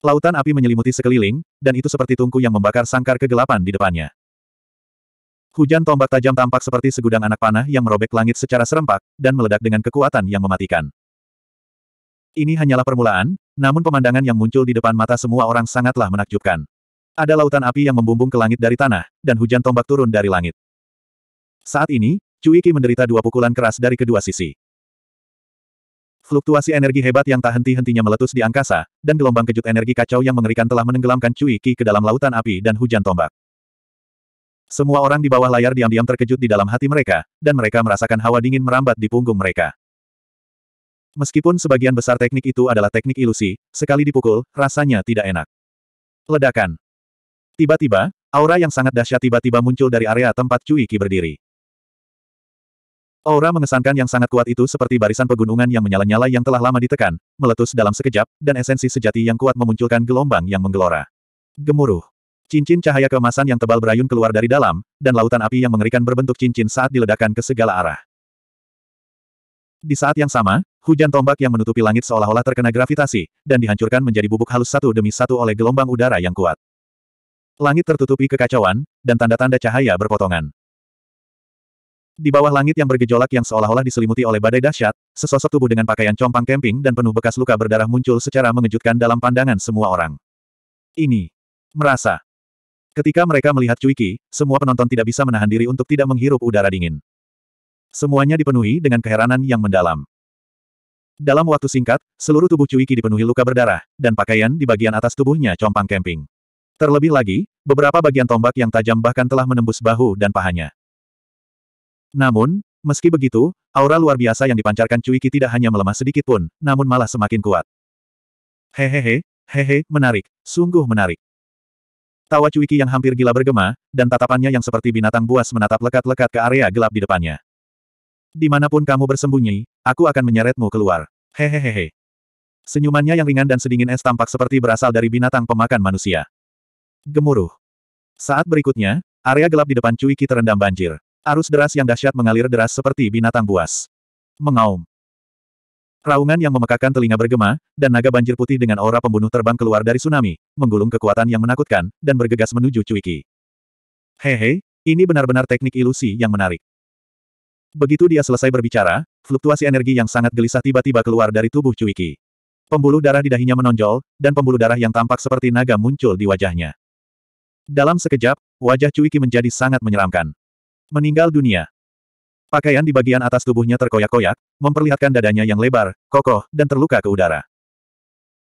Lautan api menyelimuti sekeliling, dan itu seperti tungku yang membakar sangkar kegelapan di depannya. Hujan tombak tajam tampak seperti segudang anak panah yang merobek langit secara serempak, dan meledak dengan kekuatan yang mematikan. Ini hanyalah permulaan, namun pemandangan yang muncul di depan mata semua orang sangatlah menakjubkan. Ada lautan api yang membumbung ke langit dari tanah, dan hujan tombak turun dari langit. Saat ini, Cuiki menderita dua pukulan keras dari kedua sisi. Fluktuasi energi hebat yang tak henti-hentinya meletus di angkasa, dan gelombang kejut energi kacau yang mengerikan telah menenggelamkan Cui Ki ke dalam lautan api dan hujan tombak. Semua orang di bawah layar diam-diam terkejut di dalam hati mereka, dan mereka merasakan hawa dingin merambat di punggung mereka. Meskipun sebagian besar teknik itu adalah teknik ilusi, sekali dipukul, rasanya tidak enak. Ledakan. Tiba-tiba, aura yang sangat dahsyat tiba-tiba muncul dari area tempat Cui Ki berdiri. Aura mengesankan yang sangat kuat itu seperti barisan pegunungan yang menyala-nyala yang telah lama ditekan, meletus dalam sekejap, dan esensi sejati yang kuat memunculkan gelombang yang menggelora. Gemuruh. Cincin cahaya keemasan yang tebal berayun keluar dari dalam, dan lautan api yang mengerikan berbentuk cincin saat diledakkan ke segala arah. Di saat yang sama, hujan tombak yang menutupi langit seolah-olah terkena gravitasi, dan dihancurkan menjadi bubuk halus satu demi satu oleh gelombang udara yang kuat. Langit tertutupi kekacauan, dan tanda-tanda cahaya berpotongan. Di bawah langit yang bergejolak yang seolah-olah diselimuti oleh badai dahsyat, sesosok tubuh dengan pakaian compang kemping dan penuh bekas luka berdarah muncul secara mengejutkan dalam pandangan semua orang. Ini. Merasa. Ketika mereka melihat Cuiki, semua penonton tidak bisa menahan diri untuk tidak menghirup udara dingin. Semuanya dipenuhi dengan keheranan yang mendalam. Dalam waktu singkat, seluruh tubuh Cuiki dipenuhi luka berdarah, dan pakaian di bagian atas tubuhnya compang kemping. Terlebih lagi, beberapa bagian tombak yang tajam bahkan telah menembus bahu dan pahanya. Namun, meski begitu, aura luar biasa yang dipancarkan Cuiki tidak hanya melemah sedikit pun, namun malah semakin kuat. Hehehe, hehe, menarik, sungguh menarik. Tawa Cuiki yang hampir gila bergema, dan tatapannya yang seperti binatang buas menatap lekat-lekat ke area gelap di depannya. Dimanapun kamu bersembunyi, aku akan menyeretmu keluar. Hehehehe. Senyumannya yang ringan dan sedingin es tampak seperti berasal dari binatang pemakan manusia. Gemuruh. Saat berikutnya, area gelap di depan Cuiki terendam banjir. Arus deras yang dahsyat mengalir deras seperti binatang buas. Mengaum. Raungan yang memekakan telinga bergema, dan naga banjir putih dengan aura pembunuh terbang keluar dari tsunami, menggulung kekuatan yang menakutkan, dan bergegas menuju Cuiki. Hehe, ini benar-benar teknik ilusi yang menarik. Begitu dia selesai berbicara, fluktuasi energi yang sangat gelisah tiba-tiba keluar dari tubuh Cuiki. Pembuluh darah di dahinya menonjol, dan pembuluh darah yang tampak seperti naga muncul di wajahnya. Dalam sekejap, wajah Cuiki menjadi sangat menyeramkan. Meninggal dunia. Pakaian di bagian atas tubuhnya terkoyak-koyak, memperlihatkan dadanya yang lebar, kokoh, dan terluka ke udara.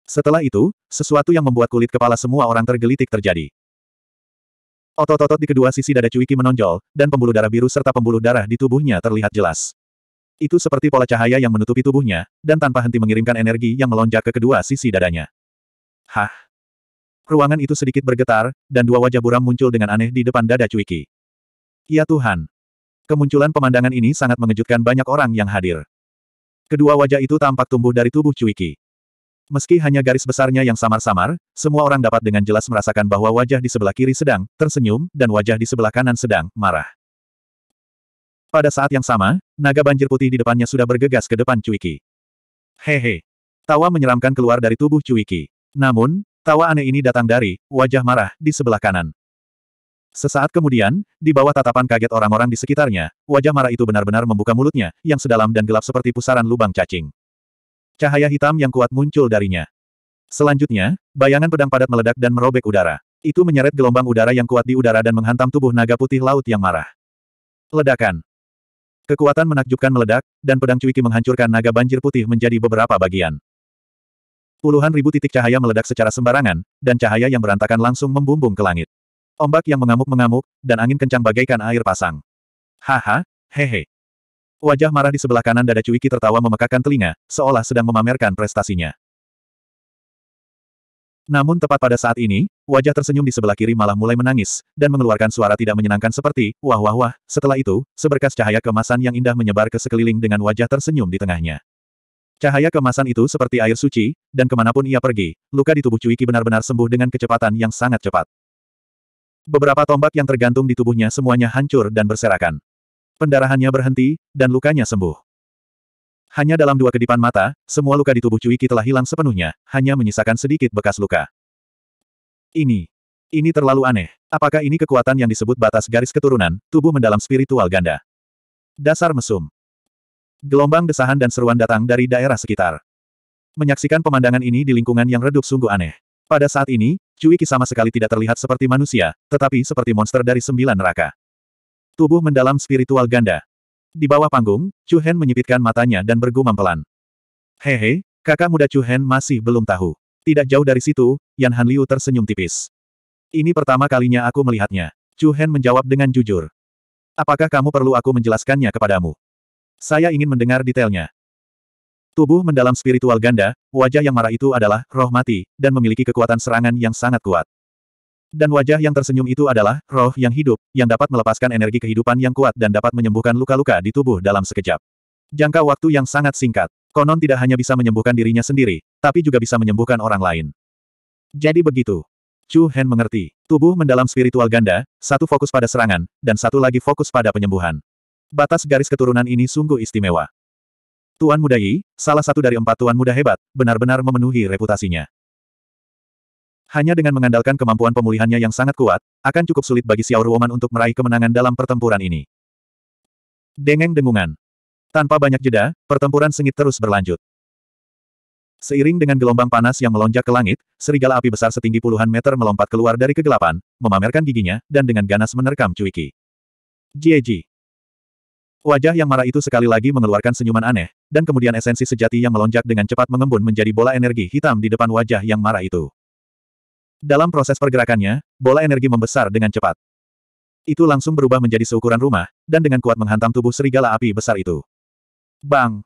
Setelah itu, sesuatu yang membuat kulit kepala semua orang tergelitik terjadi. Otot-otot di kedua sisi dada Cuiki menonjol, dan pembuluh darah biru serta pembuluh darah di tubuhnya terlihat jelas. Itu seperti pola cahaya yang menutupi tubuhnya, dan tanpa henti mengirimkan energi yang melonjak ke kedua sisi dadanya. Hah? Ruangan itu sedikit bergetar, dan dua wajah buram muncul dengan aneh di depan dada Cuiki. Ya Tuhan. Kemunculan pemandangan ini sangat mengejutkan banyak orang yang hadir. Kedua wajah itu tampak tumbuh dari tubuh Cuiki. Meski hanya garis besarnya yang samar-samar, semua orang dapat dengan jelas merasakan bahwa wajah di sebelah kiri sedang tersenyum dan wajah di sebelah kanan sedang marah. Pada saat yang sama, naga banjir putih di depannya sudah bergegas ke depan Cuiki. Hehe. Tawa menyeramkan keluar dari tubuh Cuiki. Namun, tawa aneh ini datang dari wajah marah di sebelah kanan. Sesaat kemudian, di bawah tatapan kaget orang-orang di sekitarnya, wajah marah itu benar-benar membuka mulutnya, yang sedalam dan gelap seperti pusaran lubang cacing. Cahaya hitam yang kuat muncul darinya. Selanjutnya, bayangan pedang padat meledak dan merobek udara. Itu menyeret gelombang udara yang kuat di udara dan menghantam tubuh naga putih laut yang marah. Ledakan. Kekuatan menakjubkan meledak, dan pedang cuiki menghancurkan naga banjir putih menjadi beberapa bagian. Puluhan ribu titik cahaya meledak secara sembarangan, dan cahaya yang berantakan langsung membumbung ke langit. Ombak yang mengamuk-mengamuk, dan angin kencang bagaikan air pasang. Haha, hehe. Wajah marah di sebelah kanan dada Cuiki tertawa memekakan telinga, seolah sedang memamerkan prestasinya. Namun tepat pada saat ini, wajah tersenyum di sebelah kiri malah mulai menangis, dan mengeluarkan suara tidak menyenangkan seperti, wah wah wah, setelah itu, seberkas cahaya kemasan yang indah menyebar ke sekeliling dengan wajah tersenyum di tengahnya. Cahaya kemasan itu seperti air suci, dan kemanapun ia pergi, luka di tubuh Cuiki benar-benar sembuh dengan kecepatan yang sangat cepat. Beberapa tombak yang tergantung di tubuhnya semuanya hancur dan berserakan. Pendarahannya berhenti, dan lukanya sembuh. Hanya dalam dua kedipan mata, semua luka di tubuh Cuiki telah hilang sepenuhnya, hanya menyisakan sedikit bekas luka. Ini. Ini terlalu aneh. Apakah ini kekuatan yang disebut batas garis keturunan, tubuh mendalam spiritual ganda? Dasar mesum. Gelombang desahan dan seruan datang dari daerah sekitar. Menyaksikan pemandangan ini di lingkungan yang redup sungguh aneh. Pada saat ini, Cuiki sama sekali tidak terlihat seperti manusia, tetapi seperti monster dari sembilan neraka. Tubuh mendalam spiritual ganda. Di bawah panggung, Chu Hen menyipitkan matanya dan bergumam pelan. Hehe, kakak muda Chu Hen masih belum tahu. Tidak jauh dari situ, Yan Han Liu tersenyum tipis. Ini pertama kalinya aku melihatnya. Chu Hen menjawab dengan jujur. Apakah kamu perlu aku menjelaskannya kepadamu? Saya ingin mendengar detailnya. Tubuh mendalam spiritual ganda, wajah yang marah itu adalah roh mati, dan memiliki kekuatan serangan yang sangat kuat. Dan wajah yang tersenyum itu adalah roh yang hidup, yang dapat melepaskan energi kehidupan yang kuat dan dapat menyembuhkan luka-luka di tubuh dalam sekejap. Jangka waktu yang sangat singkat. Konon tidak hanya bisa menyembuhkan dirinya sendiri, tapi juga bisa menyembuhkan orang lain. Jadi begitu. Chu Hen mengerti. Tubuh mendalam spiritual ganda, satu fokus pada serangan, dan satu lagi fokus pada penyembuhan. Batas garis keturunan ini sungguh istimewa. Tuan Muda Yi, salah satu dari empat Tuan Muda hebat, benar-benar memenuhi reputasinya. Hanya dengan mengandalkan kemampuan pemulihannya yang sangat kuat, akan cukup sulit bagi Xiao Ruoman untuk meraih kemenangan dalam pertempuran ini. Dengeng dengungan. Tanpa banyak jeda, pertempuran sengit terus berlanjut. Seiring dengan gelombang panas yang melonjak ke langit, serigala api besar setinggi puluhan meter melompat keluar dari kegelapan, memamerkan giginya, dan dengan ganas menerkam Cuiki. Jieji. Wajah yang marah itu sekali lagi mengeluarkan senyuman aneh, dan kemudian esensi sejati yang melonjak dengan cepat mengembun menjadi bola energi hitam di depan wajah yang marah itu. Dalam proses pergerakannya, bola energi membesar dengan cepat. Itu langsung berubah menjadi seukuran rumah, dan dengan kuat menghantam tubuh serigala api besar itu. Bang!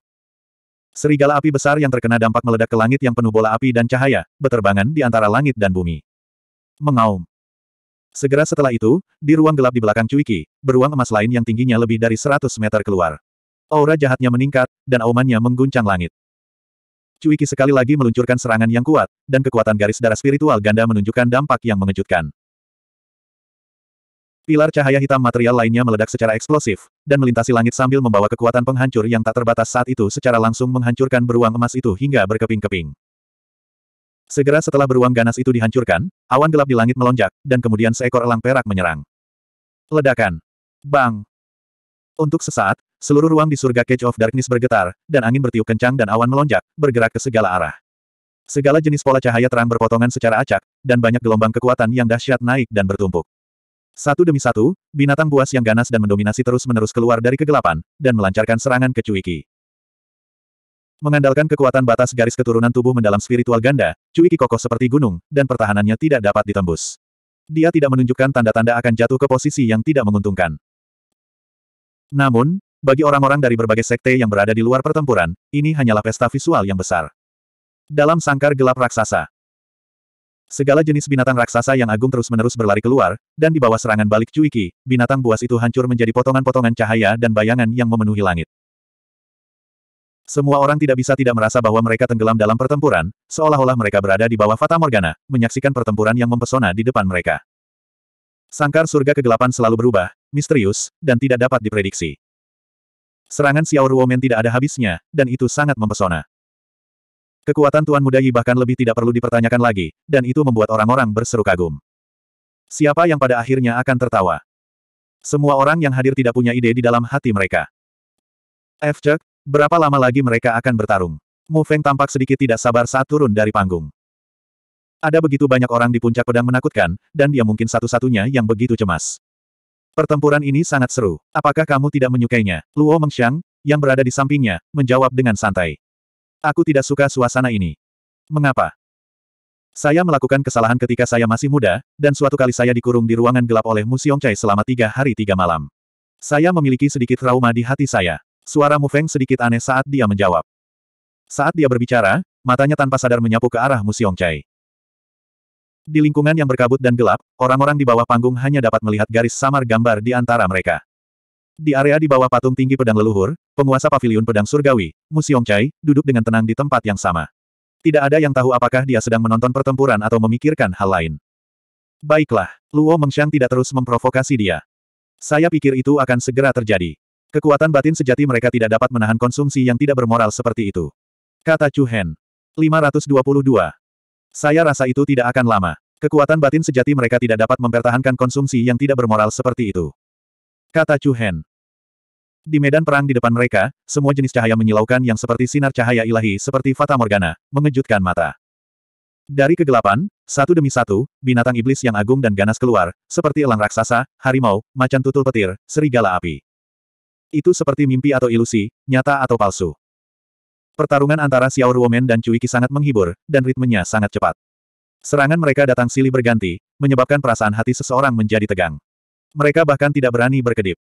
Serigala api besar yang terkena dampak meledak ke langit yang penuh bola api dan cahaya, beterbangan di antara langit dan bumi. Mengaum. Segera setelah itu, di ruang gelap di belakang Cuiki, beruang emas lain yang tingginya lebih dari 100 meter keluar. Aura jahatnya meningkat, dan aumannya mengguncang langit. Cuiki sekali lagi meluncurkan serangan yang kuat, dan kekuatan garis darah spiritual ganda menunjukkan dampak yang mengejutkan. Pilar cahaya hitam material lainnya meledak secara eksplosif, dan melintasi langit sambil membawa kekuatan penghancur yang tak terbatas saat itu secara langsung menghancurkan beruang emas itu hingga berkeping-keping. Segera setelah beruang ganas itu dihancurkan, awan gelap di langit melonjak, dan kemudian seekor elang perak menyerang. Ledakan. Bang. Untuk sesaat, seluruh ruang di surga Cage of Darkness bergetar, dan angin bertiup kencang dan awan melonjak, bergerak ke segala arah. Segala jenis pola cahaya terang berpotongan secara acak, dan banyak gelombang kekuatan yang dahsyat naik dan bertumpuk. Satu demi satu, binatang buas yang ganas dan mendominasi terus-menerus keluar dari kegelapan, dan melancarkan serangan ke Cuiki. Mengandalkan kekuatan batas garis keturunan tubuh mendalam spiritual ganda, Cuiki kokoh seperti gunung, dan pertahanannya tidak dapat ditembus. Dia tidak menunjukkan tanda-tanda akan jatuh ke posisi yang tidak menguntungkan. Namun, bagi orang-orang dari berbagai sekte yang berada di luar pertempuran, ini hanyalah pesta visual yang besar. Dalam sangkar gelap raksasa, Segala jenis binatang raksasa yang agung terus-menerus berlari keluar, dan di bawah serangan balik Cuiki, binatang buas itu hancur menjadi potongan-potongan cahaya dan bayangan yang memenuhi langit. Semua orang tidak bisa tidak merasa bahwa mereka tenggelam dalam pertempuran, seolah-olah mereka berada di bawah Fata Morgana, menyaksikan pertempuran yang mempesona di depan mereka. Sangkar surga kegelapan selalu berubah, misterius, dan tidak dapat diprediksi. Serangan Xiao Ruomen tidak ada habisnya, dan itu sangat mempesona. Kekuatan Tuan Muda Yi bahkan lebih tidak perlu dipertanyakan lagi, dan itu membuat orang-orang berseru kagum. Siapa yang pada akhirnya akan tertawa? Semua orang yang hadir tidak punya ide di dalam hati mereka. F. Berapa lama lagi mereka akan bertarung? Mu Feng tampak sedikit tidak sabar saat turun dari panggung. Ada begitu banyak orang di puncak pedang menakutkan, dan dia mungkin satu-satunya yang begitu cemas. Pertempuran ini sangat seru. Apakah kamu tidak menyukainya? Luo Mengxiang, yang berada di sampingnya, menjawab dengan santai. Aku tidak suka suasana ini. Mengapa? Saya melakukan kesalahan ketika saya masih muda, dan suatu kali saya dikurung di ruangan gelap oleh Mu Xiongcai selama tiga hari tiga malam. Saya memiliki sedikit trauma di hati saya. Suara Mu Feng sedikit aneh saat dia menjawab. Saat dia berbicara, matanya tanpa sadar menyapu ke arah Mu Xiongcai. Di lingkungan yang berkabut dan gelap, orang-orang di bawah panggung hanya dapat melihat garis samar gambar di antara mereka. Di area di bawah patung tinggi pedang leluhur, penguasa paviliun pedang surgawi, Mu Xiongcai, duduk dengan tenang di tempat yang sama. Tidak ada yang tahu apakah dia sedang menonton pertempuran atau memikirkan hal lain. Baiklah, Luo Mengxiang tidak terus memprovokasi dia. Saya pikir itu akan segera terjadi. Kekuatan batin sejati mereka tidak dapat menahan konsumsi yang tidak bermoral seperti itu. Kata Chu Hen. 522. Saya rasa itu tidak akan lama. Kekuatan batin sejati mereka tidak dapat mempertahankan konsumsi yang tidak bermoral seperti itu. Kata Chu Hen. Di medan perang di depan mereka, semua jenis cahaya menyilaukan yang seperti sinar cahaya ilahi seperti Fata Morgana, mengejutkan mata. Dari kegelapan, satu demi satu, binatang iblis yang agung dan ganas keluar, seperti elang raksasa, harimau, macan tutul petir, serigala api. Itu seperti mimpi atau ilusi, nyata atau palsu. Pertarungan antara Xiao Ruomen dan Cuiki sangat menghibur, dan ritmenya sangat cepat. Serangan mereka datang silih berganti, menyebabkan perasaan hati seseorang menjadi tegang. Mereka bahkan tidak berani berkedip.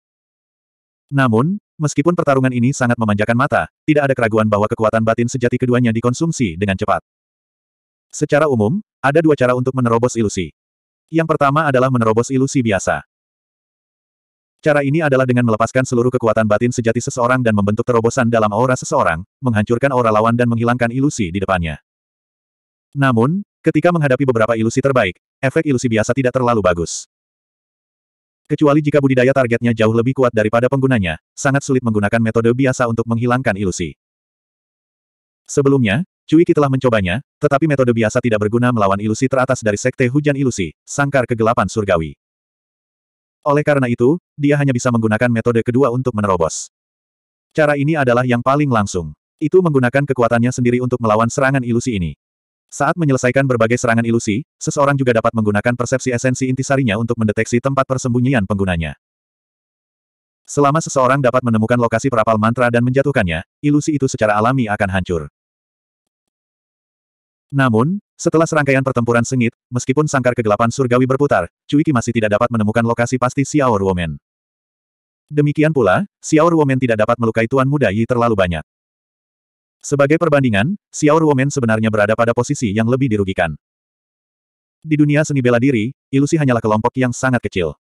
Namun, meskipun pertarungan ini sangat memanjakan mata, tidak ada keraguan bahwa kekuatan batin sejati keduanya dikonsumsi dengan cepat. Secara umum, ada dua cara untuk menerobos ilusi. Yang pertama adalah menerobos ilusi biasa. Cara ini adalah dengan melepaskan seluruh kekuatan batin sejati seseorang dan membentuk terobosan dalam aura seseorang, menghancurkan aura lawan dan menghilangkan ilusi di depannya. Namun, ketika menghadapi beberapa ilusi terbaik, efek ilusi biasa tidak terlalu bagus. Kecuali jika budidaya targetnya jauh lebih kuat daripada penggunanya, sangat sulit menggunakan metode biasa untuk menghilangkan ilusi. Sebelumnya, Cuiki telah mencobanya, tetapi metode biasa tidak berguna melawan ilusi teratas dari Sekte Hujan Ilusi, Sangkar Kegelapan Surgawi. Oleh karena itu, dia hanya bisa menggunakan metode kedua untuk menerobos. Cara ini adalah yang paling langsung. Itu menggunakan kekuatannya sendiri untuk melawan serangan ilusi ini. Saat menyelesaikan berbagai serangan ilusi, seseorang juga dapat menggunakan persepsi esensi intisarinya untuk mendeteksi tempat persembunyian penggunanya. Selama seseorang dapat menemukan lokasi perapal mantra dan menjatuhkannya, ilusi itu secara alami akan hancur. Namun, setelah serangkaian pertempuran sengit, meskipun sangkar kegelapan surgawi berputar, Cuiki masih tidak dapat menemukan lokasi pasti Xiao Ruomen. Demikian pula, Xiao Ruomen tidak dapat melukai Tuan Muda Yi terlalu banyak. Sebagai perbandingan, Xiao Ruomen sebenarnya berada pada posisi yang lebih dirugikan. Di dunia seni bela diri, ilusi hanyalah kelompok yang sangat kecil.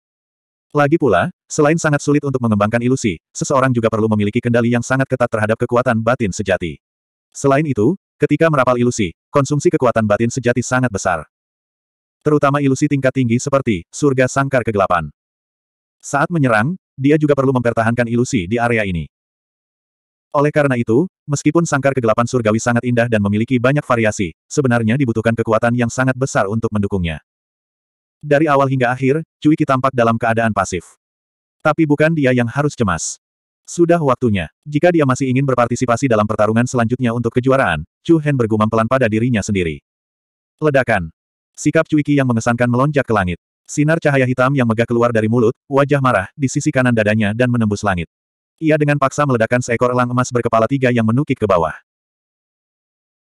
Lagi pula, selain sangat sulit untuk mengembangkan ilusi, seseorang juga perlu memiliki kendali yang sangat ketat terhadap kekuatan batin sejati. Selain itu, Ketika merapal ilusi, konsumsi kekuatan batin sejati sangat besar. Terutama ilusi tingkat tinggi seperti surga sangkar kegelapan. Saat menyerang, dia juga perlu mempertahankan ilusi di area ini. Oleh karena itu, meskipun sangkar kegelapan surgawi sangat indah dan memiliki banyak variasi, sebenarnya dibutuhkan kekuatan yang sangat besar untuk mendukungnya. Dari awal hingga akhir, Cuiki tampak dalam keadaan pasif. Tapi bukan dia yang harus cemas. Sudah waktunya. Jika dia masih ingin berpartisipasi dalam pertarungan selanjutnya untuk kejuaraan, Chu Hen bergumam pelan pada dirinya sendiri. Ledakan. Sikap Cuiki yang mengesankan melonjak ke langit. Sinar cahaya hitam yang megah keluar dari mulut, wajah marah, di sisi kanan dadanya dan menembus langit. Ia dengan paksa meledakkan seekor elang emas berkepala tiga yang menukik ke bawah.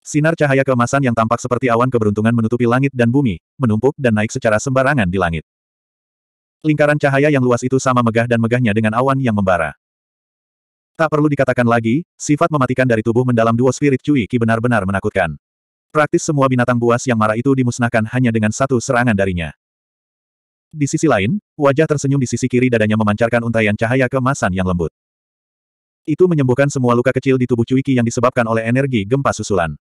Sinar cahaya keemasan yang tampak seperti awan keberuntungan menutupi langit dan bumi, menumpuk dan naik secara sembarangan di langit. Lingkaran cahaya yang luas itu sama megah dan megahnya dengan awan yang membara. Tak perlu dikatakan lagi, sifat mematikan dari tubuh mendalam duo spirit Cui Ki benar-benar menakutkan. Praktis semua binatang buas yang marah itu dimusnahkan hanya dengan satu serangan darinya. Di sisi lain, wajah tersenyum di sisi kiri dadanya memancarkan untaian cahaya kemasan yang lembut. Itu menyembuhkan semua luka kecil di tubuh Cui Ki yang disebabkan oleh energi gempa susulan.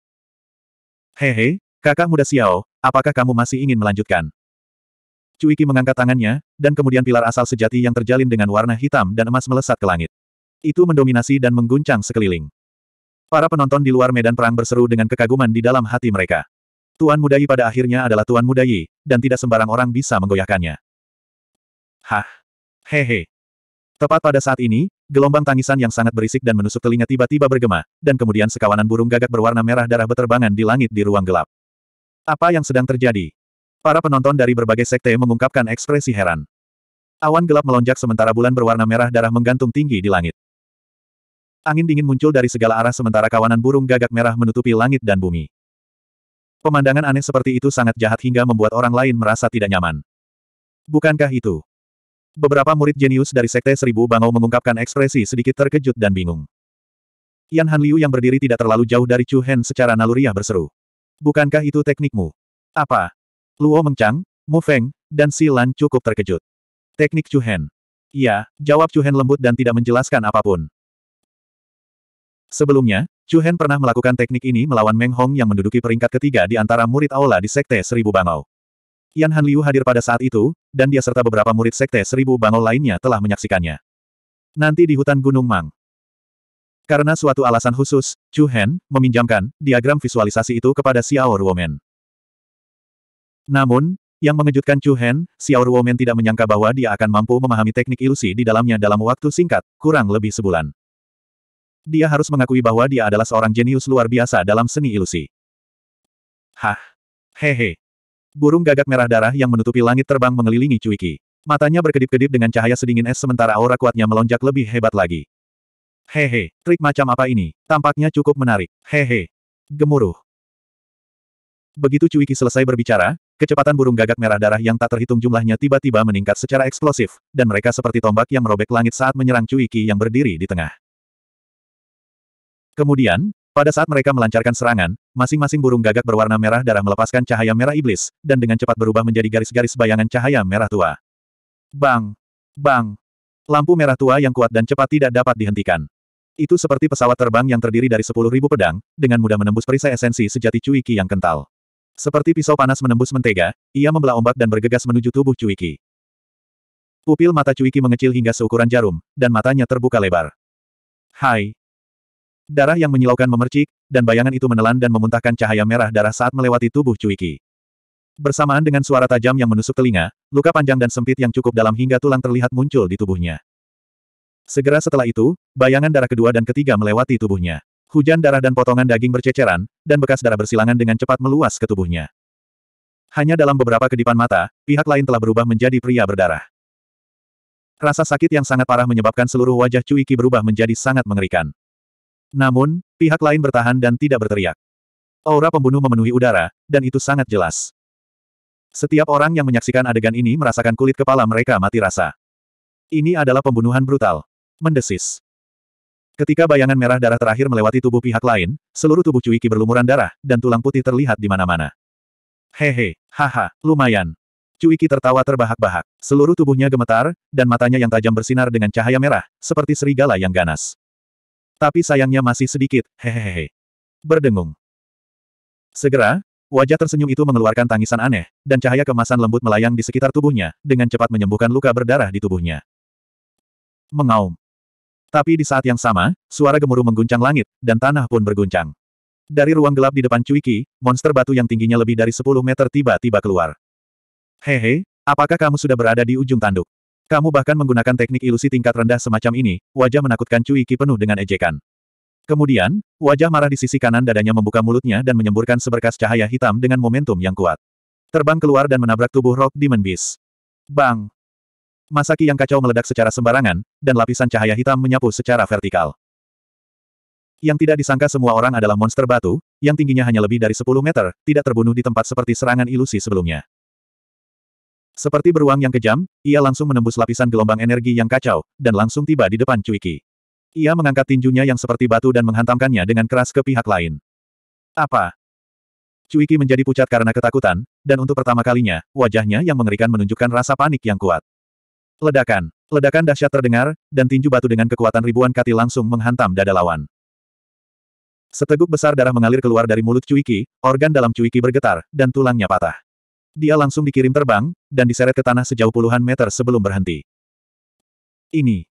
Hehe, kakak muda Xiao, apakah kamu masih ingin melanjutkan? Cui Ki mengangkat tangannya, dan kemudian pilar asal sejati yang terjalin dengan warna hitam dan emas melesat ke langit. Itu mendominasi dan mengguncang sekeliling. Para penonton di luar medan perang berseru dengan kekaguman di dalam hati mereka. Tuan Muda pada akhirnya adalah Tuan Muda dan tidak sembarang orang bisa menggoyahkannya. Hah? Hehe. Tepat pada saat ini, gelombang tangisan yang sangat berisik dan menusuk telinga tiba-tiba bergema, dan kemudian sekawanan burung gagak berwarna merah darah beterbangan di langit di ruang gelap. Apa yang sedang terjadi? Para penonton dari berbagai sekte mengungkapkan ekspresi heran. Awan gelap melonjak sementara bulan berwarna merah darah menggantung tinggi di langit. Angin dingin muncul dari segala arah sementara kawanan burung gagak merah menutupi langit dan bumi. Pemandangan aneh seperti itu sangat jahat hingga membuat orang lain merasa tidak nyaman. Bukankah itu? Beberapa murid jenius dari Sekte Seribu Bangau mengungkapkan ekspresi sedikit terkejut dan bingung. Yan Han Liu yang berdiri tidak terlalu jauh dari Chu Hen secara naluriah berseru. Bukankah itu teknikmu? Apa? Luo Mengchang, Mu Feng, dan Si Lan cukup terkejut. Teknik Chu Hen. Iya, jawab Chu Hen lembut dan tidak menjelaskan apapun. Sebelumnya, Chu Hen pernah melakukan teknik ini melawan Meng Hong yang menduduki peringkat ketiga di antara murid aula di Sekte Seribu Bangau. Yan Han Liu hadir pada saat itu, dan dia serta beberapa murid Sekte Seribu Bangau lainnya telah menyaksikannya. Nanti di hutan Gunung Mang. Karena suatu alasan khusus, Chu Hen meminjamkan diagram visualisasi itu kepada Xiao Ruomen. Namun, yang mengejutkan Chu Hen, Xiao Ruomen tidak menyangka bahwa dia akan mampu memahami teknik ilusi di dalamnya dalam waktu singkat, kurang lebih sebulan. Dia harus mengakui bahwa dia adalah seorang jenius luar biasa dalam seni ilusi. Hah? Hehe. Burung gagak merah darah yang menutupi langit terbang mengelilingi Cuiki. Matanya berkedip-kedip dengan cahaya sedingin es sementara aura kuatnya melonjak lebih hebat lagi. Hehe, trik macam apa ini? Tampaknya cukup menarik. Hehe. Gemuruh. Begitu Cuiki selesai berbicara, Kecepatan burung gagak merah darah yang tak terhitung jumlahnya tiba-tiba meningkat secara eksplosif, dan mereka seperti tombak yang merobek langit saat menyerang Cuiki yang berdiri di tengah. Kemudian, pada saat mereka melancarkan serangan, masing-masing burung gagak berwarna merah darah melepaskan cahaya merah iblis, dan dengan cepat berubah menjadi garis-garis bayangan cahaya merah tua. Bang! Bang! Lampu merah tua yang kuat dan cepat tidak dapat dihentikan. Itu seperti pesawat terbang yang terdiri dari 10.000 pedang, dengan mudah menembus perisai esensi sejati Cuiki yang kental. Seperti pisau panas menembus mentega, ia membelah ombak dan bergegas menuju tubuh Cuiki. Pupil mata Cuiki mengecil hingga seukuran jarum, dan matanya terbuka lebar. Hai! Darah yang menyilaukan memercik, dan bayangan itu menelan dan memuntahkan cahaya merah darah saat melewati tubuh Cuiki. Bersamaan dengan suara tajam yang menusuk telinga, luka panjang dan sempit yang cukup dalam hingga tulang terlihat muncul di tubuhnya. Segera setelah itu, bayangan darah kedua dan ketiga melewati tubuhnya. Hujan darah dan potongan daging berceceran, dan bekas darah bersilangan dengan cepat meluas ke tubuhnya. Hanya dalam beberapa kedipan mata, pihak lain telah berubah menjadi pria berdarah. Rasa sakit yang sangat parah menyebabkan seluruh wajah Cuiki berubah menjadi sangat mengerikan. Namun, pihak lain bertahan dan tidak berteriak. Aura pembunuh memenuhi udara, dan itu sangat jelas. Setiap orang yang menyaksikan adegan ini merasakan kulit kepala mereka mati rasa. Ini adalah pembunuhan brutal. Mendesis. Ketika bayangan merah darah terakhir melewati tubuh pihak lain, seluruh tubuh Cuiki berlumuran darah, dan tulang putih terlihat di mana-mana. Hehe, haha, lumayan. Cuiki tertawa terbahak-bahak. Seluruh tubuhnya gemetar, dan matanya yang tajam bersinar dengan cahaya merah, seperti serigala yang ganas. Tapi sayangnya masih sedikit, hehehe. Berdengung. Segera, wajah tersenyum itu mengeluarkan tangisan aneh, dan cahaya kemasan lembut melayang di sekitar tubuhnya, dengan cepat menyembuhkan luka berdarah di tubuhnya. Mengaum. Tapi di saat yang sama, suara gemuruh mengguncang langit, dan tanah pun berguncang. Dari ruang gelap di depan Cuiki, monster batu yang tingginya lebih dari 10 meter tiba-tiba keluar. Hehe, Apakah kamu sudah berada di ujung tanduk? Kamu bahkan menggunakan teknik ilusi tingkat rendah semacam ini, wajah menakutkan Cui Qi penuh dengan ejekan. Kemudian, wajah marah di sisi kanan dadanya membuka mulutnya dan menyemburkan seberkas cahaya hitam dengan momentum yang kuat. Terbang keluar dan menabrak tubuh Rock Demon Beast. Bang! Masaki yang kacau meledak secara sembarangan, dan lapisan cahaya hitam menyapu secara vertikal. Yang tidak disangka semua orang adalah monster batu, yang tingginya hanya lebih dari 10 meter, tidak terbunuh di tempat seperti serangan ilusi sebelumnya. Seperti beruang yang kejam, ia langsung menembus lapisan gelombang energi yang kacau, dan langsung tiba di depan Cuiki. Ia mengangkat tinjunya yang seperti batu dan menghantamkannya dengan keras ke pihak lain. Apa? Cuiki menjadi pucat karena ketakutan, dan untuk pertama kalinya, wajahnya yang mengerikan menunjukkan rasa panik yang kuat. Ledakan. Ledakan dahsyat terdengar, dan tinju batu dengan kekuatan ribuan kati langsung menghantam dada lawan. Seteguk besar darah mengalir keluar dari mulut Cuiki, organ dalam Cuiki bergetar, dan tulangnya patah. Dia langsung dikirim terbang, dan diseret ke tanah sejauh puluhan meter sebelum berhenti. Ini.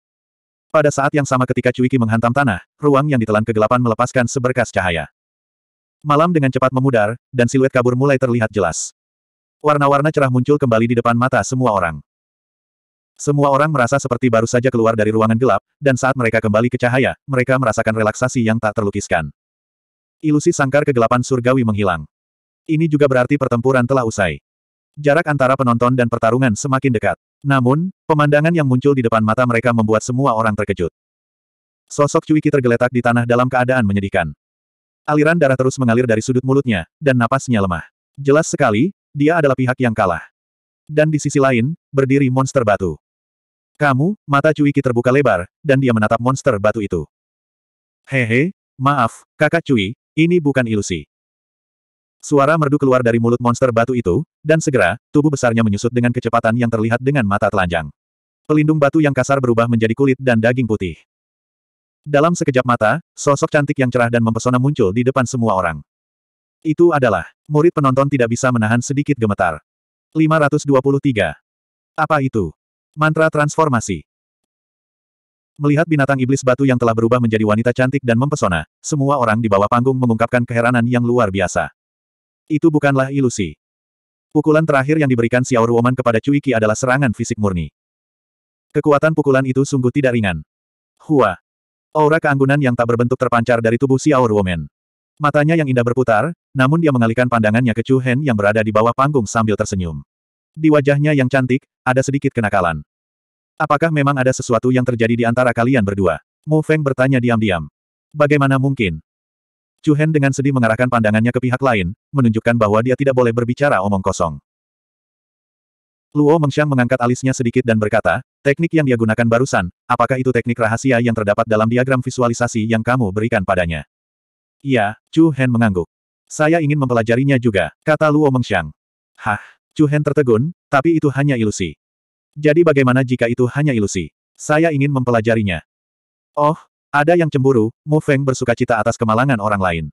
Pada saat yang sama ketika Cuiki menghantam tanah, ruang yang ditelan kegelapan melepaskan seberkas cahaya. Malam dengan cepat memudar, dan siluet kabur mulai terlihat jelas. Warna-warna cerah muncul kembali di depan mata semua orang. Semua orang merasa seperti baru saja keluar dari ruangan gelap, dan saat mereka kembali ke cahaya, mereka merasakan relaksasi yang tak terlukiskan. Ilusi sangkar kegelapan surgawi menghilang. Ini juga berarti pertempuran telah usai. Jarak antara penonton dan pertarungan semakin dekat. Namun, pemandangan yang muncul di depan mata mereka membuat semua orang terkejut. Sosok Cuiki tergeletak di tanah dalam keadaan menyedihkan. Aliran darah terus mengalir dari sudut mulutnya, dan napasnya lemah. Jelas sekali, dia adalah pihak yang kalah. Dan di sisi lain, berdiri monster batu. Kamu, mata Cuiki terbuka lebar, dan dia menatap monster batu itu. Hehe, maaf, kakak Cui, ini bukan ilusi. Suara merdu keluar dari mulut monster batu itu, dan segera, tubuh besarnya menyusut dengan kecepatan yang terlihat dengan mata telanjang. Pelindung batu yang kasar berubah menjadi kulit dan daging putih. Dalam sekejap mata, sosok cantik yang cerah dan mempesona muncul di depan semua orang. Itu adalah, murid penonton tidak bisa menahan sedikit gemetar. 523. Apa itu? Mantra transformasi. Melihat binatang iblis batu yang telah berubah menjadi wanita cantik dan mempesona, semua orang di bawah panggung mengungkapkan keheranan yang luar biasa. Itu bukanlah ilusi. Pukulan terakhir yang diberikan Xiao Ruoman kepada Cui Qi adalah serangan fisik murni. Kekuatan pukulan itu sungguh tidak ringan. Hua. Aura keanggunan yang tak berbentuk terpancar dari tubuh Xiao Ruoman. Matanya yang indah berputar, namun dia mengalihkan pandangannya ke Chu Hen yang berada di bawah panggung sambil tersenyum. Di wajahnya yang cantik, ada sedikit kenakalan. Apakah memang ada sesuatu yang terjadi di antara kalian berdua? Mu Feng bertanya diam-diam. Bagaimana mungkin? Chu Hen dengan sedih mengarahkan pandangannya ke pihak lain, menunjukkan bahwa dia tidak boleh berbicara omong kosong. Luo Mengxiang mengangkat alisnya sedikit dan berkata, teknik yang dia gunakan barusan, apakah itu teknik rahasia yang terdapat dalam diagram visualisasi yang kamu berikan padanya? Iya, Chu Hen mengangguk. Saya ingin mempelajarinya juga, kata Luo Mengxiang. Hah, Chu Hen tertegun, tapi itu hanya ilusi. Jadi bagaimana jika itu hanya ilusi? Saya ingin mempelajarinya. Oh, ada yang cemburu, Mo Feng bersuka cita atas kemalangan orang lain.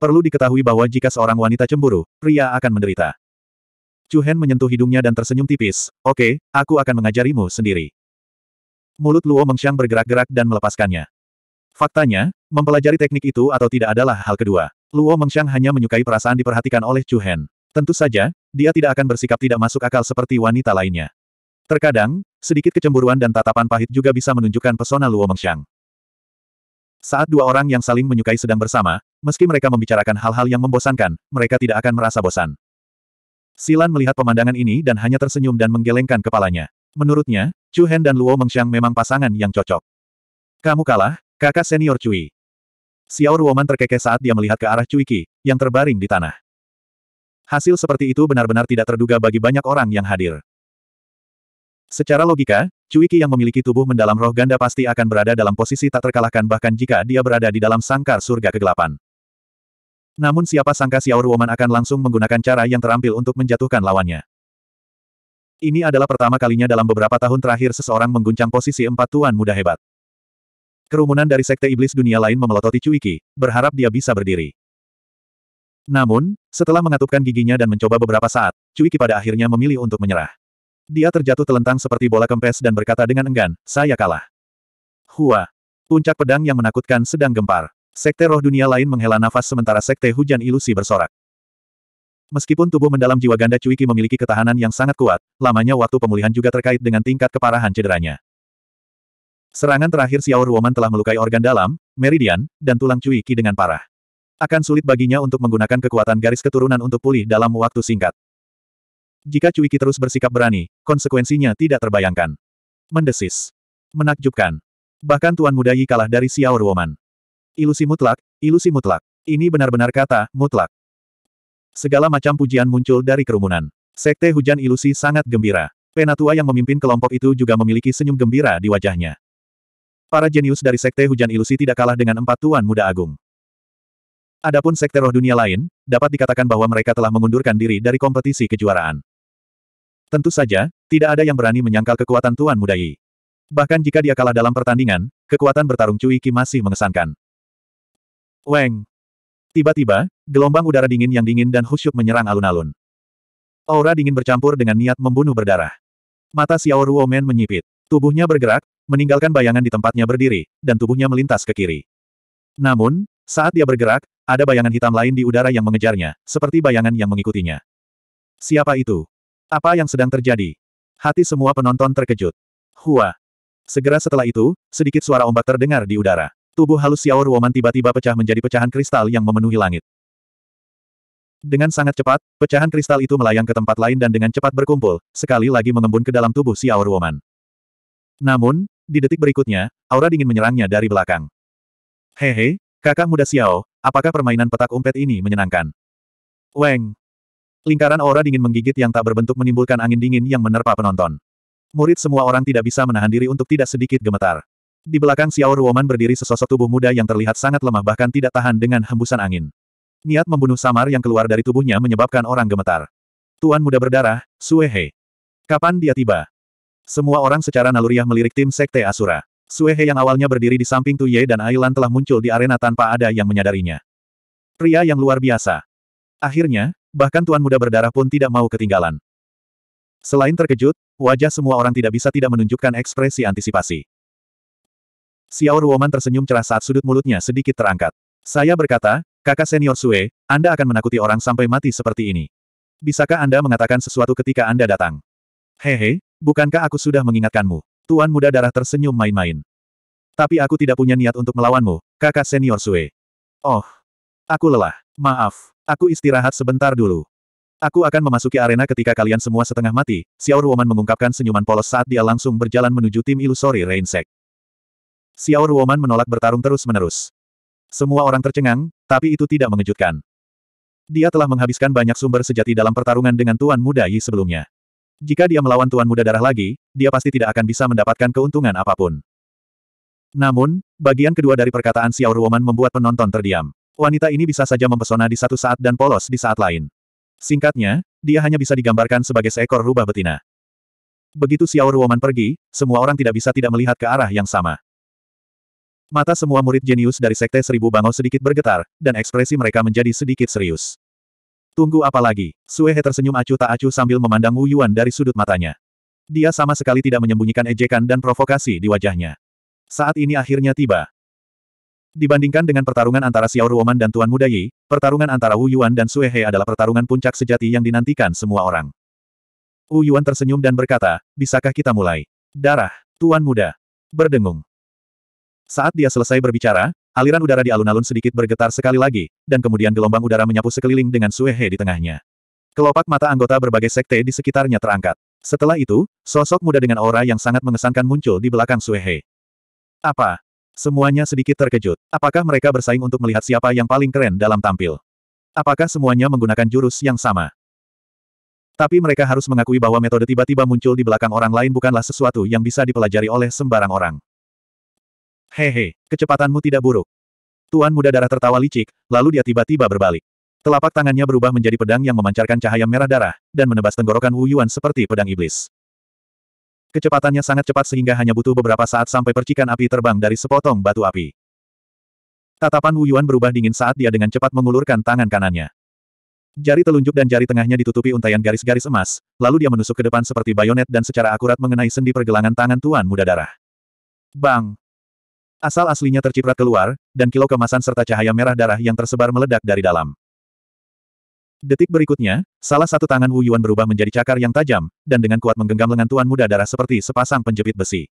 Perlu diketahui bahwa jika seorang wanita cemburu, pria akan menderita. Chu Hen menyentuh hidungnya dan tersenyum tipis, oke, okay, aku akan mengajarimu sendiri. Mulut Luo Mengxiang bergerak-gerak dan melepaskannya. Faktanya, mempelajari teknik itu atau tidak adalah hal kedua. Luo Mengxiang hanya menyukai perasaan diperhatikan oleh Chu Hen. Tentu saja, dia tidak akan bersikap tidak masuk akal seperti wanita lainnya. Terkadang, sedikit kecemburuan dan tatapan pahit juga bisa menunjukkan pesona Luo Mengxiang. Saat dua orang yang saling menyukai sedang bersama, meski mereka membicarakan hal-hal yang membosankan, mereka tidak akan merasa bosan. Silan melihat pemandangan ini dan hanya tersenyum dan menggelengkan kepalanya. Menurutnya, Chu Hen dan Luo Mengxiang memang pasangan yang cocok. Kamu kalah, kakak senior Cui. Xiao Ruoman terkekeh saat dia melihat ke arah Cui Qi, yang terbaring di tanah. Hasil seperti itu benar-benar tidak terduga bagi banyak orang yang hadir. Secara logika, Cuiki yang memiliki tubuh mendalam roh ganda pasti akan berada dalam posisi tak terkalahkan bahkan jika dia berada di dalam sangkar surga kegelapan. Namun siapa sangka Xiao Ruoman akan langsung menggunakan cara yang terampil untuk menjatuhkan lawannya. Ini adalah pertama kalinya dalam beberapa tahun terakhir seseorang mengguncang posisi empat tuan muda hebat. Kerumunan dari sekte iblis dunia lain memelototi Cuiki, berharap dia bisa berdiri. Namun, setelah mengatupkan giginya dan mencoba beberapa saat, Cuiki pada akhirnya memilih untuk menyerah. Dia terjatuh telentang seperti bola kempes dan berkata dengan enggan, saya kalah. Hua. Puncak pedang yang menakutkan sedang gempar. Sekte roh dunia lain menghela nafas sementara sekte hujan ilusi bersorak. Meskipun tubuh mendalam jiwa ganda Cuiki memiliki ketahanan yang sangat kuat, lamanya waktu pemulihan juga terkait dengan tingkat keparahan cederanya. Serangan terakhir Xiao Ruoman telah melukai organ dalam, meridian, dan tulang Cuiki dengan parah. Akan sulit baginya untuk menggunakan kekuatan garis keturunan untuk pulih dalam waktu singkat. Jika Cuiki terus bersikap berani, konsekuensinya tidak terbayangkan. Mendesis. Menakjubkan. Bahkan Tuan Muda Yi kalah dari Xiao Ruoman. Ilusi mutlak, ilusi mutlak. Ini benar-benar kata, mutlak. Segala macam pujian muncul dari kerumunan. Sekte hujan ilusi sangat gembira. Penatua yang memimpin kelompok itu juga memiliki senyum gembira di wajahnya. Para jenius dari Sekte Hujan Ilusi tidak kalah dengan empat Tuan Muda Agung. Adapun sekte roh dunia lain, dapat dikatakan bahwa mereka telah mengundurkan diri dari kompetisi kejuaraan. Tentu saja, tidak ada yang berani menyangkal kekuatan Tuan Mudai. Bahkan jika dia kalah dalam pertandingan, kekuatan bertarung Cui Qi masih mengesankan. Weng! Tiba-tiba, gelombang udara dingin yang dingin dan khusyuk menyerang alun-alun. Aura dingin bercampur dengan niat membunuh berdarah. Mata Xiao Ruomen menyipit. Tubuhnya bergerak, meninggalkan bayangan di tempatnya berdiri, dan tubuhnya melintas ke kiri. Namun, saat dia bergerak, ada bayangan hitam lain di udara yang mengejarnya, seperti bayangan yang mengikutinya. Siapa itu? Apa yang sedang terjadi? Hati semua penonton terkejut. Hua. Segera setelah itu, sedikit suara ombak terdengar di udara. Tubuh halus Xiao Ruoman tiba-tiba pecah menjadi pecahan kristal yang memenuhi langit. Dengan sangat cepat, pecahan kristal itu melayang ke tempat lain dan dengan cepat berkumpul, sekali lagi mengembun ke dalam tubuh Xiao Ruoman. Namun, di detik berikutnya, aura dingin menyerangnya dari belakang. Hehe, kakak muda Xiao, apakah permainan petak umpet ini menyenangkan? Weng, Lingkaran aura dingin menggigit yang tak berbentuk menimbulkan angin dingin yang menerpa penonton. Murid semua orang tidak bisa menahan diri untuk tidak sedikit gemetar. Di belakang Xiao Ruoman berdiri sesosok tubuh muda yang terlihat sangat lemah bahkan tidak tahan dengan hembusan angin. Niat membunuh Samar yang keluar dari tubuhnya menyebabkan orang gemetar. Tuan muda berdarah, Suehe. Kapan dia tiba? Semua orang secara naluriah melirik tim Sekte Asura. Suehe yang awalnya berdiri di samping Tuye dan Ailan telah muncul di arena tanpa ada yang menyadarinya. Pria yang luar biasa. Akhirnya, Bahkan tuan muda berdarah pun tidak mau ketinggalan. Selain terkejut, wajah semua orang tidak bisa tidak menunjukkan ekspresi antisipasi. Xiao Ruoman tersenyum cerah saat sudut mulutnya sedikit terangkat. Saya berkata, kakak senior Sue, Anda akan menakuti orang sampai mati seperti ini. Bisakah Anda mengatakan sesuatu ketika Anda datang? Hehe, bukankah aku sudah mengingatkanmu? Tuan muda darah tersenyum main-main. Tapi aku tidak punya niat untuk melawanmu, kakak senior Sue. Oh, aku lelah, maaf. Aku istirahat sebentar dulu. Aku akan memasuki arena ketika kalian semua setengah mati, Xiao Ruoman mengungkapkan senyuman polos saat dia langsung berjalan menuju tim ilusori Reinsek. Xiao Ruoman menolak bertarung terus-menerus. Semua orang tercengang, tapi itu tidak mengejutkan. Dia telah menghabiskan banyak sumber sejati dalam pertarungan dengan Tuan Muda Yi sebelumnya. Jika dia melawan Tuan Muda Darah lagi, dia pasti tidak akan bisa mendapatkan keuntungan apapun. Namun, bagian kedua dari perkataan Xiao Ruoman membuat penonton terdiam wanita ini bisa saja mempesona di satu saat dan polos di saat lain. Singkatnya, dia hanya bisa digambarkan sebagai seekor rubah betina. Begitu Xiao Ruoman pergi, semua orang tidak bisa tidak melihat ke arah yang sama. Mata semua murid jenius dari Sekte Seribu Bangau sedikit bergetar, dan ekspresi mereka menjadi sedikit serius. Tunggu apa lagi? Sue He tersenyum acuh tak acuh sambil memandang Wu Yuan dari sudut matanya. Dia sama sekali tidak menyembunyikan ejekan dan provokasi di wajahnya. Saat ini akhirnya tiba, Dibandingkan dengan pertarungan antara Xiao Ruoman dan Tuan Muda Yi, pertarungan antara Wu Yuan dan Sue He adalah pertarungan puncak sejati yang dinantikan semua orang. Wu Yuan tersenyum dan berkata, bisakah kita mulai? Darah, Tuan Muda. Berdengung. Saat dia selesai berbicara, aliran udara di alun-alun sedikit bergetar sekali lagi, dan kemudian gelombang udara menyapu sekeliling dengan Sue He di tengahnya. Kelopak mata anggota berbagai sekte di sekitarnya terangkat. Setelah itu, sosok muda dengan aura yang sangat mengesankan muncul di belakang Sue He. Apa? Semuanya sedikit terkejut. Apakah mereka bersaing untuk melihat siapa yang paling keren dalam tampil? Apakah semuanya menggunakan jurus yang sama? Tapi mereka harus mengakui bahwa metode tiba-tiba muncul di belakang orang lain bukanlah sesuatu yang bisa dipelajari oleh sembarang orang. Hehe, kecepatanmu tidak buruk. Tuan muda darah tertawa licik, lalu dia tiba-tiba berbalik. Telapak tangannya berubah menjadi pedang yang memancarkan cahaya merah darah, dan menebas tenggorokan Wu Yuan seperti pedang iblis. Kecepatannya sangat cepat sehingga hanya butuh beberapa saat sampai percikan api terbang dari sepotong batu api. Tatapan Wu Yuan berubah dingin saat dia dengan cepat mengulurkan tangan kanannya. Jari telunjuk dan jari tengahnya ditutupi untayan garis-garis emas, lalu dia menusuk ke depan seperti bayonet dan secara akurat mengenai sendi pergelangan tangan Tuan Muda Darah. Bang! Asal aslinya terciprat keluar, dan kilau kemasan serta cahaya merah darah yang tersebar meledak dari dalam. Detik berikutnya, salah satu tangan Wu Yuan berubah menjadi cakar yang tajam, dan dengan kuat menggenggam lengan tuan muda darah seperti sepasang penjepit besi.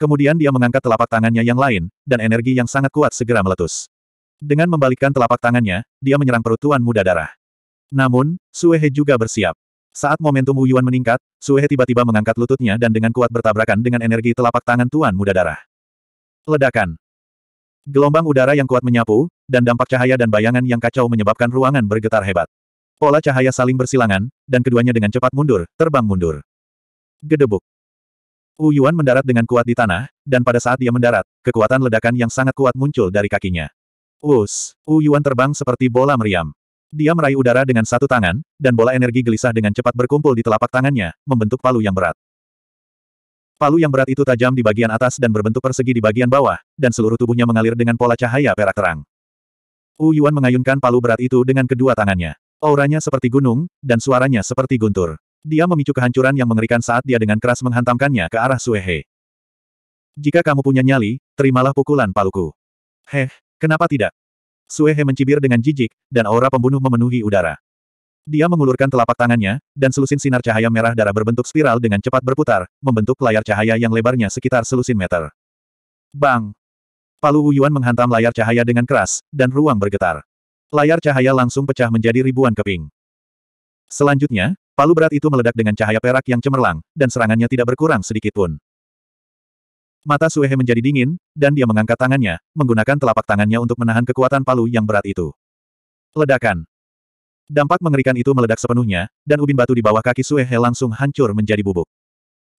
Kemudian dia mengangkat telapak tangannya yang lain, dan energi yang sangat kuat segera meletus. Dengan membalikkan telapak tangannya, dia menyerang perut tuan muda darah. Namun, Suehe juga bersiap. Saat momentum Wu Yuan meningkat, Suehe tiba-tiba mengangkat lututnya dan dengan kuat bertabrakan dengan energi telapak tangan tuan muda darah. Ledakan. Gelombang udara yang kuat menyapu, dan dampak cahaya dan bayangan yang kacau menyebabkan ruangan bergetar hebat. Pola cahaya saling bersilangan, dan keduanya dengan cepat mundur, terbang mundur. Gedebuk. Wu Yuan mendarat dengan kuat di tanah, dan pada saat dia mendarat, kekuatan ledakan yang sangat kuat muncul dari kakinya. Uus. Wu Yuan terbang seperti bola meriam. Dia meraih udara dengan satu tangan, dan bola energi gelisah dengan cepat berkumpul di telapak tangannya, membentuk palu yang berat. Palu yang berat itu tajam di bagian atas dan berbentuk persegi di bagian bawah, dan seluruh tubuhnya mengalir dengan pola cahaya perak terang. Wu Yuan mengayunkan palu berat itu dengan kedua tangannya. Auranya seperti gunung, dan suaranya seperti guntur. Dia memicu kehancuran yang mengerikan saat dia dengan keras menghantamkannya ke arah Suehe. Jika kamu punya nyali, terimalah pukulan paluku. Heh, kenapa tidak? Suehe mencibir dengan jijik, dan aura pembunuh memenuhi udara. Dia mengulurkan telapak tangannya, dan selusin sinar cahaya merah darah berbentuk spiral dengan cepat berputar, membentuk layar cahaya yang lebarnya sekitar selusin meter. Bang! Palu Wu Yuan menghantam layar cahaya dengan keras, dan ruang bergetar. Layar cahaya langsung pecah menjadi ribuan keping. Selanjutnya, palu berat itu meledak dengan cahaya perak yang cemerlang, dan serangannya tidak berkurang sedikit pun. Mata Suehe menjadi dingin, dan dia mengangkat tangannya, menggunakan telapak tangannya untuk menahan kekuatan palu yang berat itu. Ledakan. Dampak mengerikan itu meledak sepenuhnya, dan ubin batu di bawah kaki Suehe langsung hancur menjadi bubuk.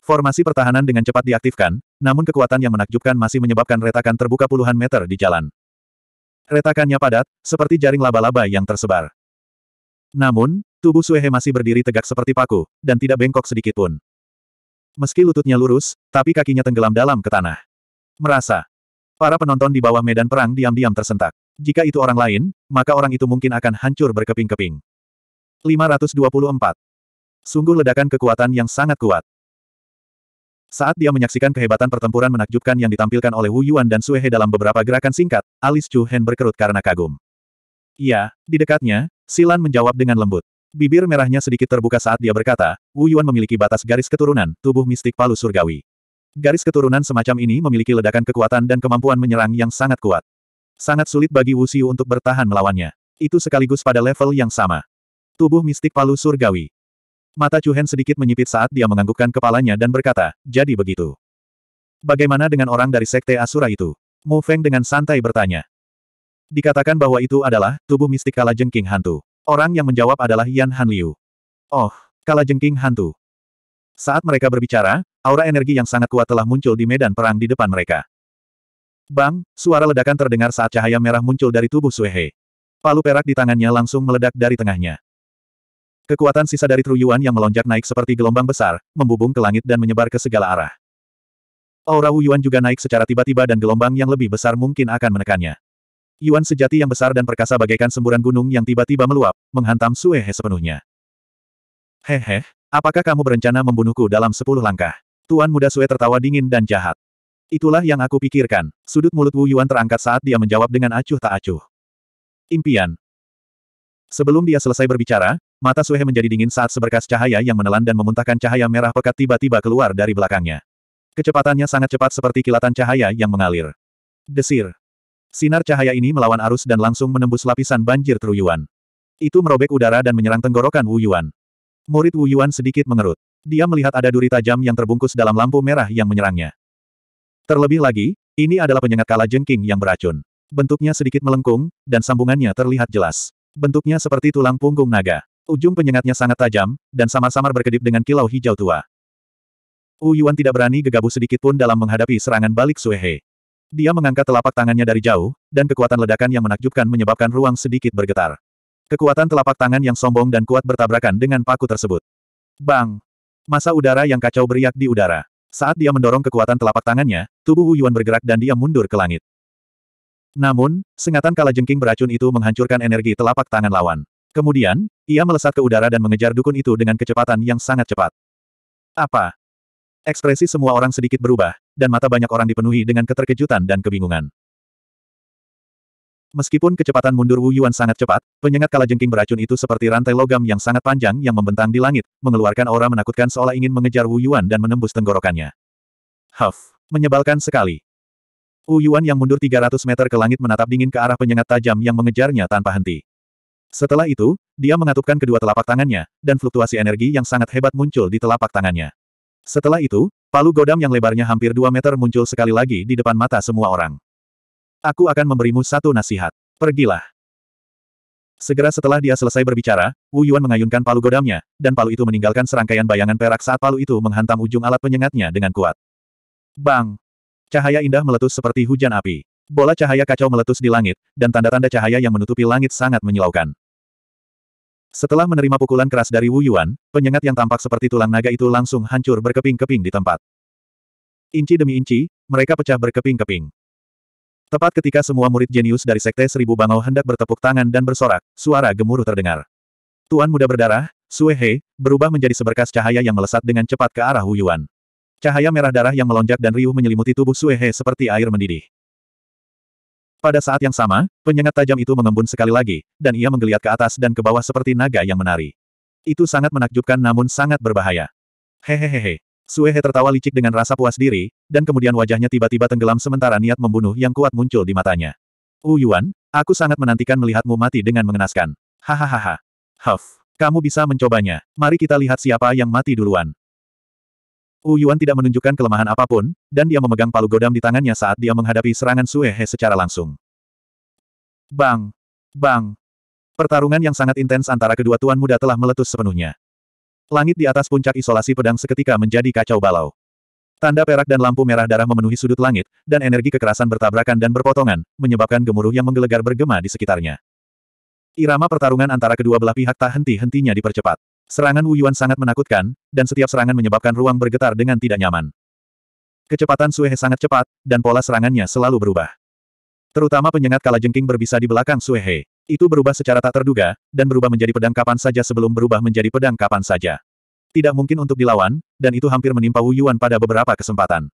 Formasi pertahanan dengan cepat diaktifkan, namun kekuatan yang menakjubkan masih menyebabkan retakan terbuka puluhan meter di jalan. Retakannya padat, seperti jaring laba-laba yang tersebar. Namun, tubuh Suehe masih berdiri tegak seperti paku, dan tidak bengkok sedikit pun. Meski lututnya lurus, tapi kakinya tenggelam dalam ke tanah. Merasa. Para penonton di bawah medan perang diam-diam tersentak. Jika itu orang lain, maka orang itu mungkin akan hancur berkeping-keping. 524. Sungguh ledakan kekuatan yang sangat kuat. Saat dia menyaksikan kehebatan pertempuran menakjubkan yang ditampilkan oleh Wu Yuan dan Sue dalam beberapa gerakan singkat, alis Chu Hen berkerut karena kagum. Ya, di dekatnya, Silan menjawab dengan lembut. Bibir merahnya sedikit terbuka saat dia berkata, Wu Yuan memiliki batas garis keturunan, tubuh mistik palu surgawi. Garis keturunan semacam ini memiliki ledakan kekuatan dan kemampuan menyerang yang sangat kuat. Sangat sulit bagi Wu Xiu untuk bertahan melawannya. Itu sekaligus pada level yang sama. Tubuh mistik palu surgawi. Mata Hen sedikit menyipit saat dia menganggukkan kepalanya dan berkata, jadi begitu. Bagaimana dengan orang dari Sekte Asura itu? Mu Feng dengan santai bertanya. Dikatakan bahwa itu adalah tubuh mistik kala jengking hantu. Orang yang menjawab adalah Yan Han Liu. Oh, kala jengking hantu. Saat mereka berbicara, aura energi yang sangat kuat telah muncul di medan perang di depan mereka. Bang, suara ledakan terdengar saat cahaya merah muncul dari tubuh Suehe. Palu perak di tangannya langsung meledak dari tengahnya. Kekuatan sisa dari Truyuan yang melonjak naik seperti gelombang besar, membubung ke langit dan menyebar ke segala arah. Aura Wu Yuan juga naik secara tiba-tiba dan gelombang yang lebih besar mungkin akan menekannya. Yuan sejati yang besar dan perkasa bagaikan semburan gunung yang tiba-tiba meluap, menghantam Sue He sepenuhnya. Hehe, apakah kamu berencana membunuhku dalam sepuluh langkah? Tuan muda Sue tertawa dingin dan jahat. Itulah yang aku pikirkan. Sudut mulut Wu Yuan terangkat saat dia menjawab dengan acuh tak acuh. Impian. Sebelum dia selesai berbicara, Mata Suhe menjadi dingin saat seberkas cahaya yang menelan dan memuntahkan cahaya merah pekat tiba-tiba keluar dari belakangnya. Kecepatannya sangat cepat seperti kilatan cahaya yang mengalir. Desir. Sinar cahaya ini melawan arus dan langsung menembus lapisan banjir Truyuan. Itu merobek udara dan menyerang tenggorokan Wu Yuan. Murid Wu Yuan sedikit mengerut. Dia melihat ada duri tajam yang terbungkus dalam lampu merah yang menyerangnya. Terlebih lagi, ini adalah penyengat kala jengking yang beracun. Bentuknya sedikit melengkung, dan sambungannya terlihat jelas. Bentuknya seperti tulang punggung naga. Ujung penyengatnya sangat tajam, dan samar-samar berkedip dengan kilau hijau tua. Wu Yuan tidak berani gegabah sedikit pun dalam menghadapi serangan balik Suehe. Dia mengangkat telapak tangannya dari jauh, dan kekuatan ledakan yang menakjubkan menyebabkan ruang sedikit bergetar. Kekuatan telapak tangan yang sombong dan kuat bertabrakan dengan paku tersebut. Bang! Masa udara yang kacau beriak di udara. Saat dia mendorong kekuatan telapak tangannya, tubuh Wu Yuan bergerak dan dia mundur ke langit. Namun, sengatan kalajengking beracun itu menghancurkan energi telapak tangan lawan. Kemudian, ia melesat ke udara dan mengejar dukun itu dengan kecepatan yang sangat cepat. Apa? Ekspresi semua orang sedikit berubah, dan mata banyak orang dipenuhi dengan keterkejutan dan kebingungan. Meskipun kecepatan mundur Wu Yuan sangat cepat, penyengat kalajengking beracun itu seperti rantai logam yang sangat panjang yang membentang di langit, mengeluarkan aura menakutkan seolah ingin mengejar Wu Yuan dan menembus tenggorokannya. Huff, menyebalkan sekali. Wu Yuan yang mundur 300 meter ke langit menatap dingin ke arah penyengat tajam yang mengejarnya tanpa henti. Setelah itu, dia mengatupkan kedua telapak tangannya, dan fluktuasi energi yang sangat hebat muncul di telapak tangannya. Setelah itu, palu godam yang lebarnya hampir dua meter muncul sekali lagi di depan mata semua orang. Aku akan memberimu satu nasihat. Pergilah. Segera setelah dia selesai berbicara, Wu Yuan mengayunkan palu godamnya, dan palu itu meninggalkan serangkaian bayangan perak saat palu itu menghantam ujung alat penyengatnya dengan kuat. Bang! Cahaya indah meletus seperti hujan api. Bola cahaya kacau meletus di langit, dan tanda-tanda cahaya yang menutupi langit sangat menyilaukan. Setelah menerima pukulan keras dari Wu Yuan, penyengat yang tampak seperti tulang naga itu langsung hancur berkeping-keping di tempat. Inci demi inci, mereka pecah berkeping-keping. Tepat ketika semua murid jenius dari Sekte Seribu Bangau hendak bertepuk tangan dan bersorak, suara gemuruh terdengar. Tuan muda berdarah, Suehe, berubah menjadi seberkas cahaya yang melesat dengan cepat ke arah Wu Yuan. Cahaya merah darah yang melonjak dan riuh menyelimuti tubuh Suehe seperti air mendidih. Pada saat yang sama, penyengat tajam itu mengembun sekali lagi, dan ia menggeliat ke atas dan ke bawah seperti naga yang menari. Itu sangat menakjubkan namun sangat berbahaya. Hehehehe. Suehe tertawa licik dengan rasa puas diri, dan kemudian wajahnya tiba-tiba tenggelam sementara niat membunuh yang kuat muncul di matanya. Uyuan, aku sangat menantikan melihatmu mati dengan mengenaskan. Hahaha. Huff, kamu bisa mencobanya. Mari kita lihat siapa yang mati duluan. Uyuan tidak menunjukkan kelemahan apapun, dan dia memegang palu godam di tangannya saat dia menghadapi serangan Sue He secara langsung. Bang! Bang! Pertarungan yang sangat intens antara kedua tuan muda telah meletus sepenuhnya. Langit di atas puncak isolasi pedang seketika menjadi kacau balau. Tanda perak dan lampu merah darah memenuhi sudut langit, dan energi kekerasan bertabrakan dan berpotongan, menyebabkan gemuruh yang menggelegar bergema di sekitarnya. Irama pertarungan antara kedua belah pihak tak henti-hentinya dipercepat. Serangan Wu Yuan sangat menakutkan, dan setiap serangan menyebabkan ruang bergetar dengan tidak nyaman. Kecepatan Suehe sangat cepat, dan pola serangannya selalu berubah. Terutama penyengat kalajengking berbisa di belakang Suehe. Itu berubah secara tak terduga, dan berubah menjadi pedang kapan saja sebelum berubah menjadi pedang kapan saja. Tidak mungkin untuk dilawan, dan itu hampir menimpa Wu Yuan pada beberapa kesempatan.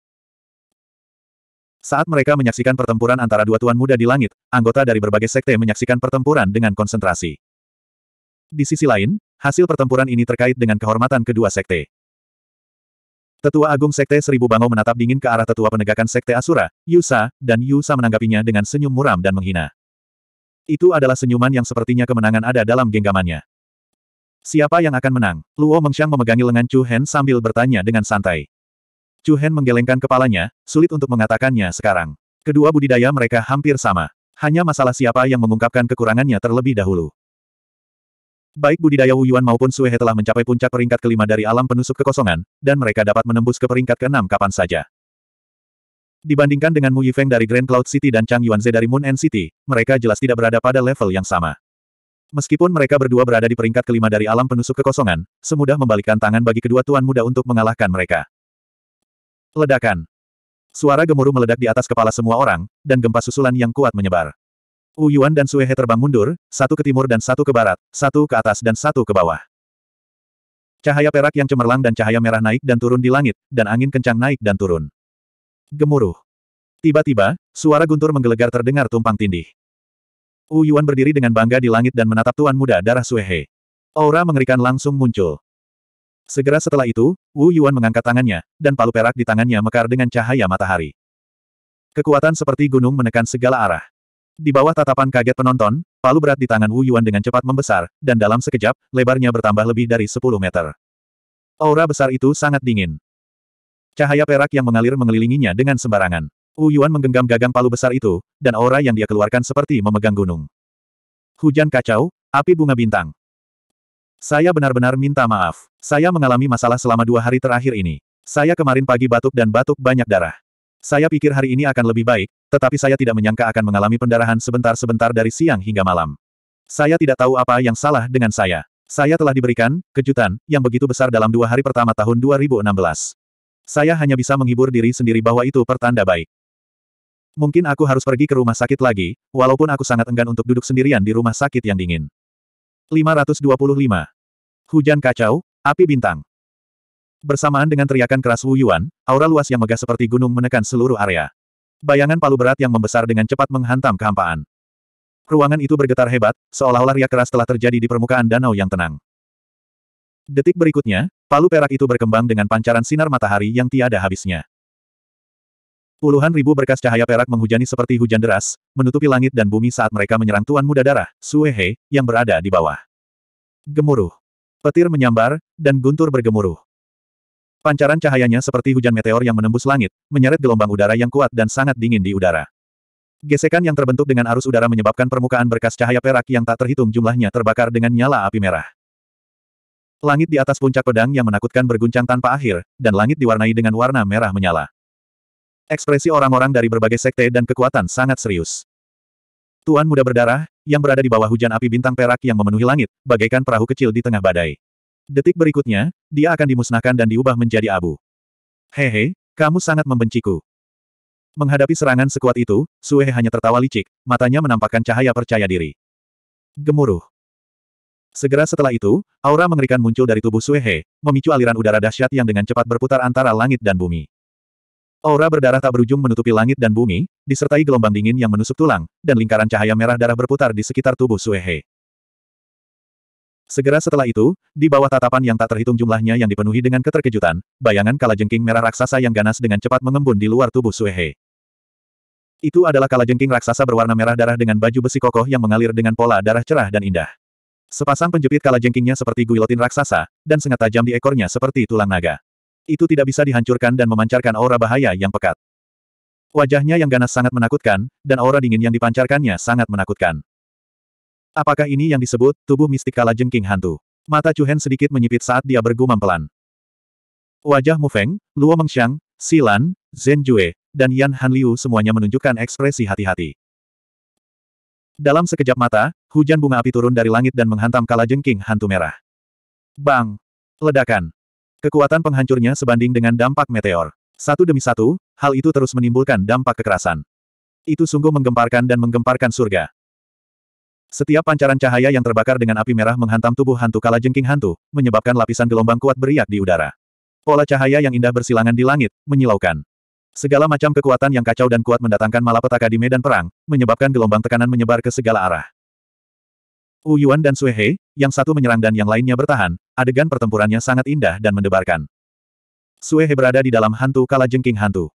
Saat mereka menyaksikan pertempuran antara dua tuan muda di langit, anggota dari berbagai sekte menyaksikan pertempuran dengan konsentrasi. Di sisi lain, Hasil pertempuran ini terkait dengan kehormatan kedua sekte. Tetua Agung Sekte Seribu Bangau menatap dingin ke arah tetua penegakan Sekte Asura, Yusa, dan Yusa menanggapinya dengan senyum muram dan menghina. Itu adalah senyuman yang sepertinya kemenangan ada dalam genggamannya. Siapa yang akan menang? Luo Mengxiang memegangi lengan Chu Hen sambil bertanya dengan santai. Chu Hen menggelengkan kepalanya, sulit untuk mengatakannya sekarang. Kedua budidaya mereka hampir sama. Hanya masalah siapa yang mengungkapkan kekurangannya terlebih dahulu. Baik budidaya Wu Yuan maupun Suehe telah mencapai puncak peringkat kelima dari alam penusuk kekosongan, dan mereka dapat menembus ke peringkat keenam kapan saja. Dibandingkan dengan Mu Yifeng dari Grand Cloud City dan Chang Yuanze dari Moon End City, mereka jelas tidak berada pada level yang sama. Meskipun mereka berdua berada di peringkat kelima dari alam penusuk kekosongan, semudah membalikkan tangan bagi kedua tuan muda untuk mengalahkan mereka. Ledakan. Suara gemuruh meledak di atas kepala semua orang, dan gempa susulan yang kuat menyebar. Wu Yuan dan Suehe terbang mundur, satu ke timur dan satu ke barat, satu ke atas dan satu ke bawah. Cahaya perak yang cemerlang dan cahaya merah naik dan turun di langit, dan angin kencang naik dan turun. Gemuruh. Tiba-tiba, suara guntur menggelegar terdengar tumpang tindih. Wu Yuan berdiri dengan bangga di langit dan menatap tuan muda darah Suehe. Aura mengerikan langsung muncul. Segera setelah itu, Wu Yuan mengangkat tangannya, dan palu perak di tangannya mekar dengan cahaya matahari. Kekuatan seperti gunung menekan segala arah. Di bawah tatapan kaget penonton, palu berat di tangan Wu Yuan dengan cepat membesar, dan dalam sekejap, lebarnya bertambah lebih dari 10 meter. Aura besar itu sangat dingin. Cahaya perak yang mengalir mengelilinginya dengan sembarangan. Wu Yuan menggenggam gagang palu besar itu, dan aura yang dia keluarkan seperti memegang gunung. Hujan kacau, api bunga bintang. Saya benar-benar minta maaf. Saya mengalami masalah selama dua hari terakhir ini. Saya kemarin pagi batuk dan batuk banyak darah. Saya pikir hari ini akan lebih baik, tetapi saya tidak menyangka akan mengalami pendarahan sebentar-sebentar dari siang hingga malam. Saya tidak tahu apa yang salah dengan saya. Saya telah diberikan kejutan yang begitu besar dalam dua hari pertama tahun 2016. Saya hanya bisa menghibur diri sendiri bahwa itu pertanda baik. Mungkin aku harus pergi ke rumah sakit lagi, walaupun aku sangat enggan untuk duduk sendirian di rumah sakit yang dingin. 525. Hujan kacau, api bintang. Bersamaan dengan teriakan keras Wu Yuan, aura luas yang megah seperti gunung menekan seluruh area. Bayangan palu berat yang membesar dengan cepat menghantam kehampaan. Ruangan itu bergetar hebat, seolah-olah riak keras telah terjadi di permukaan danau yang tenang. Detik berikutnya, palu perak itu berkembang dengan pancaran sinar matahari yang tiada habisnya. Puluhan ribu berkas cahaya perak menghujani seperti hujan deras, menutupi langit dan bumi saat mereka menyerang Tuan Muda Darah, Suehe, yang berada di bawah. Gemuruh. Petir menyambar, dan guntur bergemuruh. Pancaran cahayanya seperti hujan meteor yang menembus langit, menyeret gelombang udara yang kuat dan sangat dingin di udara. Gesekan yang terbentuk dengan arus udara menyebabkan permukaan berkas cahaya perak yang tak terhitung jumlahnya terbakar dengan nyala api merah. Langit di atas puncak pedang yang menakutkan berguncang tanpa akhir, dan langit diwarnai dengan warna merah menyala. Ekspresi orang-orang dari berbagai sekte dan kekuatan sangat serius. Tuan muda berdarah, yang berada di bawah hujan api bintang perak yang memenuhi langit, bagaikan perahu kecil di tengah badai. Detik berikutnya, dia akan dimusnahkan dan diubah menjadi abu. Hehe, kamu sangat membenciku. Menghadapi serangan sekuat itu, Sue hanya tertawa licik, matanya menampakkan cahaya percaya diri. Gemuruh. Segera setelah itu, aura mengerikan muncul dari tubuh Suehe, memicu aliran udara dahsyat yang dengan cepat berputar antara langit dan bumi. Aura berdarah tak berujung menutupi langit dan bumi, disertai gelombang dingin yang menusuk tulang, dan lingkaran cahaya merah darah berputar di sekitar tubuh Suehe. Segera setelah itu, di bawah tatapan yang tak terhitung jumlahnya yang dipenuhi dengan keterkejutan, bayangan kalajengking merah raksasa yang ganas dengan cepat mengembun di luar tubuh Suehe. Itu adalah kalajengking raksasa berwarna merah darah dengan baju besi kokoh yang mengalir dengan pola darah cerah dan indah. Sepasang penjepit kalajengkingnya seperti guilotin raksasa, dan sengat tajam di ekornya seperti tulang naga. Itu tidak bisa dihancurkan dan memancarkan aura bahaya yang pekat. Wajahnya yang ganas sangat menakutkan, dan aura dingin yang dipancarkannya sangat menakutkan. Apakah ini yang disebut, tubuh mistik Kala jengking hantu? Mata Hen sedikit menyipit saat dia bergumam pelan. Wajah Mu Feng, Luo Mengxiang, Silan, Zhen Jue, dan Yan Hanliu semuanya menunjukkan ekspresi hati-hati. Dalam sekejap mata, hujan bunga api turun dari langit dan menghantam kala jengking hantu merah. Bang! Ledakan! Kekuatan penghancurnya sebanding dengan dampak meteor. Satu demi satu, hal itu terus menimbulkan dampak kekerasan. Itu sungguh menggemparkan dan menggemparkan surga. Setiap pancaran cahaya yang terbakar dengan api merah menghantam tubuh hantu kala jengking hantu, menyebabkan lapisan gelombang kuat beriak di udara. Pola cahaya yang indah bersilangan di langit, menyilaukan. Segala macam kekuatan yang kacau dan kuat mendatangkan malapetaka di medan perang, menyebabkan gelombang tekanan menyebar ke segala arah. Wu Yuan dan Sui He, yang satu menyerang dan yang lainnya bertahan, adegan pertempurannya sangat indah dan mendebarkan. Sui He berada di dalam hantu kala jengking hantu.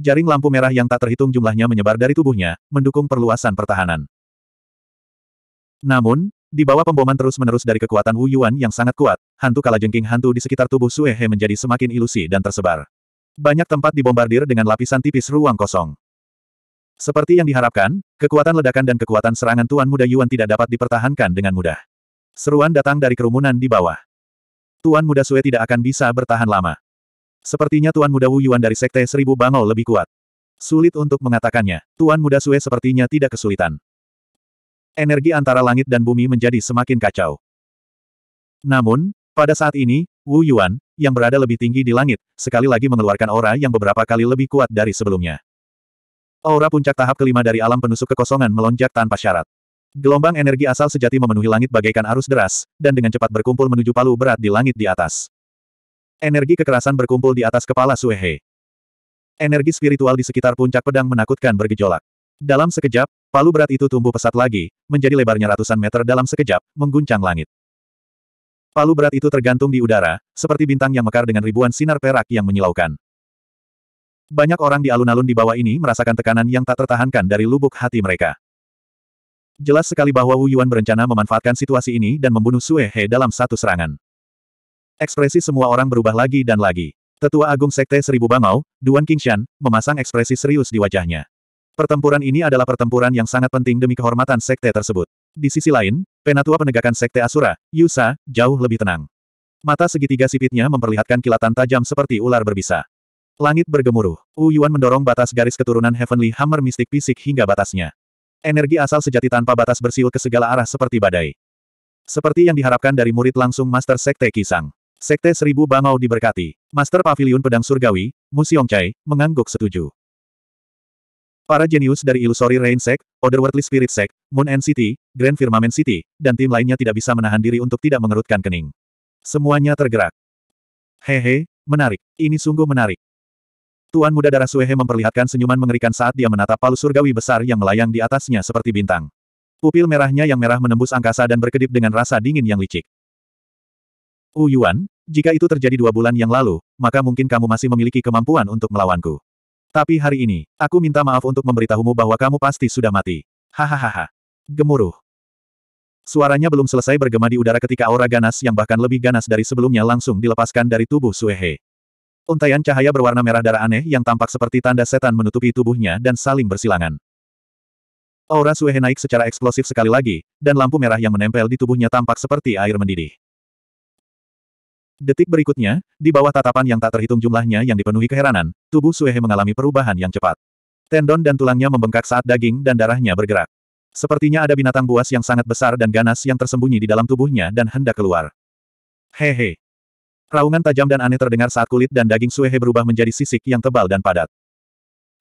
Jaring lampu merah yang tak terhitung jumlahnya menyebar dari tubuhnya, mendukung perluasan pertahanan. Namun, di bawah pemboman terus-menerus dari kekuatan Wu Yuan yang sangat kuat, hantu kalajengking hantu di sekitar tubuh Sue He menjadi semakin ilusi dan tersebar. Banyak tempat dibombardir dengan lapisan tipis ruang kosong. Seperti yang diharapkan, kekuatan ledakan dan kekuatan serangan Tuan Muda Yuan tidak dapat dipertahankan dengan mudah. Seruan datang dari kerumunan di bawah. Tuan Muda Sue tidak akan bisa bertahan lama. Sepertinya Tuan Muda Wu Yuan dari Sekte Seribu Bangau lebih kuat. Sulit untuk mengatakannya, Tuan Muda Sue sepertinya tidak kesulitan energi antara langit dan bumi menjadi semakin kacau. Namun, pada saat ini, Wu Yuan, yang berada lebih tinggi di langit, sekali lagi mengeluarkan aura yang beberapa kali lebih kuat dari sebelumnya. Aura puncak tahap kelima dari alam penusuk kekosongan melonjak tanpa syarat. Gelombang energi asal sejati memenuhi langit bagaikan arus deras, dan dengan cepat berkumpul menuju palu berat di langit di atas. Energi kekerasan berkumpul di atas kepala Suehe. Energi spiritual di sekitar puncak pedang menakutkan bergejolak. Dalam sekejap, Palu berat itu tumbuh pesat lagi, menjadi lebarnya ratusan meter dalam sekejap, mengguncang langit. Palu berat itu tergantung di udara, seperti bintang yang mekar dengan ribuan sinar perak yang menyilaukan. Banyak orang di alun-alun di bawah ini merasakan tekanan yang tak tertahankan dari lubuk hati mereka. Jelas sekali bahwa Wu Yuan berencana memanfaatkan situasi ini dan membunuh Sue He dalam satu serangan. Ekspresi semua orang berubah lagi dan lagi. Tetua Agung Sekte Seribu Bangau, Duan Qingshan, memasang ekspresi serius di wajahnya. Pertempuran ini adalah pertempuran yang sangat penting demi kehormatan sekte tersebut. Di sisi lain, penatua penegakan sekte Asura, Yusa, jauh lebih tenang. Mata segitiga sipitnya memperlihatkan kilatan tajam seperti ular berbisa. Langit bergemuruh. Wu Yuan mendorong batas garis keturunan Heavenly Hammer Mystic Fisik hingga batasnya. Energi asal sejati tanpa batas bersiul ke segala arah seperti badai. Seperti yang diharapkan dari murid langsung Master Sekte Kisang. Sekte Seribu Bangau diberkati. Master Pavilion Pedang Surgawi, Mu Xiongcai, mengangguk setuju. Para jenius dari Illusory Rain Sect, Otherworldly Spirit Sect, Moon and City, Grand Firmament City, dan tim lainnya tidak bisa menahan diri untuk tidak mengerutkan kening. Semuanya tergerak. Hehe, menarik. Ini sungguh menarik. Tuan muda darah Suehe memperlihatkan senyuman mengerikan saat dia menatap palu surgawi besar yang melayang di atasnya seperti bintang. Pupil merahnya yang merah menembus angkasa dan berkedip dengan rasa dingin yang licik. Uyuan, jika itu terjadi dua bulan yang lalu, maka mungkin kamu masih memiliki kemampuan untuk melawanku. Tapi hari ini, aku minta maaf untuk memberitahumu bahwa kamu pasti sudah mati. Hahaha. Gemuruh. Suaranya belum selesai bergema di udara ketika aura ganas yang bahkan lebih ganas dari sebelumnya langsung dilepaskan dari tubuh Suehe. Untaian cahaya berwarna merah darah aneh yang tampak seperti tanda setan menutupi tubuhnya dan saling bersilangan. Aura Suehe naik secara eksplosif sekali lagi, dan lampu merah yang menempel di tubuhnya tampak seperti air mendidih. Detik berikutnya, di bawah tatapan yang tak terhitung jumlahnya yang dipenuhi keheranan, tubuh Suehe mengalami perubahan yang cepat. Tendon dan tulangnya membengkak saat daging dan darahnya bergerak. Sepertinya ada binatang buas yang sangat besar dan ganas yang tersembunyi di dalam tubuhnya dan hendak keluar. Hehe. Raungan tajam dan aneh terdengar saat kulit dan daging Suehe berubah menjadi sisik yang tebal dan padat.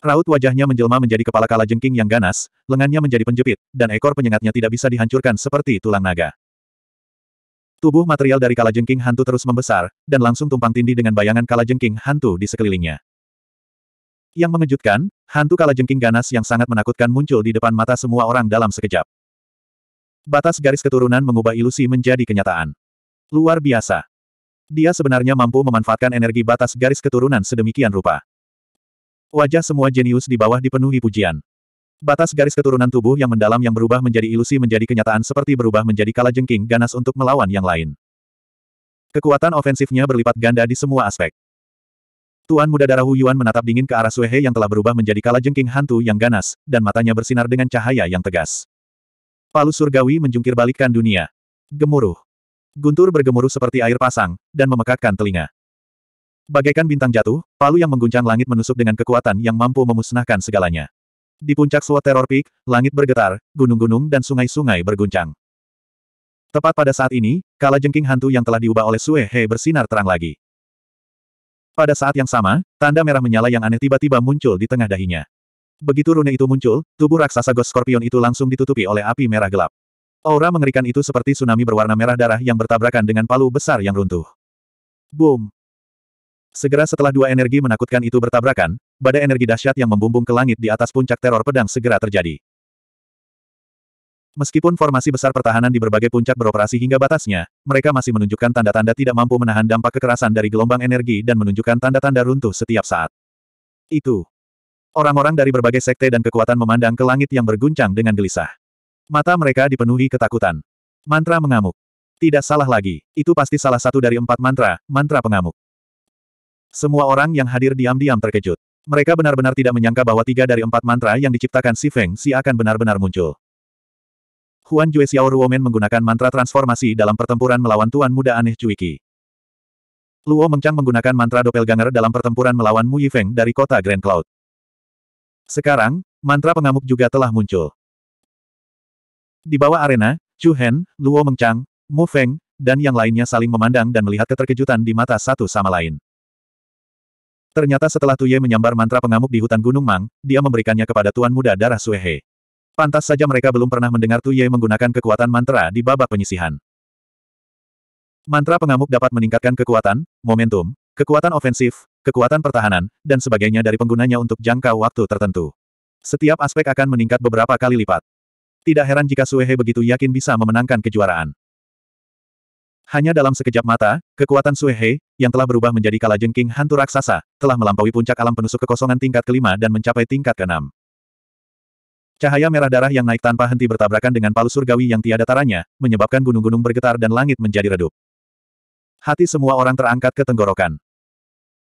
Raut wajahnya menjelma menjadi kepala kala jengking yang ganas, lengannya menjadi penjepit, dan ekor penyengatnya tidak bisa dihancurkan seperti tulang naga. Tubuh material dari kalajengking hantu terus membesar, dan langsung tumpang tindih dengan bayangan kalajengking hantu di sekelilingnya. Yang mengejutkan, hantu kalajengking ganas yang sangat menakutkan muncul di depan mata semua orang dalam sekejap. Batas garis keturunan mengubah ilusi menjadi kenyataan. Luar biasa. Dia sebenarnya mampu memanfaatkan energi batas garis keturunan sedemikian rupa. Wajah semua jenius di bawah dipenuhi pujian. Batas garis keturunan tubuh yang mendalam yang berubah menjadi ilusi menjadi kenyataan seperti berubah menjadi kala jengking ganas untuk melawan yang lain. Kekuatan ofensifnya berlipat ganda di semua aspek. Tuan muda darah Yuan menatap dingin ke arah Suehe yang telah berubah menjadi kala jengking hantu yang ganas, dan matanya bersinar dengan cahaya yang tegas. Palu surgawi menjungkir balikkan dunia. Gemuruh. Guntur bergemuruh seperti air pasang, dan memekakkan telinga. Bagaikan bintang jatuh, palu yang mengguncang langit menusuk dengan kekuatan yang mampu memusnahkan segalanya. Di puncak suatu teror Peak, langit bergetar, gunung-gunung dan sungai-sungai berguncang. Tepat pada saat ini, kala jengking hantu yang telah diubah oleh Sue He bersinar terang lagi. Pada saat yang sama, tanda merah menyala yang aneh tiba-tiba muncul di tengah dahinya. Begitu rune itu muncul, tubuh raksasa Ghost Scorpion itu langsung ditutupi oleh api merah gelap. Aura mengerikan itu seperti tsunami berwarna merah darah yang bertabrakan dengan palu besar yang runtuh. Boom! Segera setelah dua energi menakutkan itu bertabrakan, badai energi dahsyat yang membumbung ke langit di atas puncak teror pedang segera terjadi. Meskipun formasi besar pertahanan di berbagai puncak beroperasi hingga batasnya, mereka masih menunjukkan tanda-tanda tidak mampu menahan dampak kekerasan dari gelombang energi dan menunjukkan tanda-tanda runtuh setiap saat. Itu. Orang-orang dari berbagai sekte dan kekuatan memandang ke langit yang berguncang dengan gelisah. Mata mereka dipenuhi ketakutan. Mantra mengamuk. Tidak salah lagi, itu pasti salah satu dari empat mantra, mantra pengamuk. Semua orang yang hadir diam-diam terkejut. Mereka benar-benar tidak menyangka bahwa tiga dari empat mantra yang diciptakan si Feng Si akan benar-benar muncul. Huan Jue Xiao Ruomen menggunakan mantra transformasi dalam pertempuran melawan Tuan Muda Aneh Cuiki. Luo Mengchang menggunakan mantra doppelganger dalam pertempuran melawan Mu Yifeng dari kota Grand Cloud. Sekarang, mantra pengamuk juga telah muncul. Di bawah arena, Chu Hen, Luo Mengchang, Mu Feng, dan yang lainnya saling memandang dan melihat keterkejutan di mata satu sama lain. Ternyata setelah Tuye menyambar mantra pengamuk di hutan Gunung Mang, dia memberikannya kepada Tuan Muda Darah Suehe. Pantas saja mereka belum pernah mendengar Tuye menggunakan kekuatan mantra di babak penyisihan. Mantra pengamuk dapat meningkatkan kekuatan, momentum, kekuatan ofensif, kekuatan pertahanan, dan sebagainya dari penggunanya untuk jangka waktu tertentu. Setiap aspek akan meningkat beberapa kali lipat. Tidak heran jika Suehe begitu yakin bisa memenangkan kejuaraan. Hanya dalam sekejap mata, kekuatan Suehe, yang telah berubah menjadi Kalajengking hantu raksasa, telah melampaui puncak alam penusuk kekosongan tingkat kelima dan mencapai tingkat keenam. Cahaya merah darah yang naik tanpa henti bertabrakan dengan palu surgawi yang tiada taranya, menyebabkan gunung-gunung bergetar dan langit menjadi redup. Hati semua orang terangkat ke tenggorokan.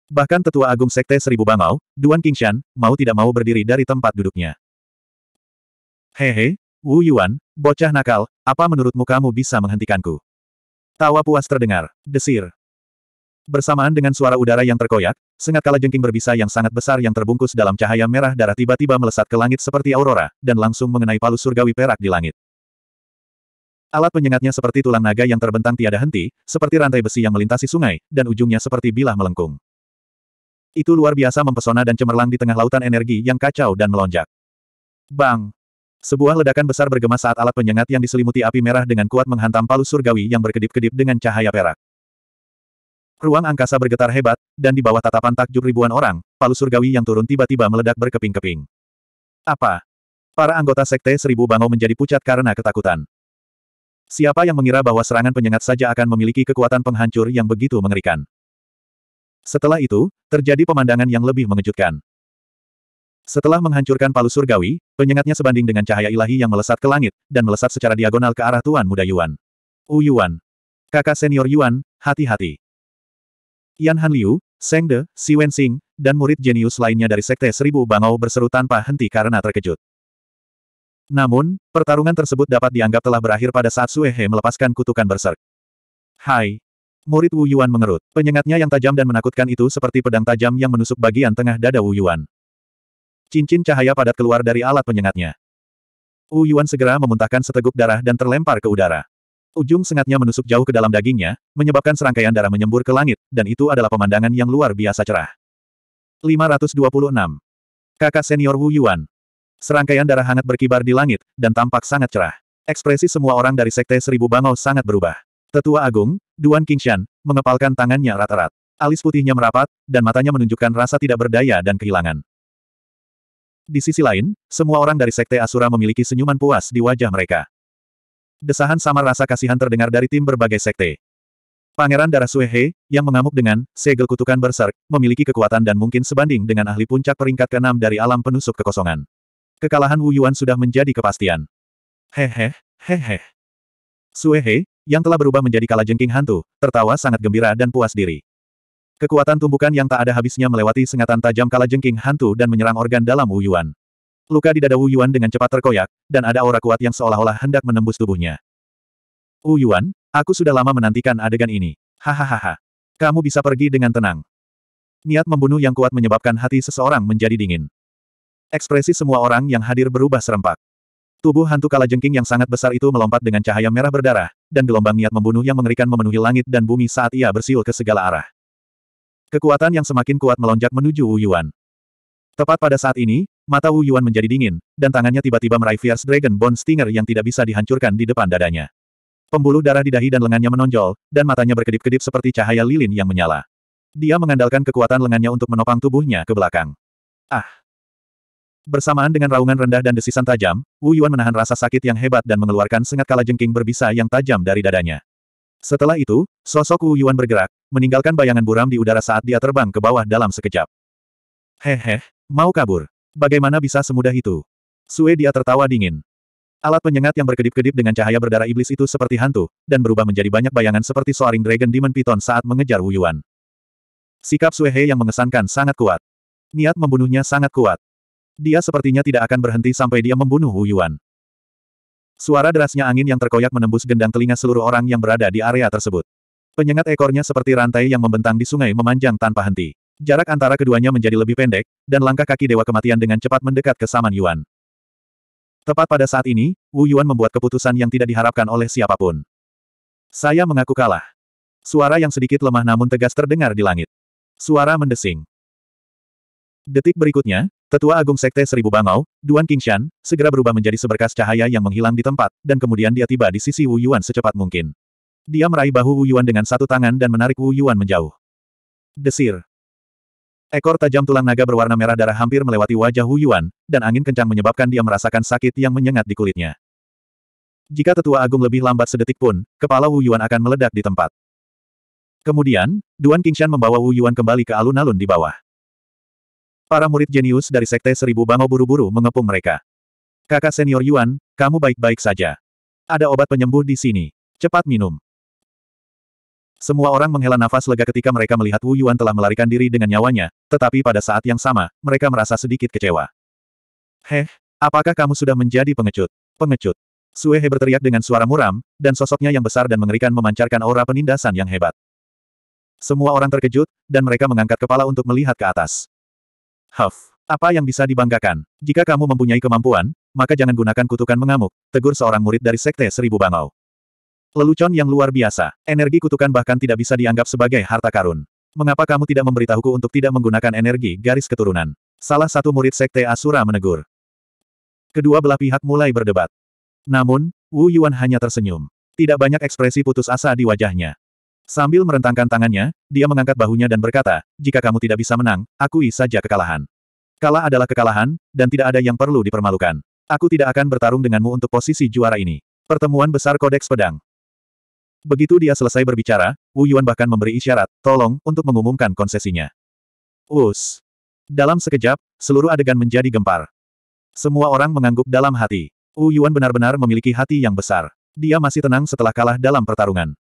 Bahkan Tetua Agung Sekte Seribu Bangau, Duan Kingshan, mau tidak mau berdiri dari tempat duduknya. Hehe, Wu Yuan, bocah nakal, apa menurutmu kamu bisa menghentikanku? Tawa puas terdengar, desir. Bersamaan dengan suara udara yang terkoyak, sengat kala jengking berbisa yang sangat besar yang terbungkus dalam cahaya merah darah tiba-tiba melesat ke langit seperti aurora, dan langsung mengenai palu surgawi perak di langit. Alat penyengatnya seperti tulang naga yang terbentang tiada henti, seperti rantai besi yang melintasi sungai, dan ujungnya seperti bilah melengkung. Itu luar biasa mempesona dan cemerlang di tengah lautan energi yang kacau dan melonjak. Bang! Sebuah ledakan besar bergema saat alat penyengat yang diselimuti api merah dengan kuat menghantam palu surgawi yang berkedip-kedip dengan cahaya perak. Ruang angkasa bergetar hebat, dan di bawah tatapan takjub ribuan orang, palu surgawi yang turun tiba-tiba meledak berkeping-keping. Apa? Para anggota Sekte Seribu bangau menjadi pucat karena ketakutan. Siapa yang mengira bahwa serangan penyengat saja akan memiliki kekuatan penghancur yang begitu mengerikan? Setelah itu, terjadi pemandangan yang lebih mengejutkan. Setelah menghancurkan palu surgawi, penyengatnya sebanding dengan cahaya ilahi yang melesat ke langit, dan melesat secara diagonal ke arah Tuan Muda Yuan. U Yuan. Kakak senior Yuan, hati-hati. Yan Han Liu, Seng De, Si Wen Sing, dan murid jenius lainnya dari Sekte Seribu Bangau berseru tanpa henti karena terkejut. Namun, pertarungan tersebut dapat dianggap telah berakhir pada saat Sue He melepaskan kutukan berserk. Hai. Murid Wu Yuan mengerut. Penyengatnya yang tajam dan menakutkan itu seperti pedang tajam yang menusuk bagian tengah dada Wu Yuan. Cincin cahaya padat keluar dari alat penyengatnya. Wu Yuan segera memuntahkan seteguk darah dan terlempar ke udara. Ujung sengatnya menusuk jauh ke dalam dagingnya, menyebabkan serangkaian darah menyembur ke langit, dan itu adalah pemandangan yang luar biasa cerah. 526. Kakak senior Wu Yuan. Serangkaian darah hangat berkibar di langit, dan tampak sangat cerah. Ekspresi semua orang dari Sekte Seribu Bangau sangat berubah. Tetua Agung, Duan Kingshan, mengepalkan tangannya rata erat Alis putihnya merapat, dan matanya menunjukkan rasa tidak berdaya dan kehilangan. Di sisi lain, semua orang dari Sekte Asura memiliki senyuman puas di wajah mereka. Desahan samar rasa kasihan terdengar dari tim berbagai sekte. Pangeran Darah Suehe, yang mengamuk dengan segel kutukan berserk, memiliki kekuatan dan mungkin sebanding dengan ahli puncak peringkat keenam dari alam penusuk kekosongan. Kekalahan Wu Yuan sudah menjadi kepastian. Hehe, hehe. Suehe, yang telah berubah menjadi kalajengking hantu, tertawa sangat gembira dan puas diri. Kekuatan tumbukan yang tak ada habisnya melewati sengatan tajam kalajengking hantu dan menyerang organ dalam Wu Yuan. Luka di dada Wu Yuan dengan cepat terkoyak, dan ada aura kuat yang seolah-olah hendak menembus tubuhnya. Wu Yuan, aku sudah lama menantikan adegan ini. Hahaha. Kamu bisa pergi dengan tenang. Niat membunuh yang kuat menyebabkan hati seseorang menjadi dingin. Ekspresi semua orang yang hadir berubah serempak. Tubuh hantu kalajengking yang sangat besar itu melompat dengan cahaya merah berdarah, dan gelombang niat membunuh yang mengerikan memenuhi langit dan bumi saat ia bersiul ke segala arah. Kekuatan yang semakin kuat melonjak menuju Wu Yuan. Tepat pada saat ini, mata Wu Yuan menjadi dingin, dan tangannya tiba-tiba meraih Fierce Dragon Bone Stinger yang tidak bisa dihancurkan di depan dadanya. Pembuluh darah di dahi dan lengannya menonjol, dan matanya berkedip-kedip seperti cahaya lilin yang menyala. Dia mengandalkan kekuatan lengannya untuk menopang tubuhnya ke belakang. Ah! Bersamaan dengan raungan rendah dan desisan tajam, Wu Yuan menahan rasa sakit yang hebat dan mengeluarkan sengat kala jengking berbisa yang tajam dari dadanya. Setelah itu, sosok Wu Yuan bergerak, meninggalkan bayangan buram di udara saat dia terbang ke bawah dalam sekejap. Hehe, mau kabur. Bagaimana bisa semudah itu? Sue dia tertawa dingin. Alat penyengat yang berkedip-kedip dengan cahaya berdarah iblis itu seperti hantu, dan berubah menjadi banyak bayangan seperti Soaring Dragon Demon Python saat mengejar Wu Yuan. Sikap He yang mengesankan sangat kuat. Niat membunuhnya sangat kuat. Dia sepertinya tidak akan berhenti sampai dia membunuh Wu Yuan. Suara derasnya angin yang terkoyak menembus gendang telinga seluruh orang yang berada di area tersebut. Penyengat ekornya seperti rantai yang membentang di sungai memanjang tanpa henti. Jarak antara keduanya menjadi lebih pendek, dan langkah kaki Dewa Kematian dengan cepat mendekat ke Saman Yuan. Tepat pada saat ini, Wu Yuan membuat keputusan yang tidak diharapkan oleh siapapun. Saya mengaku kalah. Suara yang sedikit lemah namun tegas terdengar di langit. Suara mendesing. Detik berikutnya, Tetua Agung Sekte Seribu Bangau, Duan Kingshan, segera berubah menjadi seberkas cahaya yang menghilang di tempat, dan kemudian dia tiba di sisi Wu Yuan secepat mungkin. Dia meraih bahu Wu Yuan dengan satu tangan dan menarik Wu Yuan menjauh. Desir. Ekor tajam tulang naga berwarna merah darah hampir melewati wajah Wu Yuan, dan angin kencang menyebabkan dia merasakan sakit yang menyengat di kulitnya. Jika tetua agung lebih lambat sedetik pun, kepala Wu Yuan akan meledak di tempat. Kemudian, Duan Kingshan membawa Wu Yuan kembali ke alun-alun di bawah. Para murid jenius dari Sekte Seribu Bangau buru-buru mengepung mereka. Kakak senior Yuan, kamu baik-baik saja. Ada obat penyembuh di sini. Cepat minum. Semua orang menghela nafas lega ketika mereka melihat Wu Yuan telah melarikan diri dengan nyawanya, tetapi pada saat yang sama, mereka merasa sedikit kecewa. Heh, apakah kamu sudah menjadi pengecut? Pengecut. He berteriak dengan suara muram, dan sosoknya yang besar dan mengerikan memancarkan aura penindasan yang hebat. Semua orang terkejut, dan mereka mengangkat kepala untuk melihat ke atas. Huff, apa yang bisa dibanggakan? Jika kamu mempunyai kemampuan, maka jangan gunakan kutukan mengamuk, tegur seorang murid dari Sekte Seribu Bangau. Lelucon yang luar biasa, energi kutukan bahkan tidak bisa dianggap sebagai harta karun. Mengapa kamu tidak memberitahuku untuk tidak menggunakan energi garis keturunan? Salah satu murid Sekte Asura menegur. Kedua belah pihak mulai berdebat. Namun, Wu Yuan hanya tersenyum. Tidak banyak ekspresi putus asa di wajahnya. Sambil merentangkan tangannya, dia mengangkat bahunya dan berkata, jika kamu tidak bisa menang, akui saja kekalahan. Kalah adalah kekalahan, dan tidak ada yang perlu dipermalukan. Aku tidak akan bertarung denganmu untuk posisi juara ini. Pertemuan besar Kodeks Pedang. Begitu dia selesai berbicara, Wu Yuan bahkan memberi isyarat, tolong, untuk mengumumkan konsesinya. Us. Dalam sekejap, seluruh adegan menjadi gempar. Semua orang mengangguk dalam hati. Wu Yuan benar-benar memiliki hati yang besar. Dia masih tenang setelah kalah dalam pertarungan.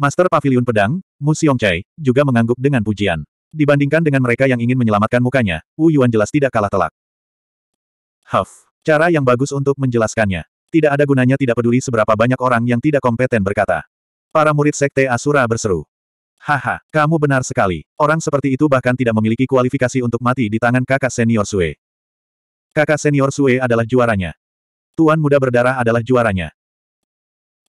Master Pavilion Pedang, Mu Xiongcai, juga mengangguk dengan pujian. Dibandingkan dengan mereka yang ingin menyelamatkan mukanya, Wu Yuan jelas tidak kalah telak. Huff. Cara yang bagus untuk menjelaskannya. Tidak ada gunanya tidak peduli seberapa banyak orang yang tidak kompeten berkata. Para murid Sekte Asura berseru. Haha, kamu benar sekali. Orang seperti itu bahkan tidak memiliki kualifikasi untuk mati di tangan kakak senior Sue. Kakak senior Sue adalah juaranya. Tuan muda berdarah adalah juaranya.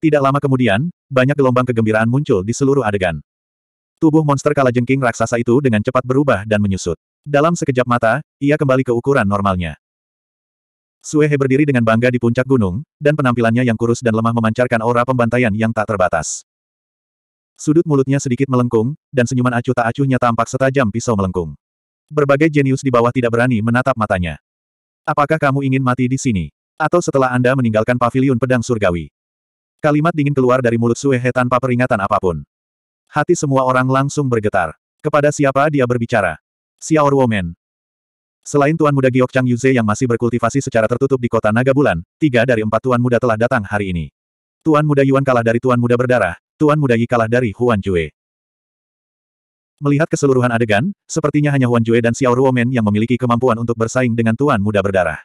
Tidak lama kemudian, banyak gelombang kegembiraan muncul di seluruh adegan. Tubuh monster kalajengking raksasa itu dengan cepat berubah dan menyusut. Dalam sekejap mata, ia kembali ke ukuran normalnya. Suehe berdiri dengan bangga di puncak gunung, dan penampilannya yang kurus dan lemah memancarkan aura pembantaian yang tak terbatas. Sudut mulutnya sedikit melengkung, dan senyuman acuh tak acuhnya tampak setajam pisau melengkung. Berbagai jenius di bawah tidak berani menatap matanya. Apakah kamu ingin mati di sini? Atau setelah Anda meninggalkan pavilion pedang surgawi? Kalimat dingin keluar dari mulut Suehe tanpa peringatan apapun. Hati semua orang langsung bergetar. Kepada siapa dia berbicara? Xiao Woman. Selain Tuan Muda Giok Chang Yuze yang masih berkultivasi secara tertutup di kota Naga Bulan, tiga dari empat Tuan Muda telah datang hari ini. Tuan Muda Yuan kalah dari Tuan Muda Berdarah, Tuan Muda Yi kalah dari Huan Jue. Melihat keseluruhan adegan, sepertinya hanya Huan Jue dan Xiao Ruomen yang memiliki kemampuan untuk bersaing dengan Tuan Muda Berdarah.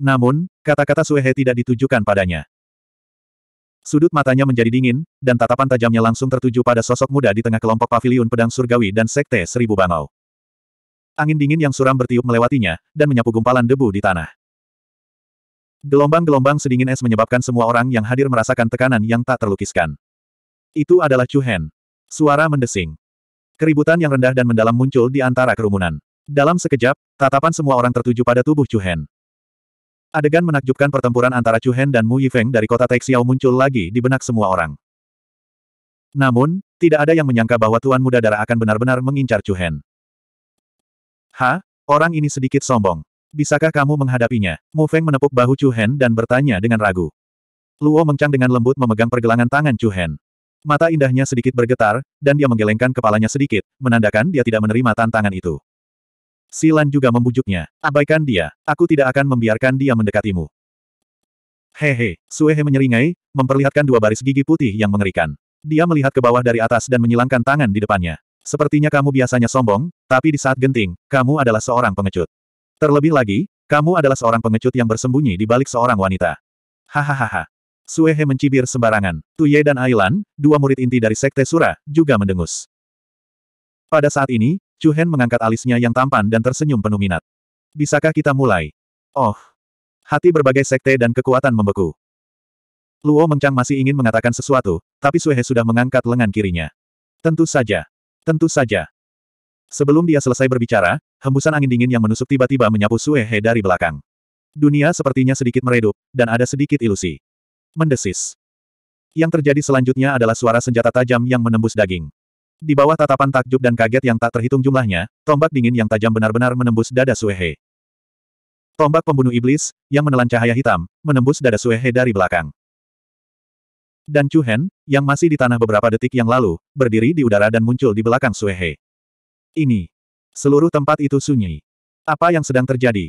Namun, kata-kata Suehe tidak ditujukan padanya. Sudut matanya menjadi dingin, dan tatapan tajamnya langsung tertuju pada sosok muda di tengah kelompok paviliun pedang surgawi dan sekte seribu bangau. Angin dingin yang suram bertiup melewatinya, dan menyapu gumpalan debu di tanah. Gelombang-gelombang sedingin es menyebabkan semua orang yang hadir merasakan tekanan yang tak terlukiskan. Itu adalah Chuhen. Suara mendesing. Keributan yang rendah dan mendalam muncul di antara kerumunan. Dalam sekejap, tatapan semua orang tertuju pada tubuh Chuhen. Adegan menakjubkan pertempuran antara Chu Hen dan Mu Yifeng dari kota Taixiao muncul lagi di benak semua orang. Namun, tidak ada yang menyangka bahwa Tuan Muda Darah akan benar-benar mengincar Chu Hen. Ha? Orang ini sedikit sombong. Bisakah kamu menghadapinya? Mu Feng menepuk bahu Chu Hen dan bertanya dengan ragu. Luo mengcang dengan lembut memegang pergelangan tangan Chu Hen. Mata indahnya sedikit bergetar, dan dia menggelengkan kepalanya sedikit, menandakan dia tidak menerima tantangan itu. Silan juga membujuknya. Abaikan dia, aku tidak akan membiarkan dia mendekatimu. Hehe, Suehe menyeringai, memperlihatkan dua baris gigi putih yang mengerikan. Dia melihat ke bawah dari atas dan menyilangkan tangan di depannya. Sepertinya kamu biasanya sombong, tapi di saat genting, kamu adalah seorang pengecut. Terlebih lagi, kamu adalah seorang pengecut yang bersembunyi di balik seorang wanita. Hahaha. Suehe mencibir sembarangan. Tuye dan Ailan, dua murid inti dari Sekte Sura, juga mendengus. Pada saat ini, Chu Hen mengangkat alisnya yang tampan dan tersenyum penuh minat. Bisakah kita mulai? Oh! Hati berbagai sekte dan kekuatan membeku. Luo Mengchang masih ingin mengatakan sesuatu, tapi Suehe sudah mengangkat lengan kirinya. Tentu saja. Tentu saja. Sebelum dia selesai berbicara, hembusan angin dingin yang menusuk tiba-tiba menyapu Suehe dari belakang. Dunia sepertinya sedikit meredup, dan ada sedikit ilusi. Mendesis. Yang terjadi selanjutnya adalah suara senjata tajam yang menembus daging. Di bawah tatapan takjub dan kaget yang tak terhitung jumlahnya, tombak dingin yang tajam benar-benar menembus dada Suehe. Tombak pembunuh iblis, yang menelan cahaya hitam, menembus dada Suehe dari belakang. Dan Chu Hen, yang masih di tanah beberapa detik yang lalu, berdiri di udara dan muncul di belakang Suehe. Ini. Seluruh tempat itu sunyi. Apa yang sedang terjadi?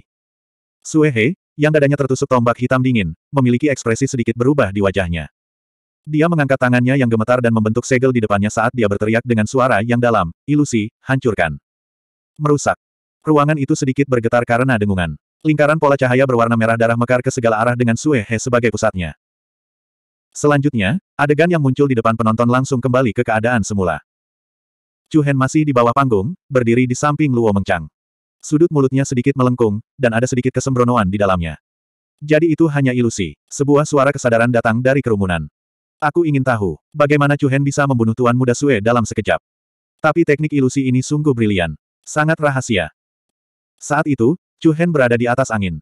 Suehe, yang dadanya tertusuk tombak hitam dingin, memiliki ekspresi sedikit berubah di wajahnya. Dia mengangkat tangannya yang gemetar dan membentuk segel di depannya saat dia berteriak dengan suara yang dalam, ilusi, hancurkan. Merusak. Ruangan itu sedikit bergetar karena dengungan. Lingkaran pola cahaya berwarna merah darah mekar ke segala arah dengan Sue He sebagai pusatnya. Selanjutnya, adegan yang muncul di depan penonton langsung kembali ke keadaan semula. Chu Hen masih di bawah panggung, berdiri di samping Luo Mengchang. Sudut mulutnya sedikit melengkung, dan ada sedikit kesembronoan di dalamnya. Jadi itu hanya ilusi. Sebuah suara kesadaran datang dari kerumunan. Aku ingin tahu, bagaimana Chu Hen bisa membunuh Tuan Muda Sue dalam sekejap. Tapi teknik ilusi ini sungguh brilian. Sangat rahasia. Saat itu, Chu Hen berada di atas angin.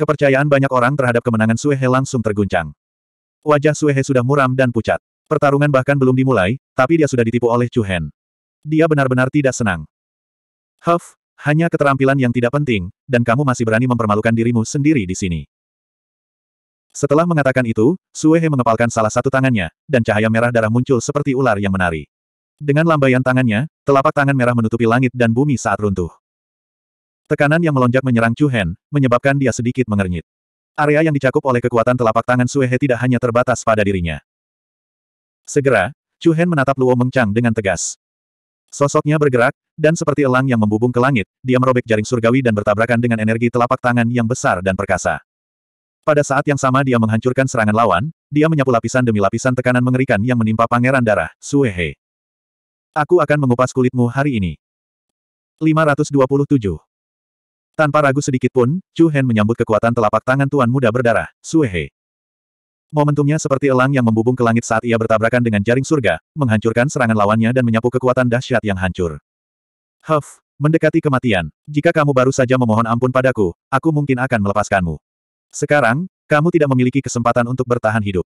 Kepercayaan banyak orang terhadap kemenangan Sue He langsung terguncang. Wajah Sue He sudah muram dan pucat. Pertarungan bahkan belum dimulai, tapi dia sudah ditipu oleh Chu Hen. Dia benar-benar tidak senang. Huff, hanya keterampilan yang tidak penting, dan kamu masih berani mempermalukan dirimu sendiri di sini. Setelah mengatakan itu, Suehe mengepalkan salah satu tangannya, dan cahaya merah darah muncul seperti ular yang menari. Dengan lambaian tangannya, telapak tangan merah menutupi langit dan bumi saat runtuh. Tekanan yang melonjak menyerang Chuhen, menyebabkan dia sedikit mengernyit. Area yang dicakup oleh kekuatan telapak tangan Suehe tidak hanya terbatas pada dirinya. Segera, Chuhen menatap Luo Mengchang dengan tegas. Sosoknya bergerak, dan seperti elang yang membubung ke langit, dia merobek jaring surgawi dan bertabrakan dengan energi telapak tangan yang besar dan perkasa. Pada saat yang sama dia menghancurkan serangan lawan, dia menyapu lapisan demi lapisan tekanan mengerikan yang menimpa pangeran darah, Suehe. Aku akan mengupas kulitmu hari ini. 527. Tanpa ragu sedikit pun, Chu Hen menyambut kekuatan telapak tangan tuan muda berdarah, Suehe. Momentumnya seperti elang yang membubung ke langit saat ia bertabrakan dengan jaring surga, menghancurkan serangan lawannya dan menyapu kekuatan dahsyat yang hancur. Huff, mendekati kematian. Jika kamu baru saja memohon ampun padaku, aku mungkin akan melepaskanmu. Sekarang, kamu tidak memiliki kesempatan untuk bertahan hidup.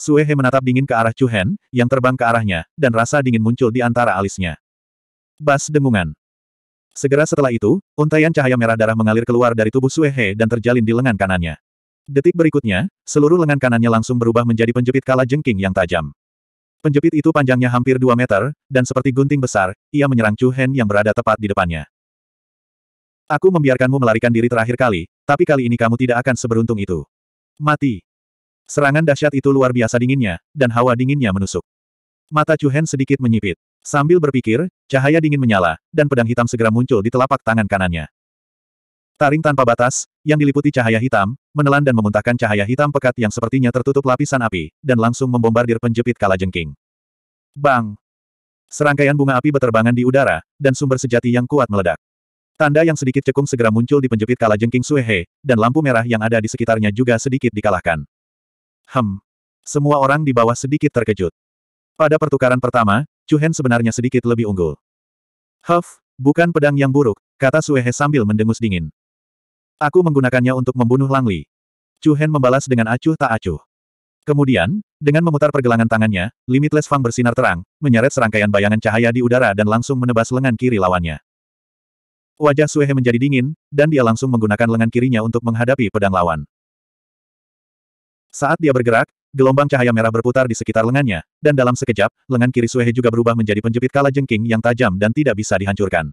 Suehe menatap dingin ke arah Chuhen yang terbang ke arahnya, dan rasa dingin muncul di antara alisnya. Bas dengungan. Segera setelah itu, untaian cahaya merah darah mengalir keluar dari tubuh Suehe dan terjalin di lengan kanannya. Detik berikutnya, seluruh lengan kanannya langsung berubah menjadi penjepit kala jengking yang tajam. Penjepit itu panjangnya hampir 2 meter, dan seperti gunting besar, ia menyerang Chuhen yang berada tepat di depannya. Aku membiarkanmu melarikan diri terakhir kali, tapi kali ini kamu tidak akan seberuntung itu. Mati. Serangan dahsyat itu luar biasa dinginnya, dan hawa dinginnya menusuk. Mata Cuhen sedikit menyipit. Sambil berpikir, cahaya dingin menyala, dan pedang hitam segera muncul di telapak tangan kanannya. Taring tanpa batas, yang diliputi cahaya hitam, menelan dan memuntahkan cahaya hitam pekat yang sepertinya tertutup lapisan api, dan langsung membombardir penjepit Jengking. Bang! Serangkaian bunga api beterbangan di udara, dan sumber sejati yang kuat meledak. Tanda yang sedikit cekung segera muncul di penjepit kala jengking Suehe, dan lampu merah yang ada di sekitarnya juga sedikit dikalahkan. Hem. Semua orang di bawah sedikit terkejut. Pada pertukaran pertama, Chuhen sebenarnya sedikit lebih unggul. Huff, bukan pedang yang buruk, kata Suehe sambil mendengus dingin. Aku menggunakannya untuk membunuh Langli. Chuhen membalas dengan acuh tak acuh. Kemudian, dengan memutar pergelangan tangannya, Limitless Fang bersinar terang, menyeret serangkaian bayangan cahaya di udara dan langsung menebas lengan kiri lawannya. Wajah Suehe menjadi dingin, dan dia langsung menggunakan lengan kirinya untuk menghadapi pedang lawan. Saat dia bergerak, gelombang cahaya merah berputar di sekitar lengannya, dan dalam sekejap, lengan kiri Suehe juga berubah menjadi penjepit kala jengking yang tajam dan tidak bisa dihancurkan.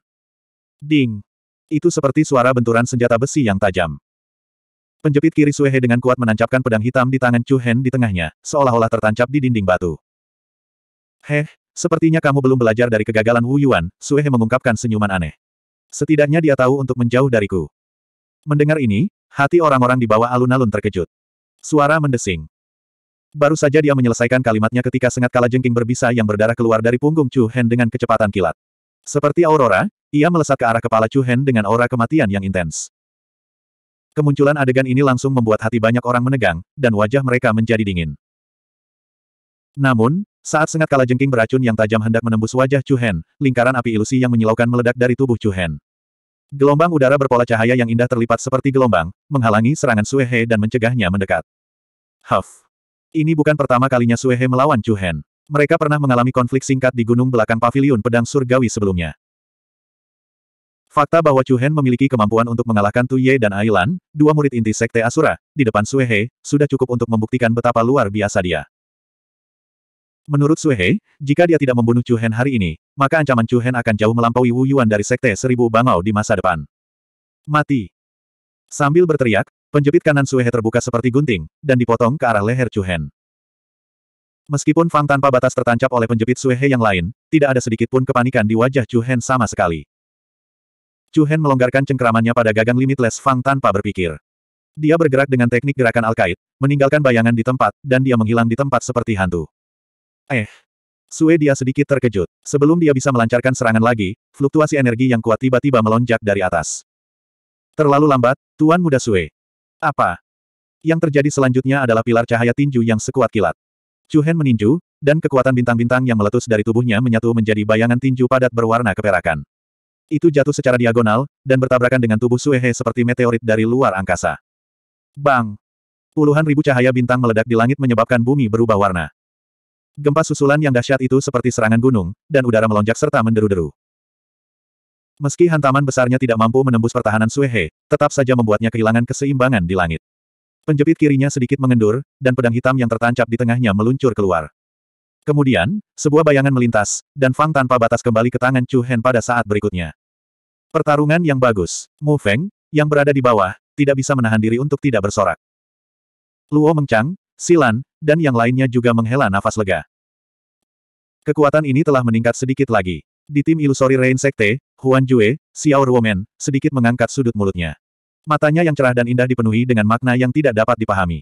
Ding! Itu seperti suara benturan senjata besi yang tajam. Penjepit kiri Suehe dengan kuat menancapkan pedang hitam di tangan Chu Hen di tengahnya, seolah-olah tertancap di dinding batu. Heh, sepertinya kamu belum belajar dari kegagalan Wu Yuan, Suehe mengungkapkan senyuman aneh. Setidaknya dia tahu untuk menjauh dariku. Mendengar ini, hati orang-orang di bawah alun-alun terkejut. Suara mendesing. Baru saja dia menyelesaikan kalimatnya ketika sengat jengking berbisa yang berdarah keluar dari punggung Chu Hen dengan kecepatan kilat. Seperti aurora, ia melesat ke arah kepala Chu Hen dengan aura kematian yang intens. Kemunculan adegan ini langsung membuat hati banyak orang menegang, dan wajah mereka menjadi dingin. Namun, saat sengat kala jengking beracun yang tajam hendak menembus wajah Chu Hen, lingkaran api ilusi yang menyilaukan meledak dari tubuh Chu Hen. Gelombang udara berpola cahaya yang indah terlipat seperti gelombang, menghalangi serangan Sue dan mencegahnya mendekat. Huff. Ini bukan pertama kalinya Sue melawan Chu Hen. Mereka pernah mengalami konflik singkat di gunung belakang paviliun pedang surgawi sebelumnya. Fakta bahwa Chu Hen memiliki kemampuan untuk mengalahkan Tu Ye dan Ailan, dua murid inti Sekte Asura, di depan Sue sudah cukup untuk membuktikan betapa luar biasa dia. Menurut Sue jika dia tidak membunuh Chu Hen hari ini, maka ancaman Chu Hen akan jauh melampaui Wu Yuan dari Sekte Seribu Bangau di masa depan. Mati. Sambil berteriak, penjepit kanan Sue terbuka seperti gunting, dan dipotong ke arah leher Chu Hen. Meskipun Fang tanpa batas tertancap oleh penjepit Sue yang lain, tidak ada sedikit pun kepanikan di wajah Chu Hen sama sekali. Chu Hen melonggarkan cengkeramannya pada gagang limitless Fang tanpa berpikir. Dia bergerak dengan teknik gerakan Alkait, meninggalkan bayangan di tempat, dan dia menghilang di tempat seperti hantu. Eh. Sue dia sedikit terkejut. Sebelum dia bisa melancarkan serangan lagi, fluktuasi energi yang kuat tiba-tiba melonjak dari atas. Terlalu lambat, Tuan Muda Sue. Apa? Yang terjadi selanjutnya adalah pilar cahaya tinju yang sekuat kilat. Cuhen meninju, dan kekuatan bintang-bintang yang meletus dari tubuhnya menyatu menjadi bayangan tinju padat berwarna keperakan. Itu jatuh secara diagonal, dan bertabrakan dengan tubuh Suehe seperti meteorit dari luar angkasa. Bang! Puluhan ribu cahaya bintang meledak di langit menyebabkan bumi berubah warna. Gempa susulan yang dahsyat itu seperti serangan gunung, dan udara melonjak serta menderu-deru. Meski hantaman besarnya tidak mampu menembus pertahanan Suehe, tetap saja membuatnya kehilangan keseimbangan di langit. Penjepit kirinya sedikit mengendur, dan pedang hitam yang tertancap di tengahnya meluncur keluar. Kemudian, sebuah bayangan melintas, dan Fang tanpa batas kembali ke tangan Chu Hen pada saat berikutnya. Pertarungan yang bagus. Mu Feng, yang berada di bawah, tidak bisa menahan diri untuk tidak bersorak. Luo Mengchang, Silan, dan yang lainnya juga menghela nafas lega. Kekuatan ini telah meningkat sedikit lagi. Di tim ilusori Rain Sekte, Huan Jue, Xiao Ruomen, sedikit mengangkat sudut mulutnya. Matanya yang cerah dan indah dipenuhi dengan makna yang tidak dapat dipahami.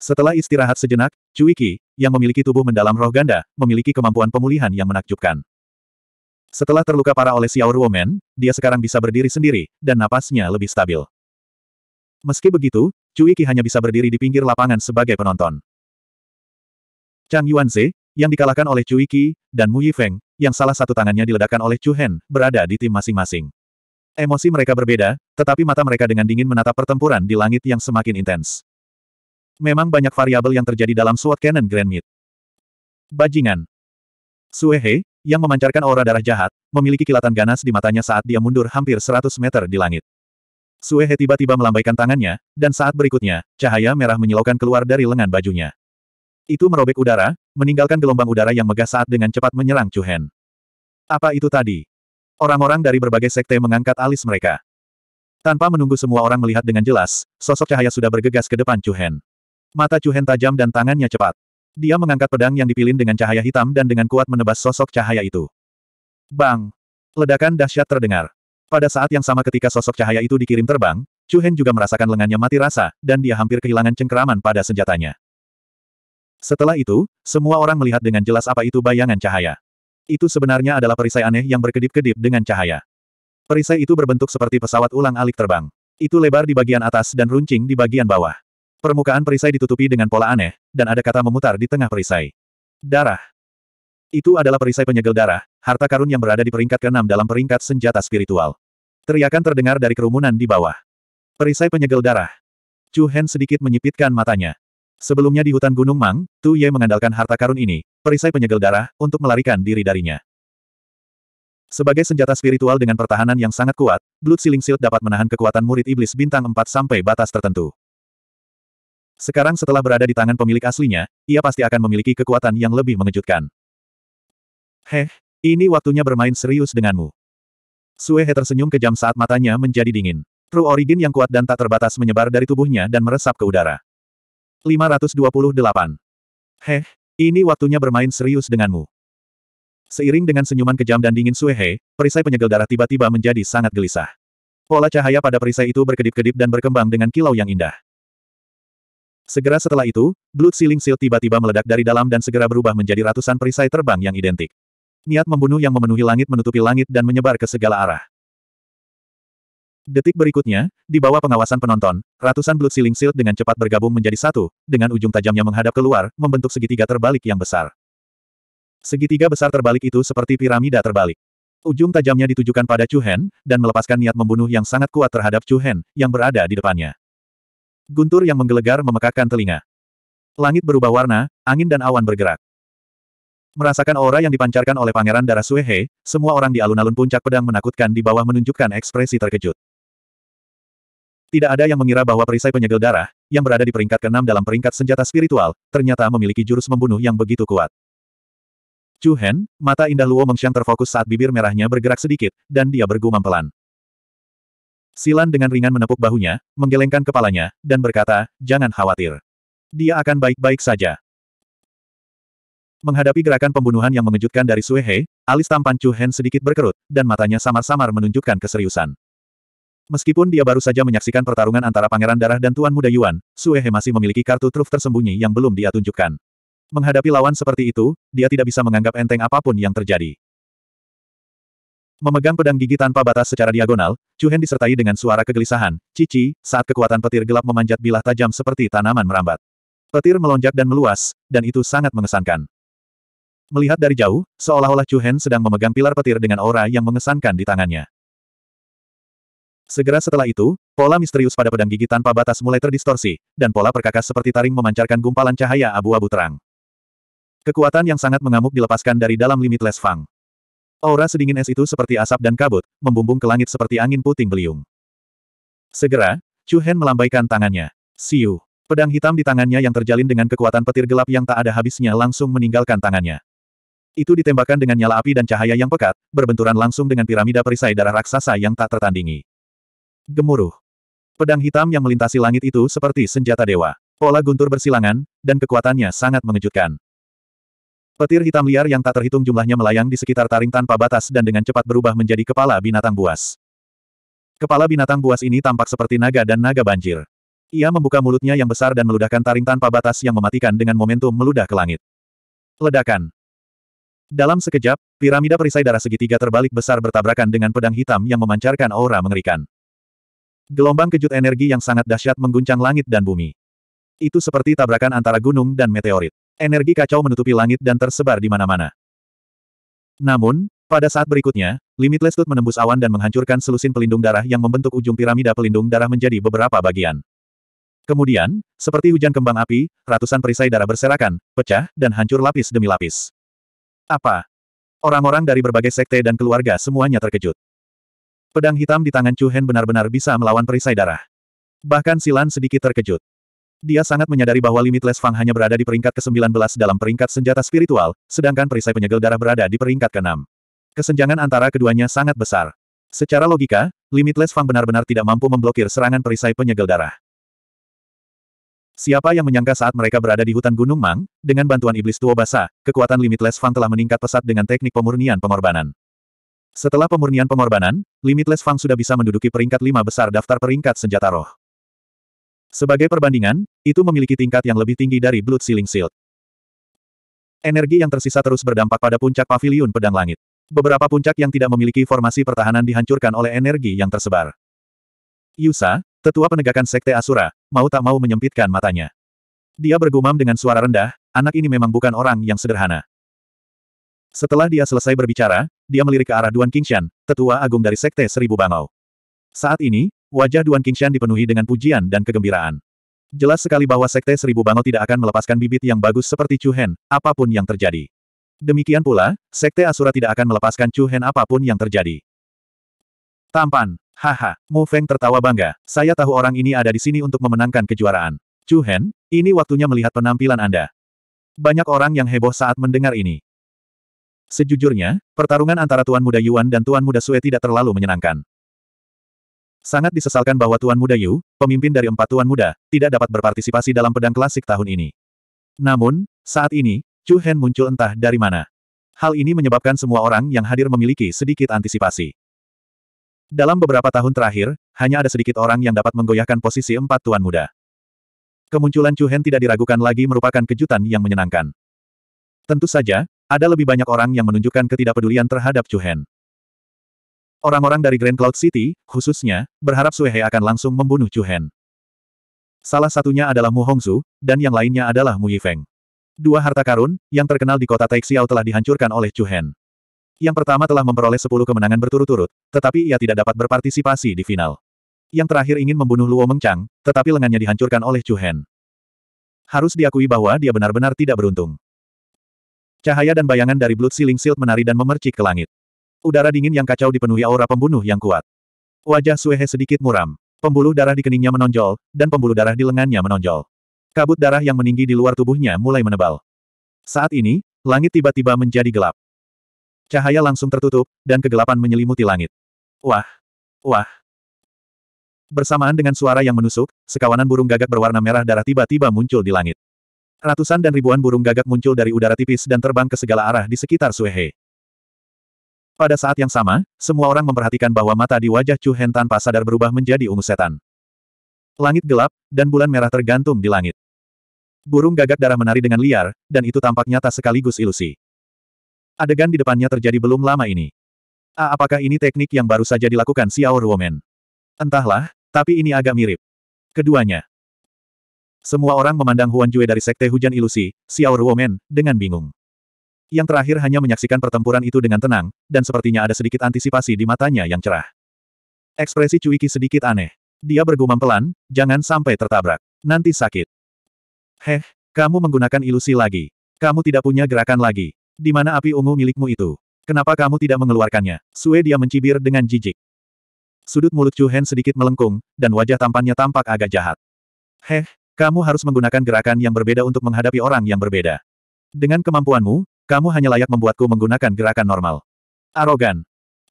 Setelah istirahat sejenak, Qi, yang memiliki tubuh mendalam roh ganda, memiliki kemampuan pemulihan yang menakjubkan. Setelah terluka parah oleh Xiao Ruomen, dia sekarang bisa berdiri sendiri, dan napasnya lebih stabil. Meski begitu, Qi hanya bisa berdiri di pinggir lapangan sebagai penonton. Chang Yuanze, yang dikalahkan oleh Cui Qi, dan Mu Yifeng, yang salah satu tangannya diledakkan oleh Chu Hen, berada di tim masing-masing. Emosi mereka berbeda, tetapi mata mereka dengan dingin menatap pertempuran di langit yang semakin intens. Memang banyak variabel yang terjadi dalam SWAT Cannon Grand Meet. Bajingan. Suehe, yang memancarkan aura darah jahat, memiliki kilatan ganas di matanya saat dia mundur hampir 100 meter di langit. Suehe tiba-tiba melambaikan tangannya, dan saat berikutnya, cahaya merah menyilaukan keluar dari lengan bajunya. Itu merobek udara, meninggalkan gelombang udara yang megah saat dengan cepat menyerang Chu Hen. Apa itu tadi? Orang-orang dari berbagai sekte mengangkat alis mereka. Tanpa menunggu semua orang melihat dengan jelas, sosok cahaya sudah bergegas ke depan Chu Hen. Mata Chu Hen tajam dan tangannya cepat. Dia mengangkat pedang yang dipilin dengan cahaya hitam dan dengan kuat menebas sosok cahaya itu. Bang! Ledakan dahsyat terdengar. Pada saat yang sama ketika sosok cahaya itu dikirim terbang, Chu Hen juga merasakan lengannya mati rasa, dan dia hampir kehilangan cengkeraman pada senjatanya. Setelah itu, semua orang melihat dengan jelas apa itu bayangan cahaya. Itu sebenarnya adalah perisai aneh yang berkedip-kedip dengan cahaya. Perisai itu berbentuk seperti pesawat ulang-alik terbang. Itu lebar di bagian atas dan runcing di bagian bawah. Permukaan perisai ditutupi dengan pola aneh, dan ada kata memutar di tengah perisai. Darah. Itu adalah perisai penyegel darah, harta karun yang berada di peringkat ke-6 dalam peringkat senjata spiritual. Teriakan terdengar dari kerumunan di bawah. Perisai penyegel darah. Chu Hen sedikit menyipitkan matanya. Sebelumnya di hutan Gunung Mang, Tu Ye mengandalkan harta karun ini, perisai penyegel darah, untuk melarikan diri darinya. Sebagai senjata spiritual dengan pertahanan yang sangat kuat, Blood Sealing Shield dapat menahan kekuatan murid iblis bintang 4 sampai batas tertentu. Sekarang setelah berada di tangan pemilik aslinya, ia pasti akan memiliki kekuatan yang lebih mengejutkan. Heh, ini waktunya bermain serius denganmu. Sue He tersenyum kejam saat matanya menjadi dingin. True Origin yang kuat dan tak terbatas menyebar dari tubuhnya dan meresap ke udara. 528. Heh, ini waktunya bermain serius denganmu. Seiring dengan senyuman kejam dan dingin Suehe, perisai penyegel darah tiba-tiba menjadi sangat gelisah. Pola cahaya pada perisai itu berkedip-kedip dan berkembang dengan kilau yang indah. Segera setelah itu, Blood Sealing Seal tiba-tiba meledak dari dalam dan segera berubah menjadi ratusan perisai terbang yang identik. Niat membunuh yang memenuhi langit menutupi langit dan menyebar ke segala arah. Detik berikutnya, di bawah pengawasan penonton, ratusan Blood Ceiling Shield dengan cepat bergabung menjadi satu, dengan ujung tajamnya menghadap keluar, membentuk segitiga terbalik yang besar. Segitiga besar terbalik itu seperti piramida terbalik. Ujung tajamnya ditujukan pada Chu Hen, dan melepaskan niat membunuh yang sangat kuat terhadap Chu Hen, yang berada di depannya. Guntur yang menggelegar memekakkan telinga. Langit berubah warna, angin dan awan bergerak. Merasakan aura yang dipancarkan oleh Pangeran Darah Suehe, semua orang di alun-alun puncak pedang menakutkan di bawah menunjukkan ekspresi terkejut. Tidak ada yang mengira bahwa perisai penyegel darah, yang berada di peringkat keenam dalam peringkat senjata spiritual, ternyata memiliki jurus membunuh yang begitu kuat. Chu Hen, mata indah Luo Mengxiang terfokus saat bibir merahnya bergerak sedikit, dan dia bergumam pelan. Silan dengan ringan menepuk bahunya, menggelengkan kepalanya, dan berkata, jangan khawatir. Dia akan baik-baik saja. Menghadapi gerakan pembunuhan yang mengejutkan dari Sue alis tampan Chu Hen sedikit berkerut, dan matanya samar-samar menunjukkan keseriusan. Meskipun dia baru saja menyaksikan pertarungan antara Pangeran Darah dan Tuan Muda Yuan, Suehe masih memiliki kartu truf tersembunyi yang belum dia tunjukkan. Menghadapi lawan seperti itu, dia tidak bisa menganggap enteng apapun yang terjadi. Memegang pedang gigi tanpa batas secara diagonal, Hen disertai dengan suara kegelisahan, cici, saat kekuatan petir gelap memanjat bilah tajam seperti tanaman merambat. Petir melonjak dan meluas, dan itu sangat mengesankan. Melihat dari jauh, seolah-olah Hen sedang memegang pilar petir dengan aura yang mengesankan di tangannya. Segera setelah itu, pola misterius pada pedang gigi tanpa batas mulai terdistorsi, dan pola perkakas seperti taring memancarkan gumpalan cahaya abu-abu terang. Kekuatan yang sangat mengamuk dilepaskan dari dalam Limitless Fang. Aura sedingin es itu seperti asap dan kabut, membumbung ke langit seperti angin puting beliung. Segera, Chu Hen melambaikan tangannya. Siu. Pedang hitam di tangannya yang terjalin dengan kekuatan petir gelap yang tak ada habisnya langsung meninggalkan tangannya. Itu ditembakkan dengan nyala api dan cahaya yang pekat, berbenturan langsung dengan piramida perisai darah raksasa yang tak tertandingi. Gemuruh. Pedang hitam yang melintasi langit itu seperti senjata dewa. Pola guntur bersilangan, dan kekuatannya sangat mengejutkan. Petir hitam liar yang tak terhitung jumlahnya melayang di sekitar taring tanpa batas dan dengan cepat berubah menjadi kepala binatang buas. Kepala binatang buas ini tampak seperti naga dan naga banjir. Ia membuka mulutnya yang besar dan meludahkan taring tanpa batas yang mematikan dengan momentum meludah ke langit. Ledakan. Dalam sekejap, piramida perisai darah segitiga terbalik besar bertabrakan dengan pedang hitam yang memancarkan aura mengerikan. Gelombang kejut energi yang sangat dahsyat mengguncang langit dan bumi. Itu seperti tabrakan antara gunung dan meteorit. Energi kacau menutupi langit dan tersebar di mana-mana. Namun, pada saat berikutnya, Limitless Tooth menembus awan dan menghancurkan selusin pelindung darah yang membentuk ujung piramida pelindung darah menjadi beberapa bagian. Kemudian, seperti hujan kembang api, ratusan perisai darah berserakan, pecah, dan hancur lapis demi lapis. Apa? Orang-orang dari berbagai sekte dan keluarga semuanya terkejut. Pedang hitam di tangan Chu Hen benar-benar bisa melawan perisai darah. Bahkan Silan sedikit terkejut. Dia sangat menyadari bahwa Limitless Fang hanya berada di peringkat ke-19 dalam peringkat senjata spiritual, sedangkan perisai penyegel darah berada di peringkat ke-6. Kesenjangan antara keduanya sangat besar. Secara logika, Limitless Fang benar-benar tidak mampu memblokir serangan perisai penyegel darah. Siapa yang menyangka saat mereka berada di hutan Gunung Mang, dengan bantuan iblis tua basa, kekuatan Limitless Fang telah meningkat pesat dengan teknik pemurnian pengorbanan. Setelah pemurnian pengorbanan, Limitless Fang sudah bisa menduduki peringkat lima besar daftar peringkat senjata roh. Sebagai perbandingan, itu memiliki tingkat yang lebih tinggi dari Blood Sealing Shield. Energi yang tersisa terus berdampak pada puncak Pavilion pedang langit. Beberapa puncak yang tidak memiliki formasi pertahanan dihancurkan oleh energi yang tersebar. Yusa, tetua penegakan Sekte Asura, mau tak mau menyempitkan matanya. Dia bergumam dengan suara rendah, anak ini memang bukan orang yang sederhana. Setelah dia selesai berbicara, dia melirik ke arah Duan Qingshan, tetua agung dari Sekte Seribu Bangau. Saat ini, wajah Duan Qingshan dipenuhi dengan pujian dan kegembiraan. Jelas sekali bahwa Sekte Seribu Bangau tidak akan melepaskan bibit yang bagus seperti Chu Hen, apapun yang terjadi. Demikian pula, Sekte Asura tidak akan melepaskan Chu Hen apapun yang terjadi. Tampan, haha, Mu Feng tertawa bangga, saya tahu orang ini ada di sini untuk memenangkan kejuaraan. Chu Hen, ini waktunya melihat penampilan Anda. Banyak orang yang heboh saat mendengar ini. Sejujurnya, pertarungan antara Tuan Muda Yuan dan Tuan Muda Sue tidak terlalu menyenangkan. Sangat disesalkan bahwa Tuan Muda Yu, pemimpin dari empat Tuan Muda, tidak dapat berpartisipasi dalam pedang klasik tahun ini. Namun, saat ini, Chu Hen muncul entah dari mana. Hal ini menyebabkan semua orang yang hadir memiliki sedikit antisipasi. Dalam beberapa tahun terakhir, hanya ada sedikit orang yang dapat menggoyahkan posisi empat Tuan Muda. Kemunculan Chu Hen tidak diragukan lagi merupakan kejutan yang menyenangkan. Tentu saja, ada lebih banyak orang yang menunjukkan ketidakpedulian terhadap Chuhen. Orang-orang dari Grand Cloud City, khususnya, berharap Suehe akan langsung membunuh Chuhen. Salah satunya adalah Mu Hongzu, dan yang lainnya adalah Mu Yifeng. Dua harta karun, yang terkenal di kota Taixiao telah dihancurkan oleh Chuhen. Yang pertama telah memperoleh sepuluh kemenangan berturut-turut, tetapi ia tidak dapat berpartisipasi di final. Yang terakhir ingin membunuh Luo Mengchang, tetapi lengannya dihancurkan oleh Chuhen. Harus diakui bahwa dia benar-benar tidak beruntung. Cahaya dan bayangan dari Blood Ceiling Shield menari dan memercik ke langit. Udara dingin yang kacau dipenuhi aura pembunuh yang kuat. Wajah Suehe sedikit muram. Pembuluh darah di keningnya menonjol, dan pembuluh darah di lengannya menonjol. Kabut darah yang meninggi di luar tubuhnya mulai menebal. Saat ini, langit tiba-tiba menjadi gelap. Cahaya langsung tertutup, dan kegelapan menyelimuti langit. Wah! Wah! Bersamaan dengan suara yang menusuk, sekawanan burung gagak berwarna merah darah tiba-tiba muncul di langit. Ratusan dan ribuan burung gagak muncul dari udara tipis dan terbang ke segala arah di sekitar Suehe. Pada saat yang sama, semua orang memperhatikan bahwa mata di wajah Chu Hen tanpa sadar berubah menjadi ungu setan. Langit gelap, dan bulan merah tergantung di langit. Burung gagak darah menari dengan liar, dan itu tampak nyata sekaligus ilusi. Adegan di depannya terjadi belum lama ini. A, apakah ini teknik yang baru saja dilakukan Xiao Ruomen? Entahlah, tapi ini agak mirip. Keduanya. Semua orang memandang Huan Jue dari Sekte Hujan Ilusi, Xiao Ruomen, dengan bingung. Yang terakhir hanya menyaksikan pertempuran itu dengan tenang, dan sepertinya ada sedikit antisipasi di matanya yang cerah. Ekspresi Cuiki sedikit aneh. Dia bergumam pelan, jangan sampai tertabrak. Nanti sakit. Heh, kamu menggunakan ilusi lagi. Kamu tidak punya gerakan lagi. Di mana api ungu milikmu itu? Kenapa kamu tidak mengeluarkannya? Sue dia mencibir dengan jijik. Sudut mulut Chu Hen sedikit melengkung, dan wajah tampannya tampak agak jahat. Heh, kamu harus menggunakan gerakan yang berbeda untuk menghadapi orang yang berbeda. Dengan kemampuanmu, kamu hanya layak membuatku menggunakan gerakan normal. Arogan.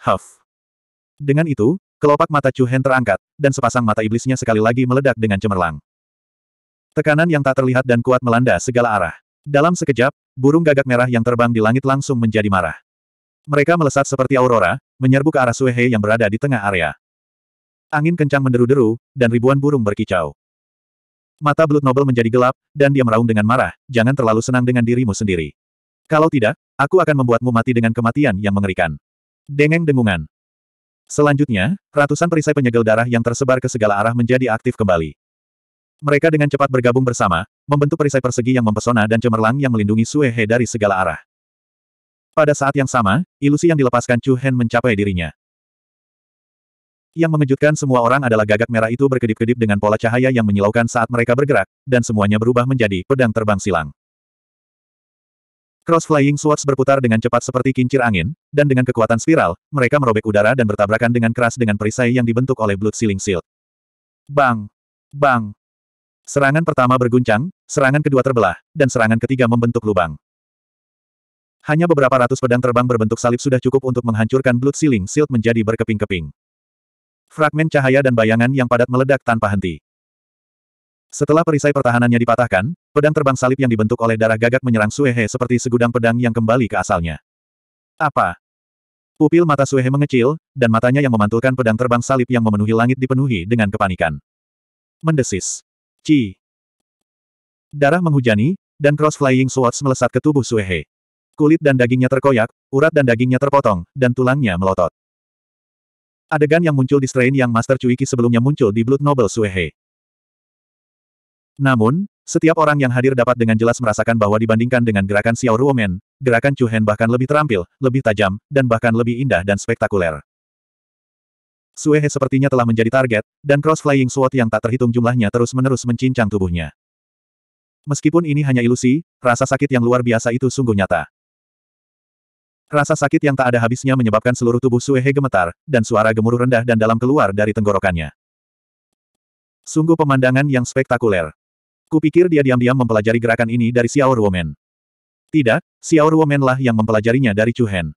Huff. Dengan itu, kelopak mata Chu Hen terangkat, dan sepasang mata iblisnya sekali lagi meledak dengan cemerlang. Tekanan yang tak terlihat dan kuat melanda segala arah. Dalam sekejap, burung gagak merah yang terbang di langit langsung menjadi marah. Mereka melesat seperti aurora, menyerbu ke arah Suehe yang berada di tengah area. Angin kencang menderu-deru, dan ribuan burung berkicau. Mata Blood Nobel menjadi gelap, dan dia meraung dengan marah, jangan terlalu senang dengan dirimu sendiri. Kalau tidak, aku akan membuatmu mati dengan kematian yang mengerikan. Dengeng dengungan. Selanjutnya, ratusan perisai penyegel darah yang tersebar ke segala arah menjadi aktif kembali. Mereka dengan cepat bergabung bersama, membentuk perisai persegi yang mempesona dan cemerlang yang melindungi Sue He dari segala arah. Pada saat yang sama, ilusi yang dilepaskan Chu Hen mencapai dirinya. Yang mengejutkan semua orang adalah gagak merah itu berkedip-kedip dengan pola cahaya yang menyilaukan saat mereka bergerak, dan semuanya berubah menjadi pedang terbang silang. Cross Flying Swords berputar dengan cepat seperti kincir angin, dan dengan kekuatan spiral, mereka merobek udara dan bertabrakan dengan keras dengan perisai yang dibentuk oleh Blood Sealing Shield. Bang! Bang! Serangan pertama berguncang, serangan kedua terbelah, dan serangan ketiga membentuk lubang. Hanya beberapa ratus pedang terbang berbentuk salib sudah cukup untuk menghancurkan Blood Sealing Shield menjadi berkeping-keping. Fragmen cahaya dan bayangan yang padat meledak tanpa henti. Setelah perisai pertahanannya dipatahkan, pedang terbang salib yang dibentuk oleh darah gagak menyerang Suehe seperti segudang pedang yang kembali ke asalnya. Apa? Pupil mata Suehe mengecil, dan matanya yang memantulkan pedang terbang salib yang memenuhi langit dipenuhi dengan kepanikan. Mendesis. Ci. Darah menghujani, dan cross flying swords melesat ke tubuh Suehe. Kulit dan dagingnya terkoyak, urat dan dagingnya terpotong, dan tulangnya melotot. Adegan yang muncul di strain yang Master Cuiki sebelumnya muncul di Blood Noble Suehe. Namun, setiap orang yang hadir dapat dengan jelas merasakan bahwa dibandingkan dengan gerakan Xiao Ruomen, gerakan Chu Hen bahkan lebih terampil, lebih tajam, dan bahkan lebih indah dan spektakuler. Suehe sepertinya telah menjadi target, dan cross-flying sword yang tak terhitung jumlahnya terus-menerus mencincang tubuhnya. Meskipun ini hanya ilusi, rasa sakit yang luar biasa itu sungguh nyata. Rasa sakit yang tak ada habisnya menyebabkan seluruh tubuh Suehe gemetar, dan suara gemuruh rendah dan dalam keluar dari tenggorokannya. Sungguh pemandangan yang spektakuler. Kupikir dia diam-diam mempelajari gerakan ini dari Xiao Ruomen. Tidak, Xiao Ruomen lah yang mempelajarinya dari Chuhen.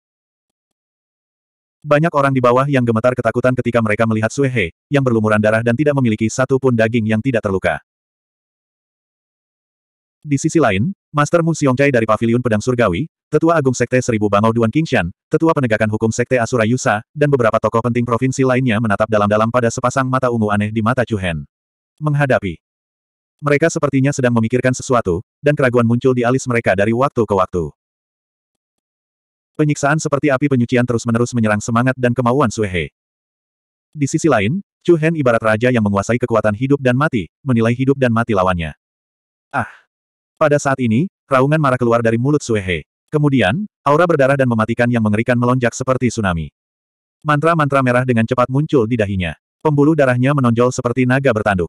Banyak orang di bawah yang gemetar ketakutan ketika mereka melihat Suehe yang berlumuran darah dan tidak memiliki satu pun daging yang tidak terluka. Di sisi lain, Master Mu Xiongcai dari Paviliun Pedang Surgawi, Tetua Agung Sekte Seribu Bangau Duan Kingshan, Tetua Penegakan Hukum Sekte Asura Yusa, dan beberapa tokoh penting provinsi lainnya menatap dalam-dalam pada sepasang mata ungu aneh di mata Chuhen. Menghadapi. Mereka sepertinya sedang memikirkan sesuatu, dan keraguan muncul di alis mereka dari waktu ke waktu. Penyiksaan seperti api penyucian terus-menerus menyerang semangat dan kemauan Suehe. Di sisi lain, Chu Hen ibarat raja yang menguasai kekuatan hidup dan mati, menilai hidup dan mati lawannya. Ah! Pada saat ini, raungan marah keluar dari mulut Suehe. Kemudian, aura berdarah dan mematikan yang mengerikan melonjak seperti tsunami. Mantra-mantra merah dengan cepat muncul di dahinya. Pembuluh darahnya menonjol seperti naga bertanduk.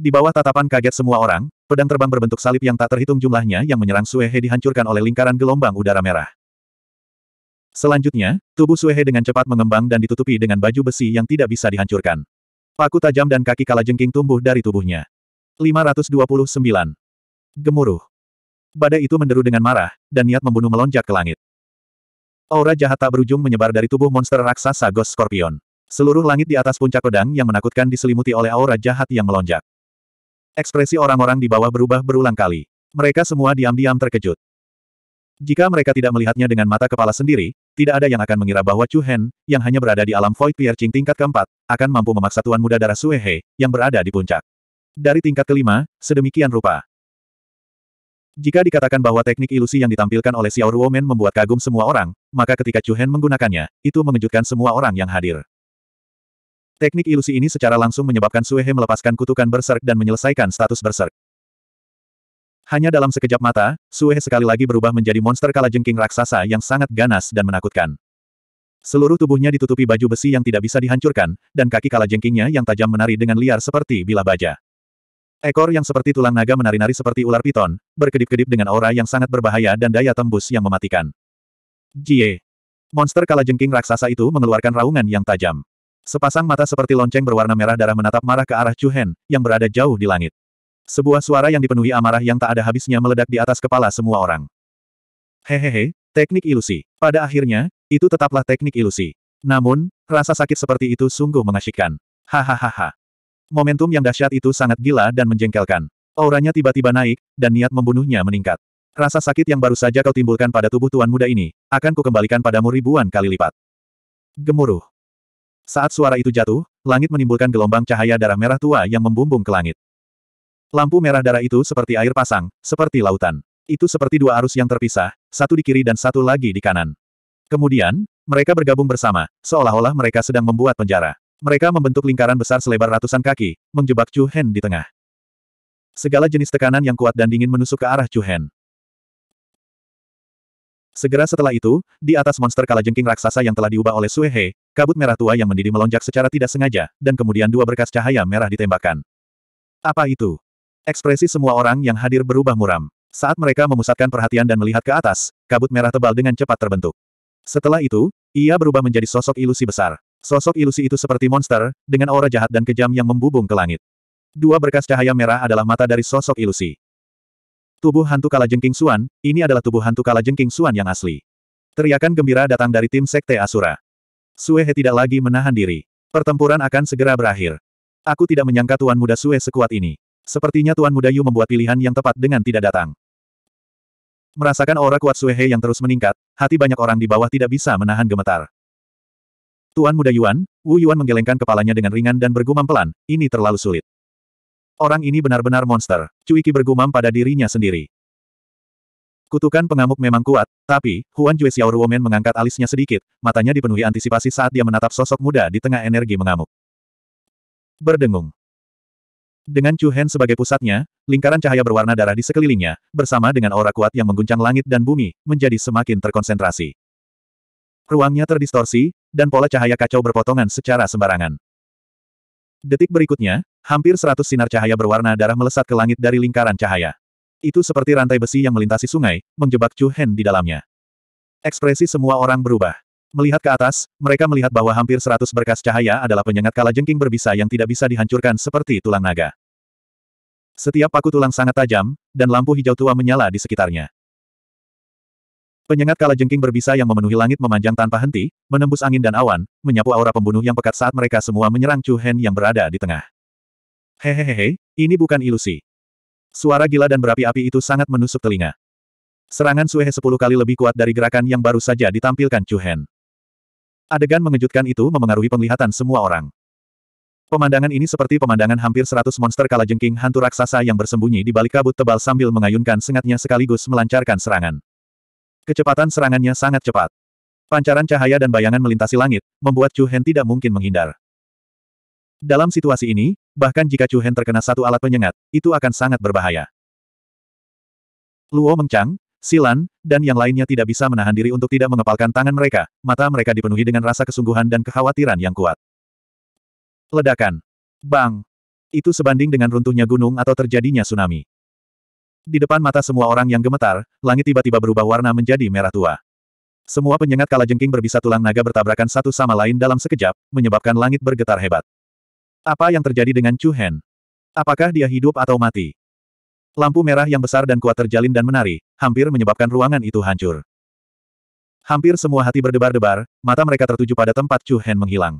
Di bawah tatapan kaget semua orang, pedang terbang berbentuk salib yang tak terhitung jumlahnya yang menyerang Suehe dihancurkan oleh lingkaran gelombang udara merah. Selanjutnya, tubuh Suehe dengan cepat mengembang dan ditutupi dengan baju besi yang tidak bisa dihancurkan. Paku tajam dan kaki kalajengking tumbuh dari tubuhnya. 529. Gemuruh. Badai itu menderu dengan marah, dan niat membunuh melonjak ke langit. Aura jahat tak berujung menyebar dari tubuh monster raksasa Ghost Scorpion. Seluruh langit di atas puncak pedang yang menakutkan diselimuti oleh aura jahat yang melonjak. Ekspresi orang-orang di bawah berubah berulang kali. Mereka semua diam-diam terkejut. Jika mereka tidak melihatnya dengan mata kepala sendiri, tidak ada yang akan mengira bahwa Chu Hen, yang hanya berada di alam Void Piercing tingkat keempat, akan mampu memaksa Tuan Muda Darah Suehe, yang berada di puncak. Dari tingkat kelima, sedemikian rupa. Jika dikatakan bahwa teknik ilusi yang ditampilkan oleh Xiao Ruomen membuat kagum semua orang, maka ketika Chu Hen menggunakannya, itu mengejutkan semua orang yang hadir. Teknik ilusi ini secara langsung menyebabkan He melepaskan kutukan berserk dan menyelesaikan status berserk. Hanya dalam sekejap mata, He sekali lagi berubah menjadi monster kalajengking raksasa yang sangat ganas dan menakutkan. Seluruh tubuhnya ditutupi baju besi yang tidak bisa dihancurkan, dan kaki kalajengkingnya yang tajam menari dengan liar seperti bila baja. Ekor yang seperti tulang naga menari-nari seperti ular piton, berkedip-kedip dengan aura yang sangat berbahaya dan daya tembus yang mematikan. Jie. Monster kalajengking raksasa itu mengeluarkan raungan yang tajam. Sepasang mata seperti lonceng berwarna merah darah menatap marah ke arah Chuhen, yang berada jauh di langit. Sebuah suara yang dipenuhi amarah yang tak ada habisnya meledak di atas kepala semua orang. Hehehe, teknik ilusi. Pada akhirnya, itu tetaplah teknik ilusi. Namun, rasa sakit seperti itu sungguh mengasyikkan. Hahaha. Momentum yang dahsyat itu sangat gila dan menjengkelkan. Auranya tiba-tiba naik, dan niat membunuhnya meningkat. Rasa sakit yang baru saja kau timbulkan pada tubuh tuan muda ini, akan kukembalikan padamu ribuan kali lipat. Gemuruh. Saat suara itu jatuh, langit menimbulkan gelombang cahaya darah merah tua yang membumbung ke langit. Lampu merah darah itu seperti air pasang, seperti lautan. Itu seperti dua arus yang terpisah, satu di kiri dan satu lagi di kanan. Kemudian, mereka bergabung bersama, seolah-olah mereka sedang membuat penjara. Mereka membentuk lingkaran besar selebar ratusan kaki, menjebak Chu Hen di tengah. Segala jenis tekanan yang kuat dan dingin menusuk ke arah Chu Hen. Segera setelah itu, di atas monster kalajengking raksasa yang telah diubah oleh Suehe, kabut merah tua yang mendidih melonjak secara tidak sengaja, dan kemudian dua berkas cahaya merah ditembakkan. Apa itu? Ekspresi semua orang yang hadir berubah muram. Saat mereka memusatkan perhatian dan melihat ke atas, kabut merah tebal dengan cepat terbentuk. Setelah itu, ia berubah menjadi sosok ilusi besar. Sosok ilusi itu seperti monster, dengan aura jahat dan kejam yang membubung ke langit. Dua berkas cahaya merah adalah mata dari sosok ilusi. Tubuh hantu kala jengking Suan, ini adalah tubuh hantu kala jengking Suan yang asli. Teriakan gembira datang dari tim Sekte Asura. Suehe tidak lagi menahan diri. Pertempuran akan segera berakhir. Aku tidak menyangka Tuan Muda Sue sekuat ini. Sepertinya Tuan Muda Yu membuat pilihan yang tepat dengan tidak datang. Merasakan aura kuat Suehe yang terus meningkat, hati banyak orang di bawah tidak bisa menahan gemetar. Tuan muda Yuan, Wu Yuan menggelengkan kepalanya dengan ringan dan bergumam pelan, ini terlalu sulit. Orang ini benar-benar monster, Cuiki bergumam pada dirinya sendiri. Kutukan pengamuk memang kuat, tapi, Huan Jue Ruomen mengangkat alisnya sedikit, matanya dipenuhi antisipasi saat dia menatap sosok muda di tengah energi mengamuk. Berdengung. Dengan Chu Hen sebagai pusatnya, lingkaran cahaya berwarna darah di sekelilingnya, bersama dengan aura kuat yang mengguncang langit dan bumi, menjadi semakin terkonsentrasi ruangnya terdistorsi, dan pola cahaya kacau berpotongan secara sembarangan. Detik berikutnya, hampir seratus sinar cahaya berwarna darah melesat ke langit dari lingkaran cahaya. Itu seperti rantai besi yang melintasi sungai, menjebak Chu Hen di dalamnya. Ekspresi semua orang berubah. Melihat ke atas, mereka melihat bahwa hampir seratus berkas cahaya adalah penyengat kala jengking berbisa yang tidak bisa dihancurkan seperti tulang naga. Setiap paku tulang sangat tajam, dan lampu hijau tua menyala di sekitarnya. Penyengat kala jengking berbisa yang memenuhi langit memanjang tanpa henti, menembus angin dan awan, menyapu aura pembunuh yang pekat saat mereka semua menyerang Chu Hen yang berada di tengah. Hehehehe, ini bukan ilusi. Suara gila dan berapi-api itu sangat menusuk telinga. Serangan Suehe sepuluh kali lebih kuat dari gerakan yang baru saja ditampilkan Chu Hen. Adegan mengejutkan itu memengaruhi penglihatan semua orang. Pemandangan ini seperti pemandangan hampir seratus monster kala jengking hantu raksasa yang bersembunyi di balik kabut tebal sambil mengayunkan sengatnya sekaligus melancarkan serangan. Kecepatan serangannya sangat cepat. Pancaran cahaya dan bayangan melintasi langit, membuat Chu Hen tidak mungkin menghindar. Dalam situasi ini, bahkan jika Chu Hen terkena satu alat penyengat, itu akan sangat berbahaya. Luo Mengchang, Silan, dan yang lainnya tidak bisa menahan diri untuk tidak mengepalkan tangan mereka, mata mereka dipenuhi dengan rasa kesungguhan dan kekhawatiran yang kuat. Ledakan. Bang. Itu sebanding dengan runtuhnya gunung atau terjadinya tsunami. Di depan mata semua orang yang gemetar, langit tiba-tiba berubah warna menjadi merah tua. Semua penyengat kalajengking berbisa tulang naga bertabrakan satu sama lain dalam sekejap, menyebabkan langit bergetar hebat. Apa yang terjadi dengan Chu Hen? Apakah dia hidup atau mati? Lampu merah yang besar dan kuat terjalin dan menari, hampir menyebabkan ruangan itu hancur. Hampir semua hati berdebar-debar, mata mereka tertuju pada tempat Chu Hen menghilang.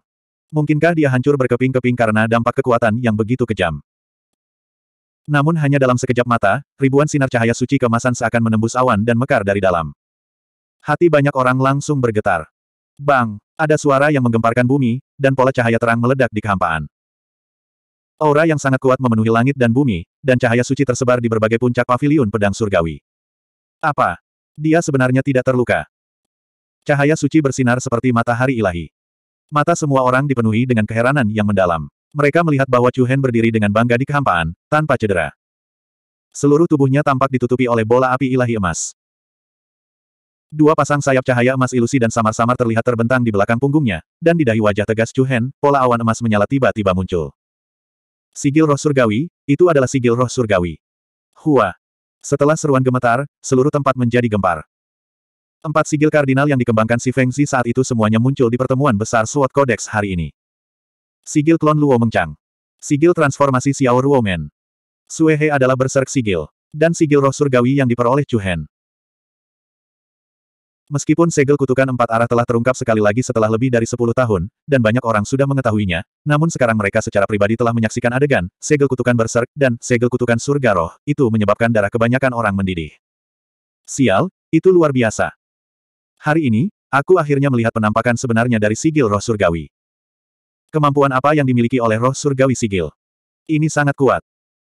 Mungkinkah dia hancur berkeping-keping karena dampak kekuatan yang begitu kejam? Namun hanya dalam sekejap mata, ribuan sinar cahaya suci kemasan seakan menembus awan dan mekar dari dalam. Hati banyak orang langsung bergetar. Bang! Ada suara yang menggemparkan bumi, dan pola cahaya terang meledak di kehampaan. Aura yang sangat kuat memenuhi langit dan bumi, dan cahaya suci tersebar di berbagai puncak pavilion pedang surgawi. Apa? Dia sebenarnya tidak terluka. Cahaya suci bersinar seperti matahari ilahi. Mata semua orang dipenuhi dengan keheranan yang mendalam. Mereka melihat bahwa Chu Hen berdiri dengan bangga di kehampaan, tanpa cedera. Seluruh tubuhnya tampak ditutupi oleh bola api ilahi emas. Dua pasang sayap cahaya emas ilusi dan samar-samar terlihat terbentang di belakang punggungnya, dan di dahi wajah tegas Chu Hen, pola awan emas menyala tiba-tiba muncul. Sigil roh surgawi, itu adalah sigil roh surgawi. Hua. Setelah seruan gemetar, seluruh tempat menjadi gempar. Empat sigil kardinal yang dikembangkan si Feng Zi saat itu semuanya muncul di pertemuan besar SWOT Codex hari ini. Sigil klon Luo Mengchang. Sigil transformasi Xiao Ruomen. Suehe adalah berserk sigil. Dan sigil roh surgawi yang diperoleh Chu Hen. Meskipun segel kutukan empat arah telah terungkap sekali lagi setelah lebih dari sepuluh tahun, dan banyak orang sudah mengetahuinya, namun sekarang mereka secara pribadi telah menyaksikan adegan, segel kutukan berserk, dan segel kutukan surga roh, itu menyebabkan darah kebanyakan orang mendidih. Sial, itu luar biasa. Hari ini, aku akhirnya melihat penampakan sebenarnya dari sigil roh surgawi. Kemampuan apa yang dimiliki oleh roh surgawi sigil? Ini sangat kuat.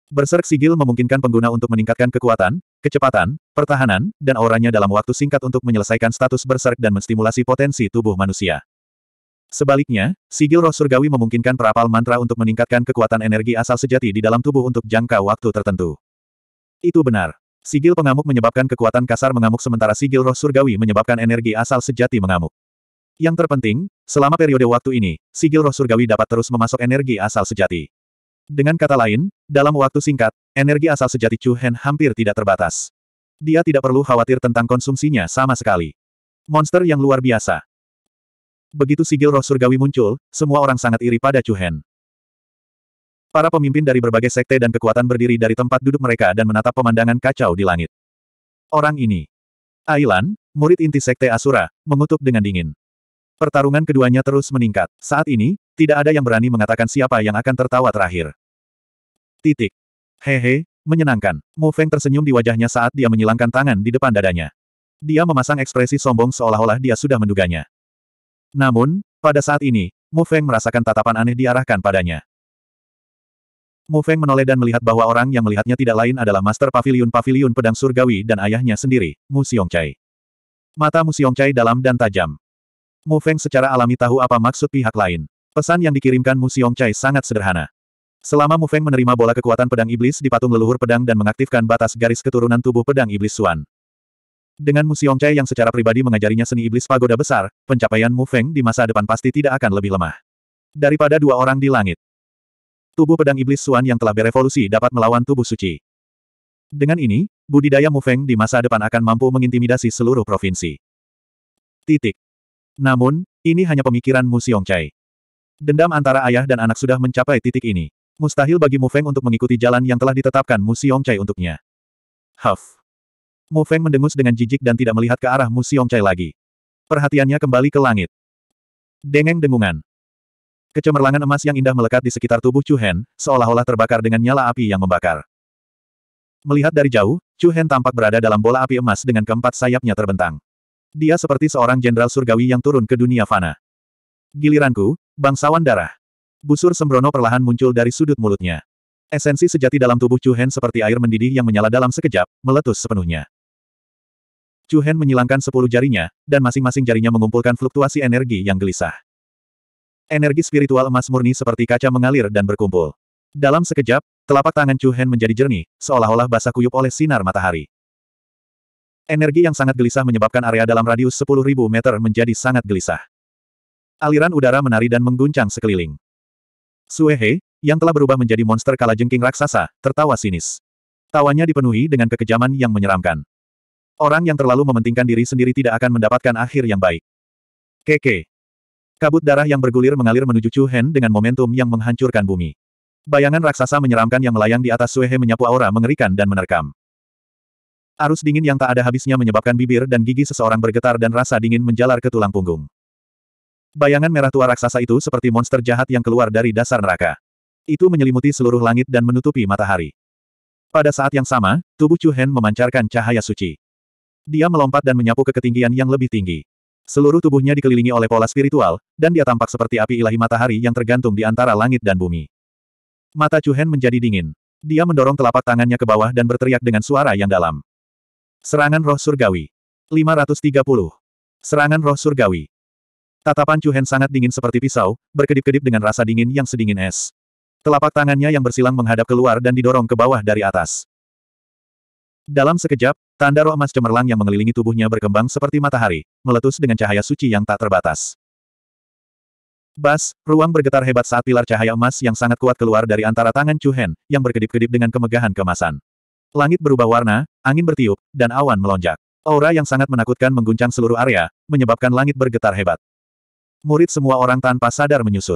Berserk sigil memungkinkan pengguna untuk meningkatkan kekuatan, kecepatan, pertahanan, dan auranya dalam waktu singkat untuk menyelesaikan status berserk dan menstimulasi potensi tubuh manusia. Sebaliknya, sigil roh surgawi memungkinkan perapal mantra untuk meningkatkan kekuatan energi asal sejati di dalam tubuh untuk jangka waktu tertentu. Itu benar. Sigil pengamuk menyebabkan kekuatan kasar mengamuk sementara sigil roh surgawi menyebabkan energi asal sejati mengamuk. Yang terpenting, selama periode waktu ini, sigil roh surgawi dapat terus memasok energi asal sejati. Dengan kata lain, dalam waktu singkat, energi asal sejati Chu Hen hampir tidak terbatas. Dia tidak perlu khawatir tentang konsumsinya sama sekali. Monster yang luar biasa. Begitu sigil roh surgawi muncul, semua orang sangat iri pada Chu Hen. Para pemimpin dari berbagai sekte dan kekuatan berdiri dari tempat duduk mereka dan menatap pemandangan kacau di langit. Orang ini. Ailan, murid inti sekte Asura, mengutuk dengan dingin. Pertarungan keduanya terus meningkat. Saat ini, tidak ada yang berani mengatakan siapa yang akan tertawa terakhir. Titik. Hehe, menyenangkan. Mu Feng tersenyum di wajahnya saat dia menyilangkan tangan di depan dadanya. Dia memasang ekspresi sombong seolah-olah dia sudah menduganya. Namun, pada saat ini, Mu Feng merasakan tatapan aneh diarahkan padanya. Mu Feng menoleh dan melihat bahwa orang yang melihatnya tidak lain adalah Master Pavilion-Pavilion Pedang Surgawi dan ayahnya sendiri, Mu Xiongcai. Mata Mu Xiongcai dalam dan tajam. Mu Feng secara alami tahu apa maksud pihak lain. Pesan yang dikirimkan Mu Xiongcai sangat sederhana. Selama Mu Feng menerima bola kekuatan pedang iblis di patung leluhur pedang dan mengaktifkan batas garis keturunan tubuh pedang iblis Suan. Dengan Mu Xiongcai yang secara pribadi mengajarinya seni iblis pagoda besar, pencapaian Mu Feng di masa depan pasti tidak akan lebih lemah. Daripada dua orang di langit. Tubuh pedang iblis Suan yang telah berevolusi dapat melawan tubuh suci. Dengan ini, budidaya Mu Feng di masa depan akan mampu mengintimidasi seluruh provinsi. Titik. Namun, ini hanya pemikiran Mu Xiongcai. Dendam antara ayah dan anak sudah mencapai titik ini. Mustahil bagi Mu Feng untuk mengikuti jalan yang telah ditetapkan Mu Xiongcai untuknya. Huff. Mu Feng mendengus dengan jijik dan tidak melihat ke arah Mu Xiongcai lagi. Perhatiannya kembali ke langit. Dengeng dengungan. Kecemerlangan emas yang indah melekat di sekitar tubuh Chu Hen, seolah-olah terbakar dengan nyala api yang membakar. Melihat dari jauh, Chu Hen tampak berada dalam bola api emas dengan keempat sayapnya terbentang. Dia seperti seorang jenderal surgawi yang turun ke dunia fana. Giliranku, bangsawan darah. Busur sembrono perlahan muncul dari sudut mulutnya. Esensi sejati dalam tubuh Chu Hen seperti air mendidih yang menyala dalam sekejap, meletus sepenuhnya. Chu Hen menyilangkan sepuluh jarinya, dan masing-masing jarinya mengumpulkan fluktuasi energi yang gelisah. Energi spiritual emas murni seperti kaca mengalir dan berkumpul. Dalam sekejap, telapak tangan Chu Hen menjadi jernih, seolah-olah basah kuyup oleh sinar matahari. Energi yang sangat gelisah menyebabkan area dalam radius 10.000 meter menjadi sangat gelisah. Aliran udara menari dan mengguncang sekeliling. Suehe, yang telah berubah menjadi monster kala jengking raksasa, tertawa sinis. Tawanya dipenuhi dengan kekejaman yang menyeramkan. Orang yang terlalu mementingkan diri sendiri tidak akan mendapatkan akhir yang baik. Keke. Kabut darah yang bergulir mengalir menuju Chu Hen dengan momentum yang menghancurkan bumi. Bayangan raksasa menyeramkan yang melayang di atas Suehe menyapu aura mengerikan dan menerkam. Arus dingin yang tak ada habisnya menyebabkan bibir dan gigi seseorang bergetar dan rasa dingin menjalar ke tulang punggung. Bayangan merah tua raksasa itu seperti monster jahat yang keluar dari dasar neraka. Itu menyelimuti seluruh langit dan menutupi matahari. Pada saat yang sama, tubuh Chu Hen memancarkan cahaya suci. Dia melompat dan menyapu ke ketinggian yang lebih tinggi. Seluruh tubuhnya dikelilingi oleh pola spiritual, dan dia tampak seperti api ilahi matahari yang tergantung di antara langit dan bumi. Mata Chu Hen menjadi dingin. Dia mendorong telapak tangannya ke bawah dan berteriak dengan suara yang dalam. Serangan roh surgawi. 530. Serangan roh surgawi. Tatapan Chuhen sangat dingin seperti pisau, berkedip-kedip dengan rasa dingin yang sedingin es. Telapak tangannya yang bersilang menghadap keluar dan didorong ke bawah dari atas. Dalam sekejap, tanda roh emas cemerlang yang mengelilingi tubuhnya berkembang seperti matahari, meletus dengan cahaya suci yang tak terbatas. Bas, ruang bergetar hebat saat pilar cahaya emas yang sangat kuat keluar dari antara tangan Chuhen yang berkedip-kedip dengan kemegahan kemasan. Langit berubah warna, angin bertiup, dan awan melonjak. Aura yang sangat menakutkan mengguncang seluruh area, menyebabkan langit bergetar hebat. Murid semua orang tanpa sadar menyusut.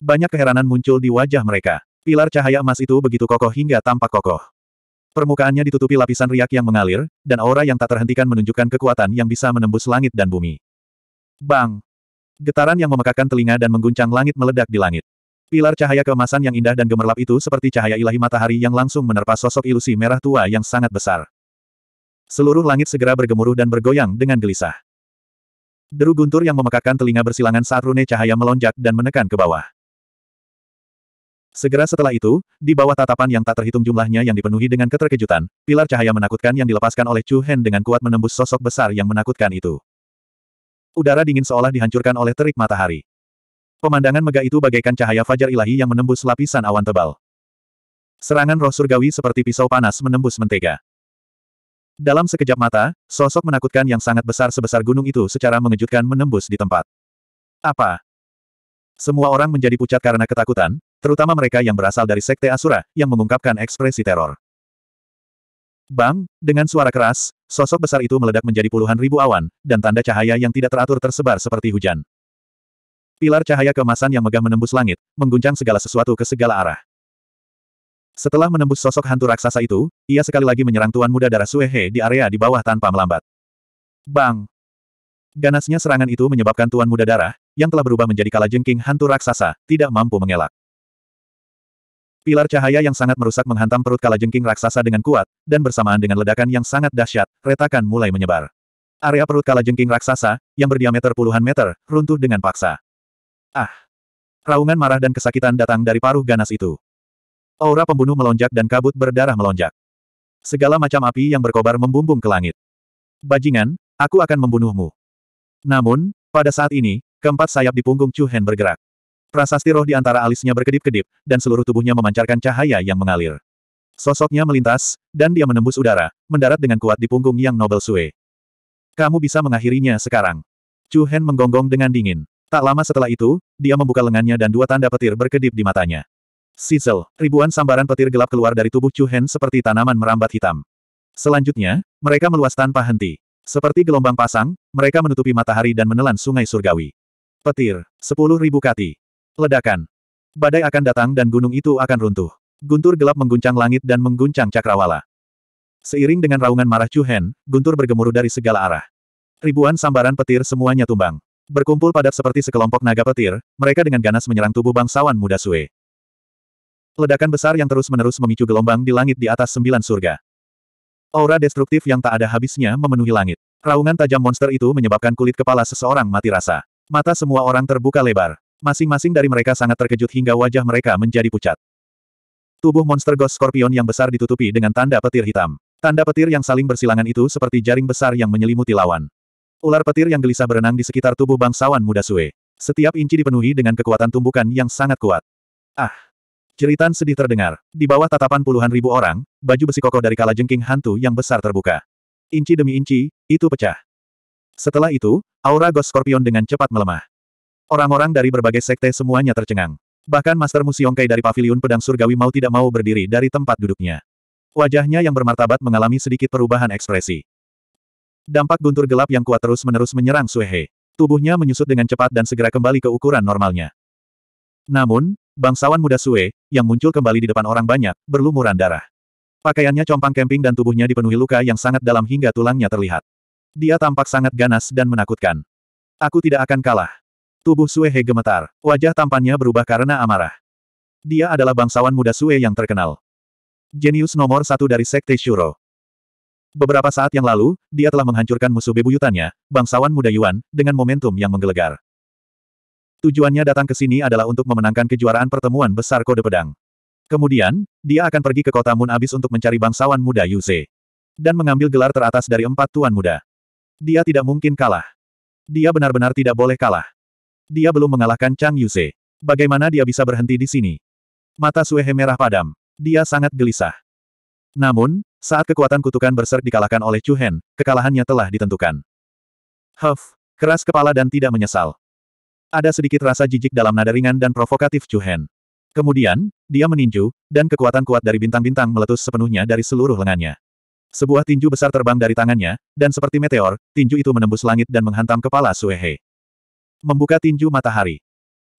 Banyak keheranan muncul di wajah mereka. Pilar cahaya emas itu begitu kokoh hingga tampak kokoh. Permukaannya ditutupi lapisan riak yang mengalir, dan aura yang tak terhentikan menunjukkan kekuatan yang bisa menembus langit dan bumi. Bang! Getaran yang memekakan telinga dan mengguncang langit meledak di langit. Pilar cahaya kemasan yang indah dan gemerlap itu seperti cahaya ilahi matahari yang langsung menerpa sosok ilusi merah tua yang sangat besar. Seluruh langit segera bergemuruh dan bergoyang dengan gelisah. Deru guntur yang memekakan telinga bersilangan saat rune cahaya melonjak dan menekan ke bawah. Segera setelah itu, di bawah tatapan yang tak terhitung jumlahnya yang dipenuhi dengan keterkejutan, pilar cahaya menakutkan yang dilepaskan oleh Chu Hen dengan kuat menembus sosok besar yang menakutkan itu. Udara dingin seolah dihancurkan oleh terik matahari. Pemandangan megah itu bagaikan cahaya fajar ilahi yang menembus lapisan awan tebal. Serangan roh surgawi seperti pisau panas menembus mentega. Dalam sekejap mata, sosok menakutkan yang sangat besar sebesar gunung itu secara mengejutkan menembus di tempat. Apa? Semua orang menjadi pucat karena ketakutan, terutama mereka yang berasal dari Sekte Asura, yang mengungkapkan ekspresi teror. Bang, dengan suara keras, sosok besar itu meledak menjadi puluhan ribu awan, dan tanda cahaya yang tidak teratur tersebar seperti hujan. Pilar cahaya kemasan yang megah menembus langit, mengguncang segala sesuatu ke segala arah. Setelah menembus sosok hantu raksasa itu, ia sekali lagi menyerang Tuan Muda Darah Suehe di area di bawah tanpa melambat. Bang! Ganasnya serangan itu menyebabkan Tuan Muda Darah, yang telah berubah menjadi kala jengking hantu raksasa, tidak mampu mengelak. Pilar cahaya yang sangat merusak menghantam perut kala jengking raksasa dengan kuat, dan bersamaan dengan ledakan yang sangat dahsyat, retakan mulai menyebar. Area perut kala jengking raksasa, yang berdiameter puluhan meter, runtuh dengan paksa. Ah! Raungan marah dan kesakitan datang dari paruh ganas itu. Aura pembunuh melonjak dan kabut berdarah melonjak. Segala macam api yang berkobar membumbung ke langit. Bajingan, aku akan membunuhmu. Namun, pada saat ini, keempat sayap di punggung Chu Hen bergerak. Prasasti roh di antara alisnya berkedip-kedip, dan seluruh tubuhnya memancarkan cahaya yang mengalir. Sosoknya melintas, dan dia menembus udara, mendarat dengan kuat di punggung Yang Nobel Sue. Kamu bisa mengakhirinya sekarang. Chu Hen menggonggong dengan dingin. Tak lama setelah itu, dia membuka lengannya dan dua tanda petir berkedip di matanya. Sizzle, ribuan sambaran petir gelap keluar dari tubuh Chu Hen seperti tanaman merambat hitam. Selanjutnya, mereka meluas tanpa henti. Seperti gelombang pasang, mereka menutupi matahari dan menelan sungai surgawi. Petir, sepuluh ribu kati. Ledakan. Badai akan datang dan gunung itu akan runtuh. Guntur gelap mengguncang langit dan mengguncang cakrawala. Seiring dengan raungan marah Chu Hen, guntur bergemuruh dari segala arah. Ribuan sambaran petir semuanya tumbang. Berkumpul padat seperti sekelompok naga petir, mereka dengan ganas menyerang tubuh bangsawan muda Sue. Ledakan besar yang terus-menerus memicu gelombang di langit di atas sembilan surga. Aura destruktif yang tak ada habisnya memenuhi langit. Raungan tajam monster itu menyebabkan kulit kepala seseorang mati rasa. Mata semua orang terbuka lebar. Masing-masing dari mereka sangat terkejut hingga wajah mereka menjadi pucat. Tubuh monster Ghost Scorpion yang besar ditutupi dengan tanda petir hitam. Tanda petir yang saling bersilangan itu seperti jaring besar yang menyelimuti lawan. Ular petir yang gelisah berenang di sekitar tubuh bangsawan muda Sue. Setiap inci dipenuhi dengan kekuatan tumbukan yang sangat kuat. Ah! Jeritan sedih terdengar. Di bawah tatapan puluhan ribu orang, baju besi kokoh dari kalajengking hantu yang besar terbuka. Inci demi inci, itu pecah. Setelah itu, aura Ghost Scorpion dengan cepat melemah. Orang-orang dari berbagai sekte semuanya tercengang. Bahkan Master Musiongkai dari Paviliun Pedang Surgawi mau tidak mau berdiri dari tempat duduknya. Wajahnya yang bermartabat mengalami sedikit perubahan ekspresi. Dampak guntur gelap yang kuat terus-menerus menyerang Suehe. Tubuhnya menyusut dengan cepat dan segera kembali ke ukuran normalnya. Namun, bangsawan muda Sue, yang muncul kembali di depan orang banyak, berlumuran darah. Pakaiannya compang kemping dan tubuhnya dipenuhi luka yang sangat dalam hingga tulangnya terlihat. Dia tampak sangat ganas dan menakutkan. Aku tidak akan kalah. Tubuh Suehe gemetar, wajah tampannya berubah karena amarah. Dia adalah bangsawan muda Sue yang terkenal. Jenius nomor satu dari Sekte Shuro. Beberapa saat yang lalu, dia telah menghancurkan musuh bebuyutannya, bangsawan muda Yuan, dengan momentum yang menggelegar. Tujuannya datang ke sini adalah untuk memenangkan kejuaraan pertemuan besar kode pedang. Kemudian, dia akan pergi ke kota Moon Abyss untuk mencari bangsawan muda Yuze. Dan mengambil gelar teratas dari empat tuan muda. Dia tidak mungkin kalah. Dia benar-benar tidak boleh kalah. Dia belum mengalahkan Chang Yuze. Bagaimana dia bisa berhenti di sini? Mata Suehe merah padam. Dia sangat gelisah. Namun, saat kekuatan kutukan berserk dikalahkan oleh Chu Hen, kekalahannya telah ditentukan. Huff, keras kepala dan tidak menyesal. Ada sedikit rasa jijik dalam nada ringan dan provokatif Chu Hen. Kemudian, dia meninju, dan kekuatan kuat dari bintang-bintang meletus sepenuhnya dari seluruh lengannya. Sebuah tinju besar terbang dari tangannya, dan seperti meteor, tinju itu menembus langit dan menghantam kepala Suehe. Membuka tinju matahari.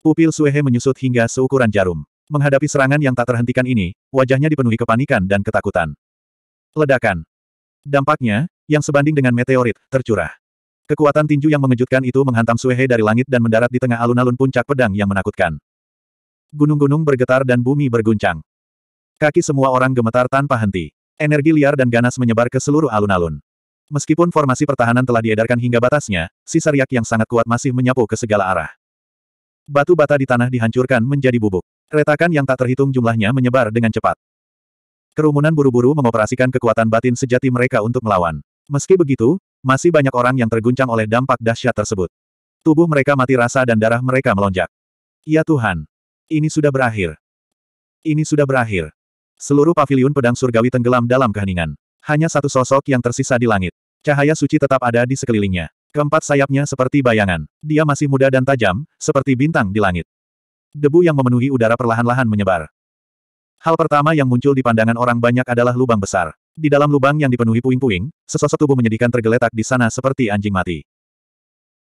Pupil Suehe menyusut hingga seukuran jarum. Menghadapi serangan yang tak terhentikan ini, wajahnya dipenuhi kepanikan dan ketakutan. Ledakan. Dampaknya, yang sebanding dengan meteorit, tercurah. Kekuatan tinju yang mengejutkan itu menghantam Suehe dari langit dan mendarat di tengah alun-alun puncak pedang yang menakutkan. Gunung-gunung bergetar dan bumi berguncang. Kaki semua orang gemetar tanpa henti. Energi liar dan ganas menyebar ke seluruh alun-alun. Meskipun formasi pertahanan telah diedarkan hingga batasnya, sisa riak yang sangat kuat masih menyapu ke segala arah. Batu bata di tanah dihancurkan menjadi bubuk. Retakan yang tak terhitung jumlahnya menyebar dengan cepat. Kerumunan buru-buru mengoperasikan kekuatan batin sejati mereka untuk melawan. Meski begitu, masih banyak orang yang terguncang oleh dampak dahsyat tersebut. Tubuh mereka mati rasa dan darah mereka melonjak. Ya Tuhan! Ini sudah berakhir. Ini sudah berakhir. Seluruh paviliun pedang surgawi tenggelam dalam keheningan. Hanya satu sosok yang tersisa di langit. Cahaya suci tetap ada di sekelilingnya. Keempat sayapnya seperti bayangan. Dia masih muda dan tajam, seperti bintang di langit. Debu yang memenuhi udara perlahan-lahan menyebar. Hal pertama yang muncul di pandangan orang banyak adalah lubang besar. Di dalam lubang yang dipenuhi puing-puing, sesosok tubuh menyedihkan tergeletak di sana seperti anjing mati.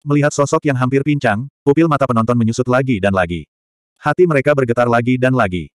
Melihat sosok yang hampir pincang, pupil mata penonton menyusut lagi dan lagi. Hati mereka bergetar lagi dan lagi.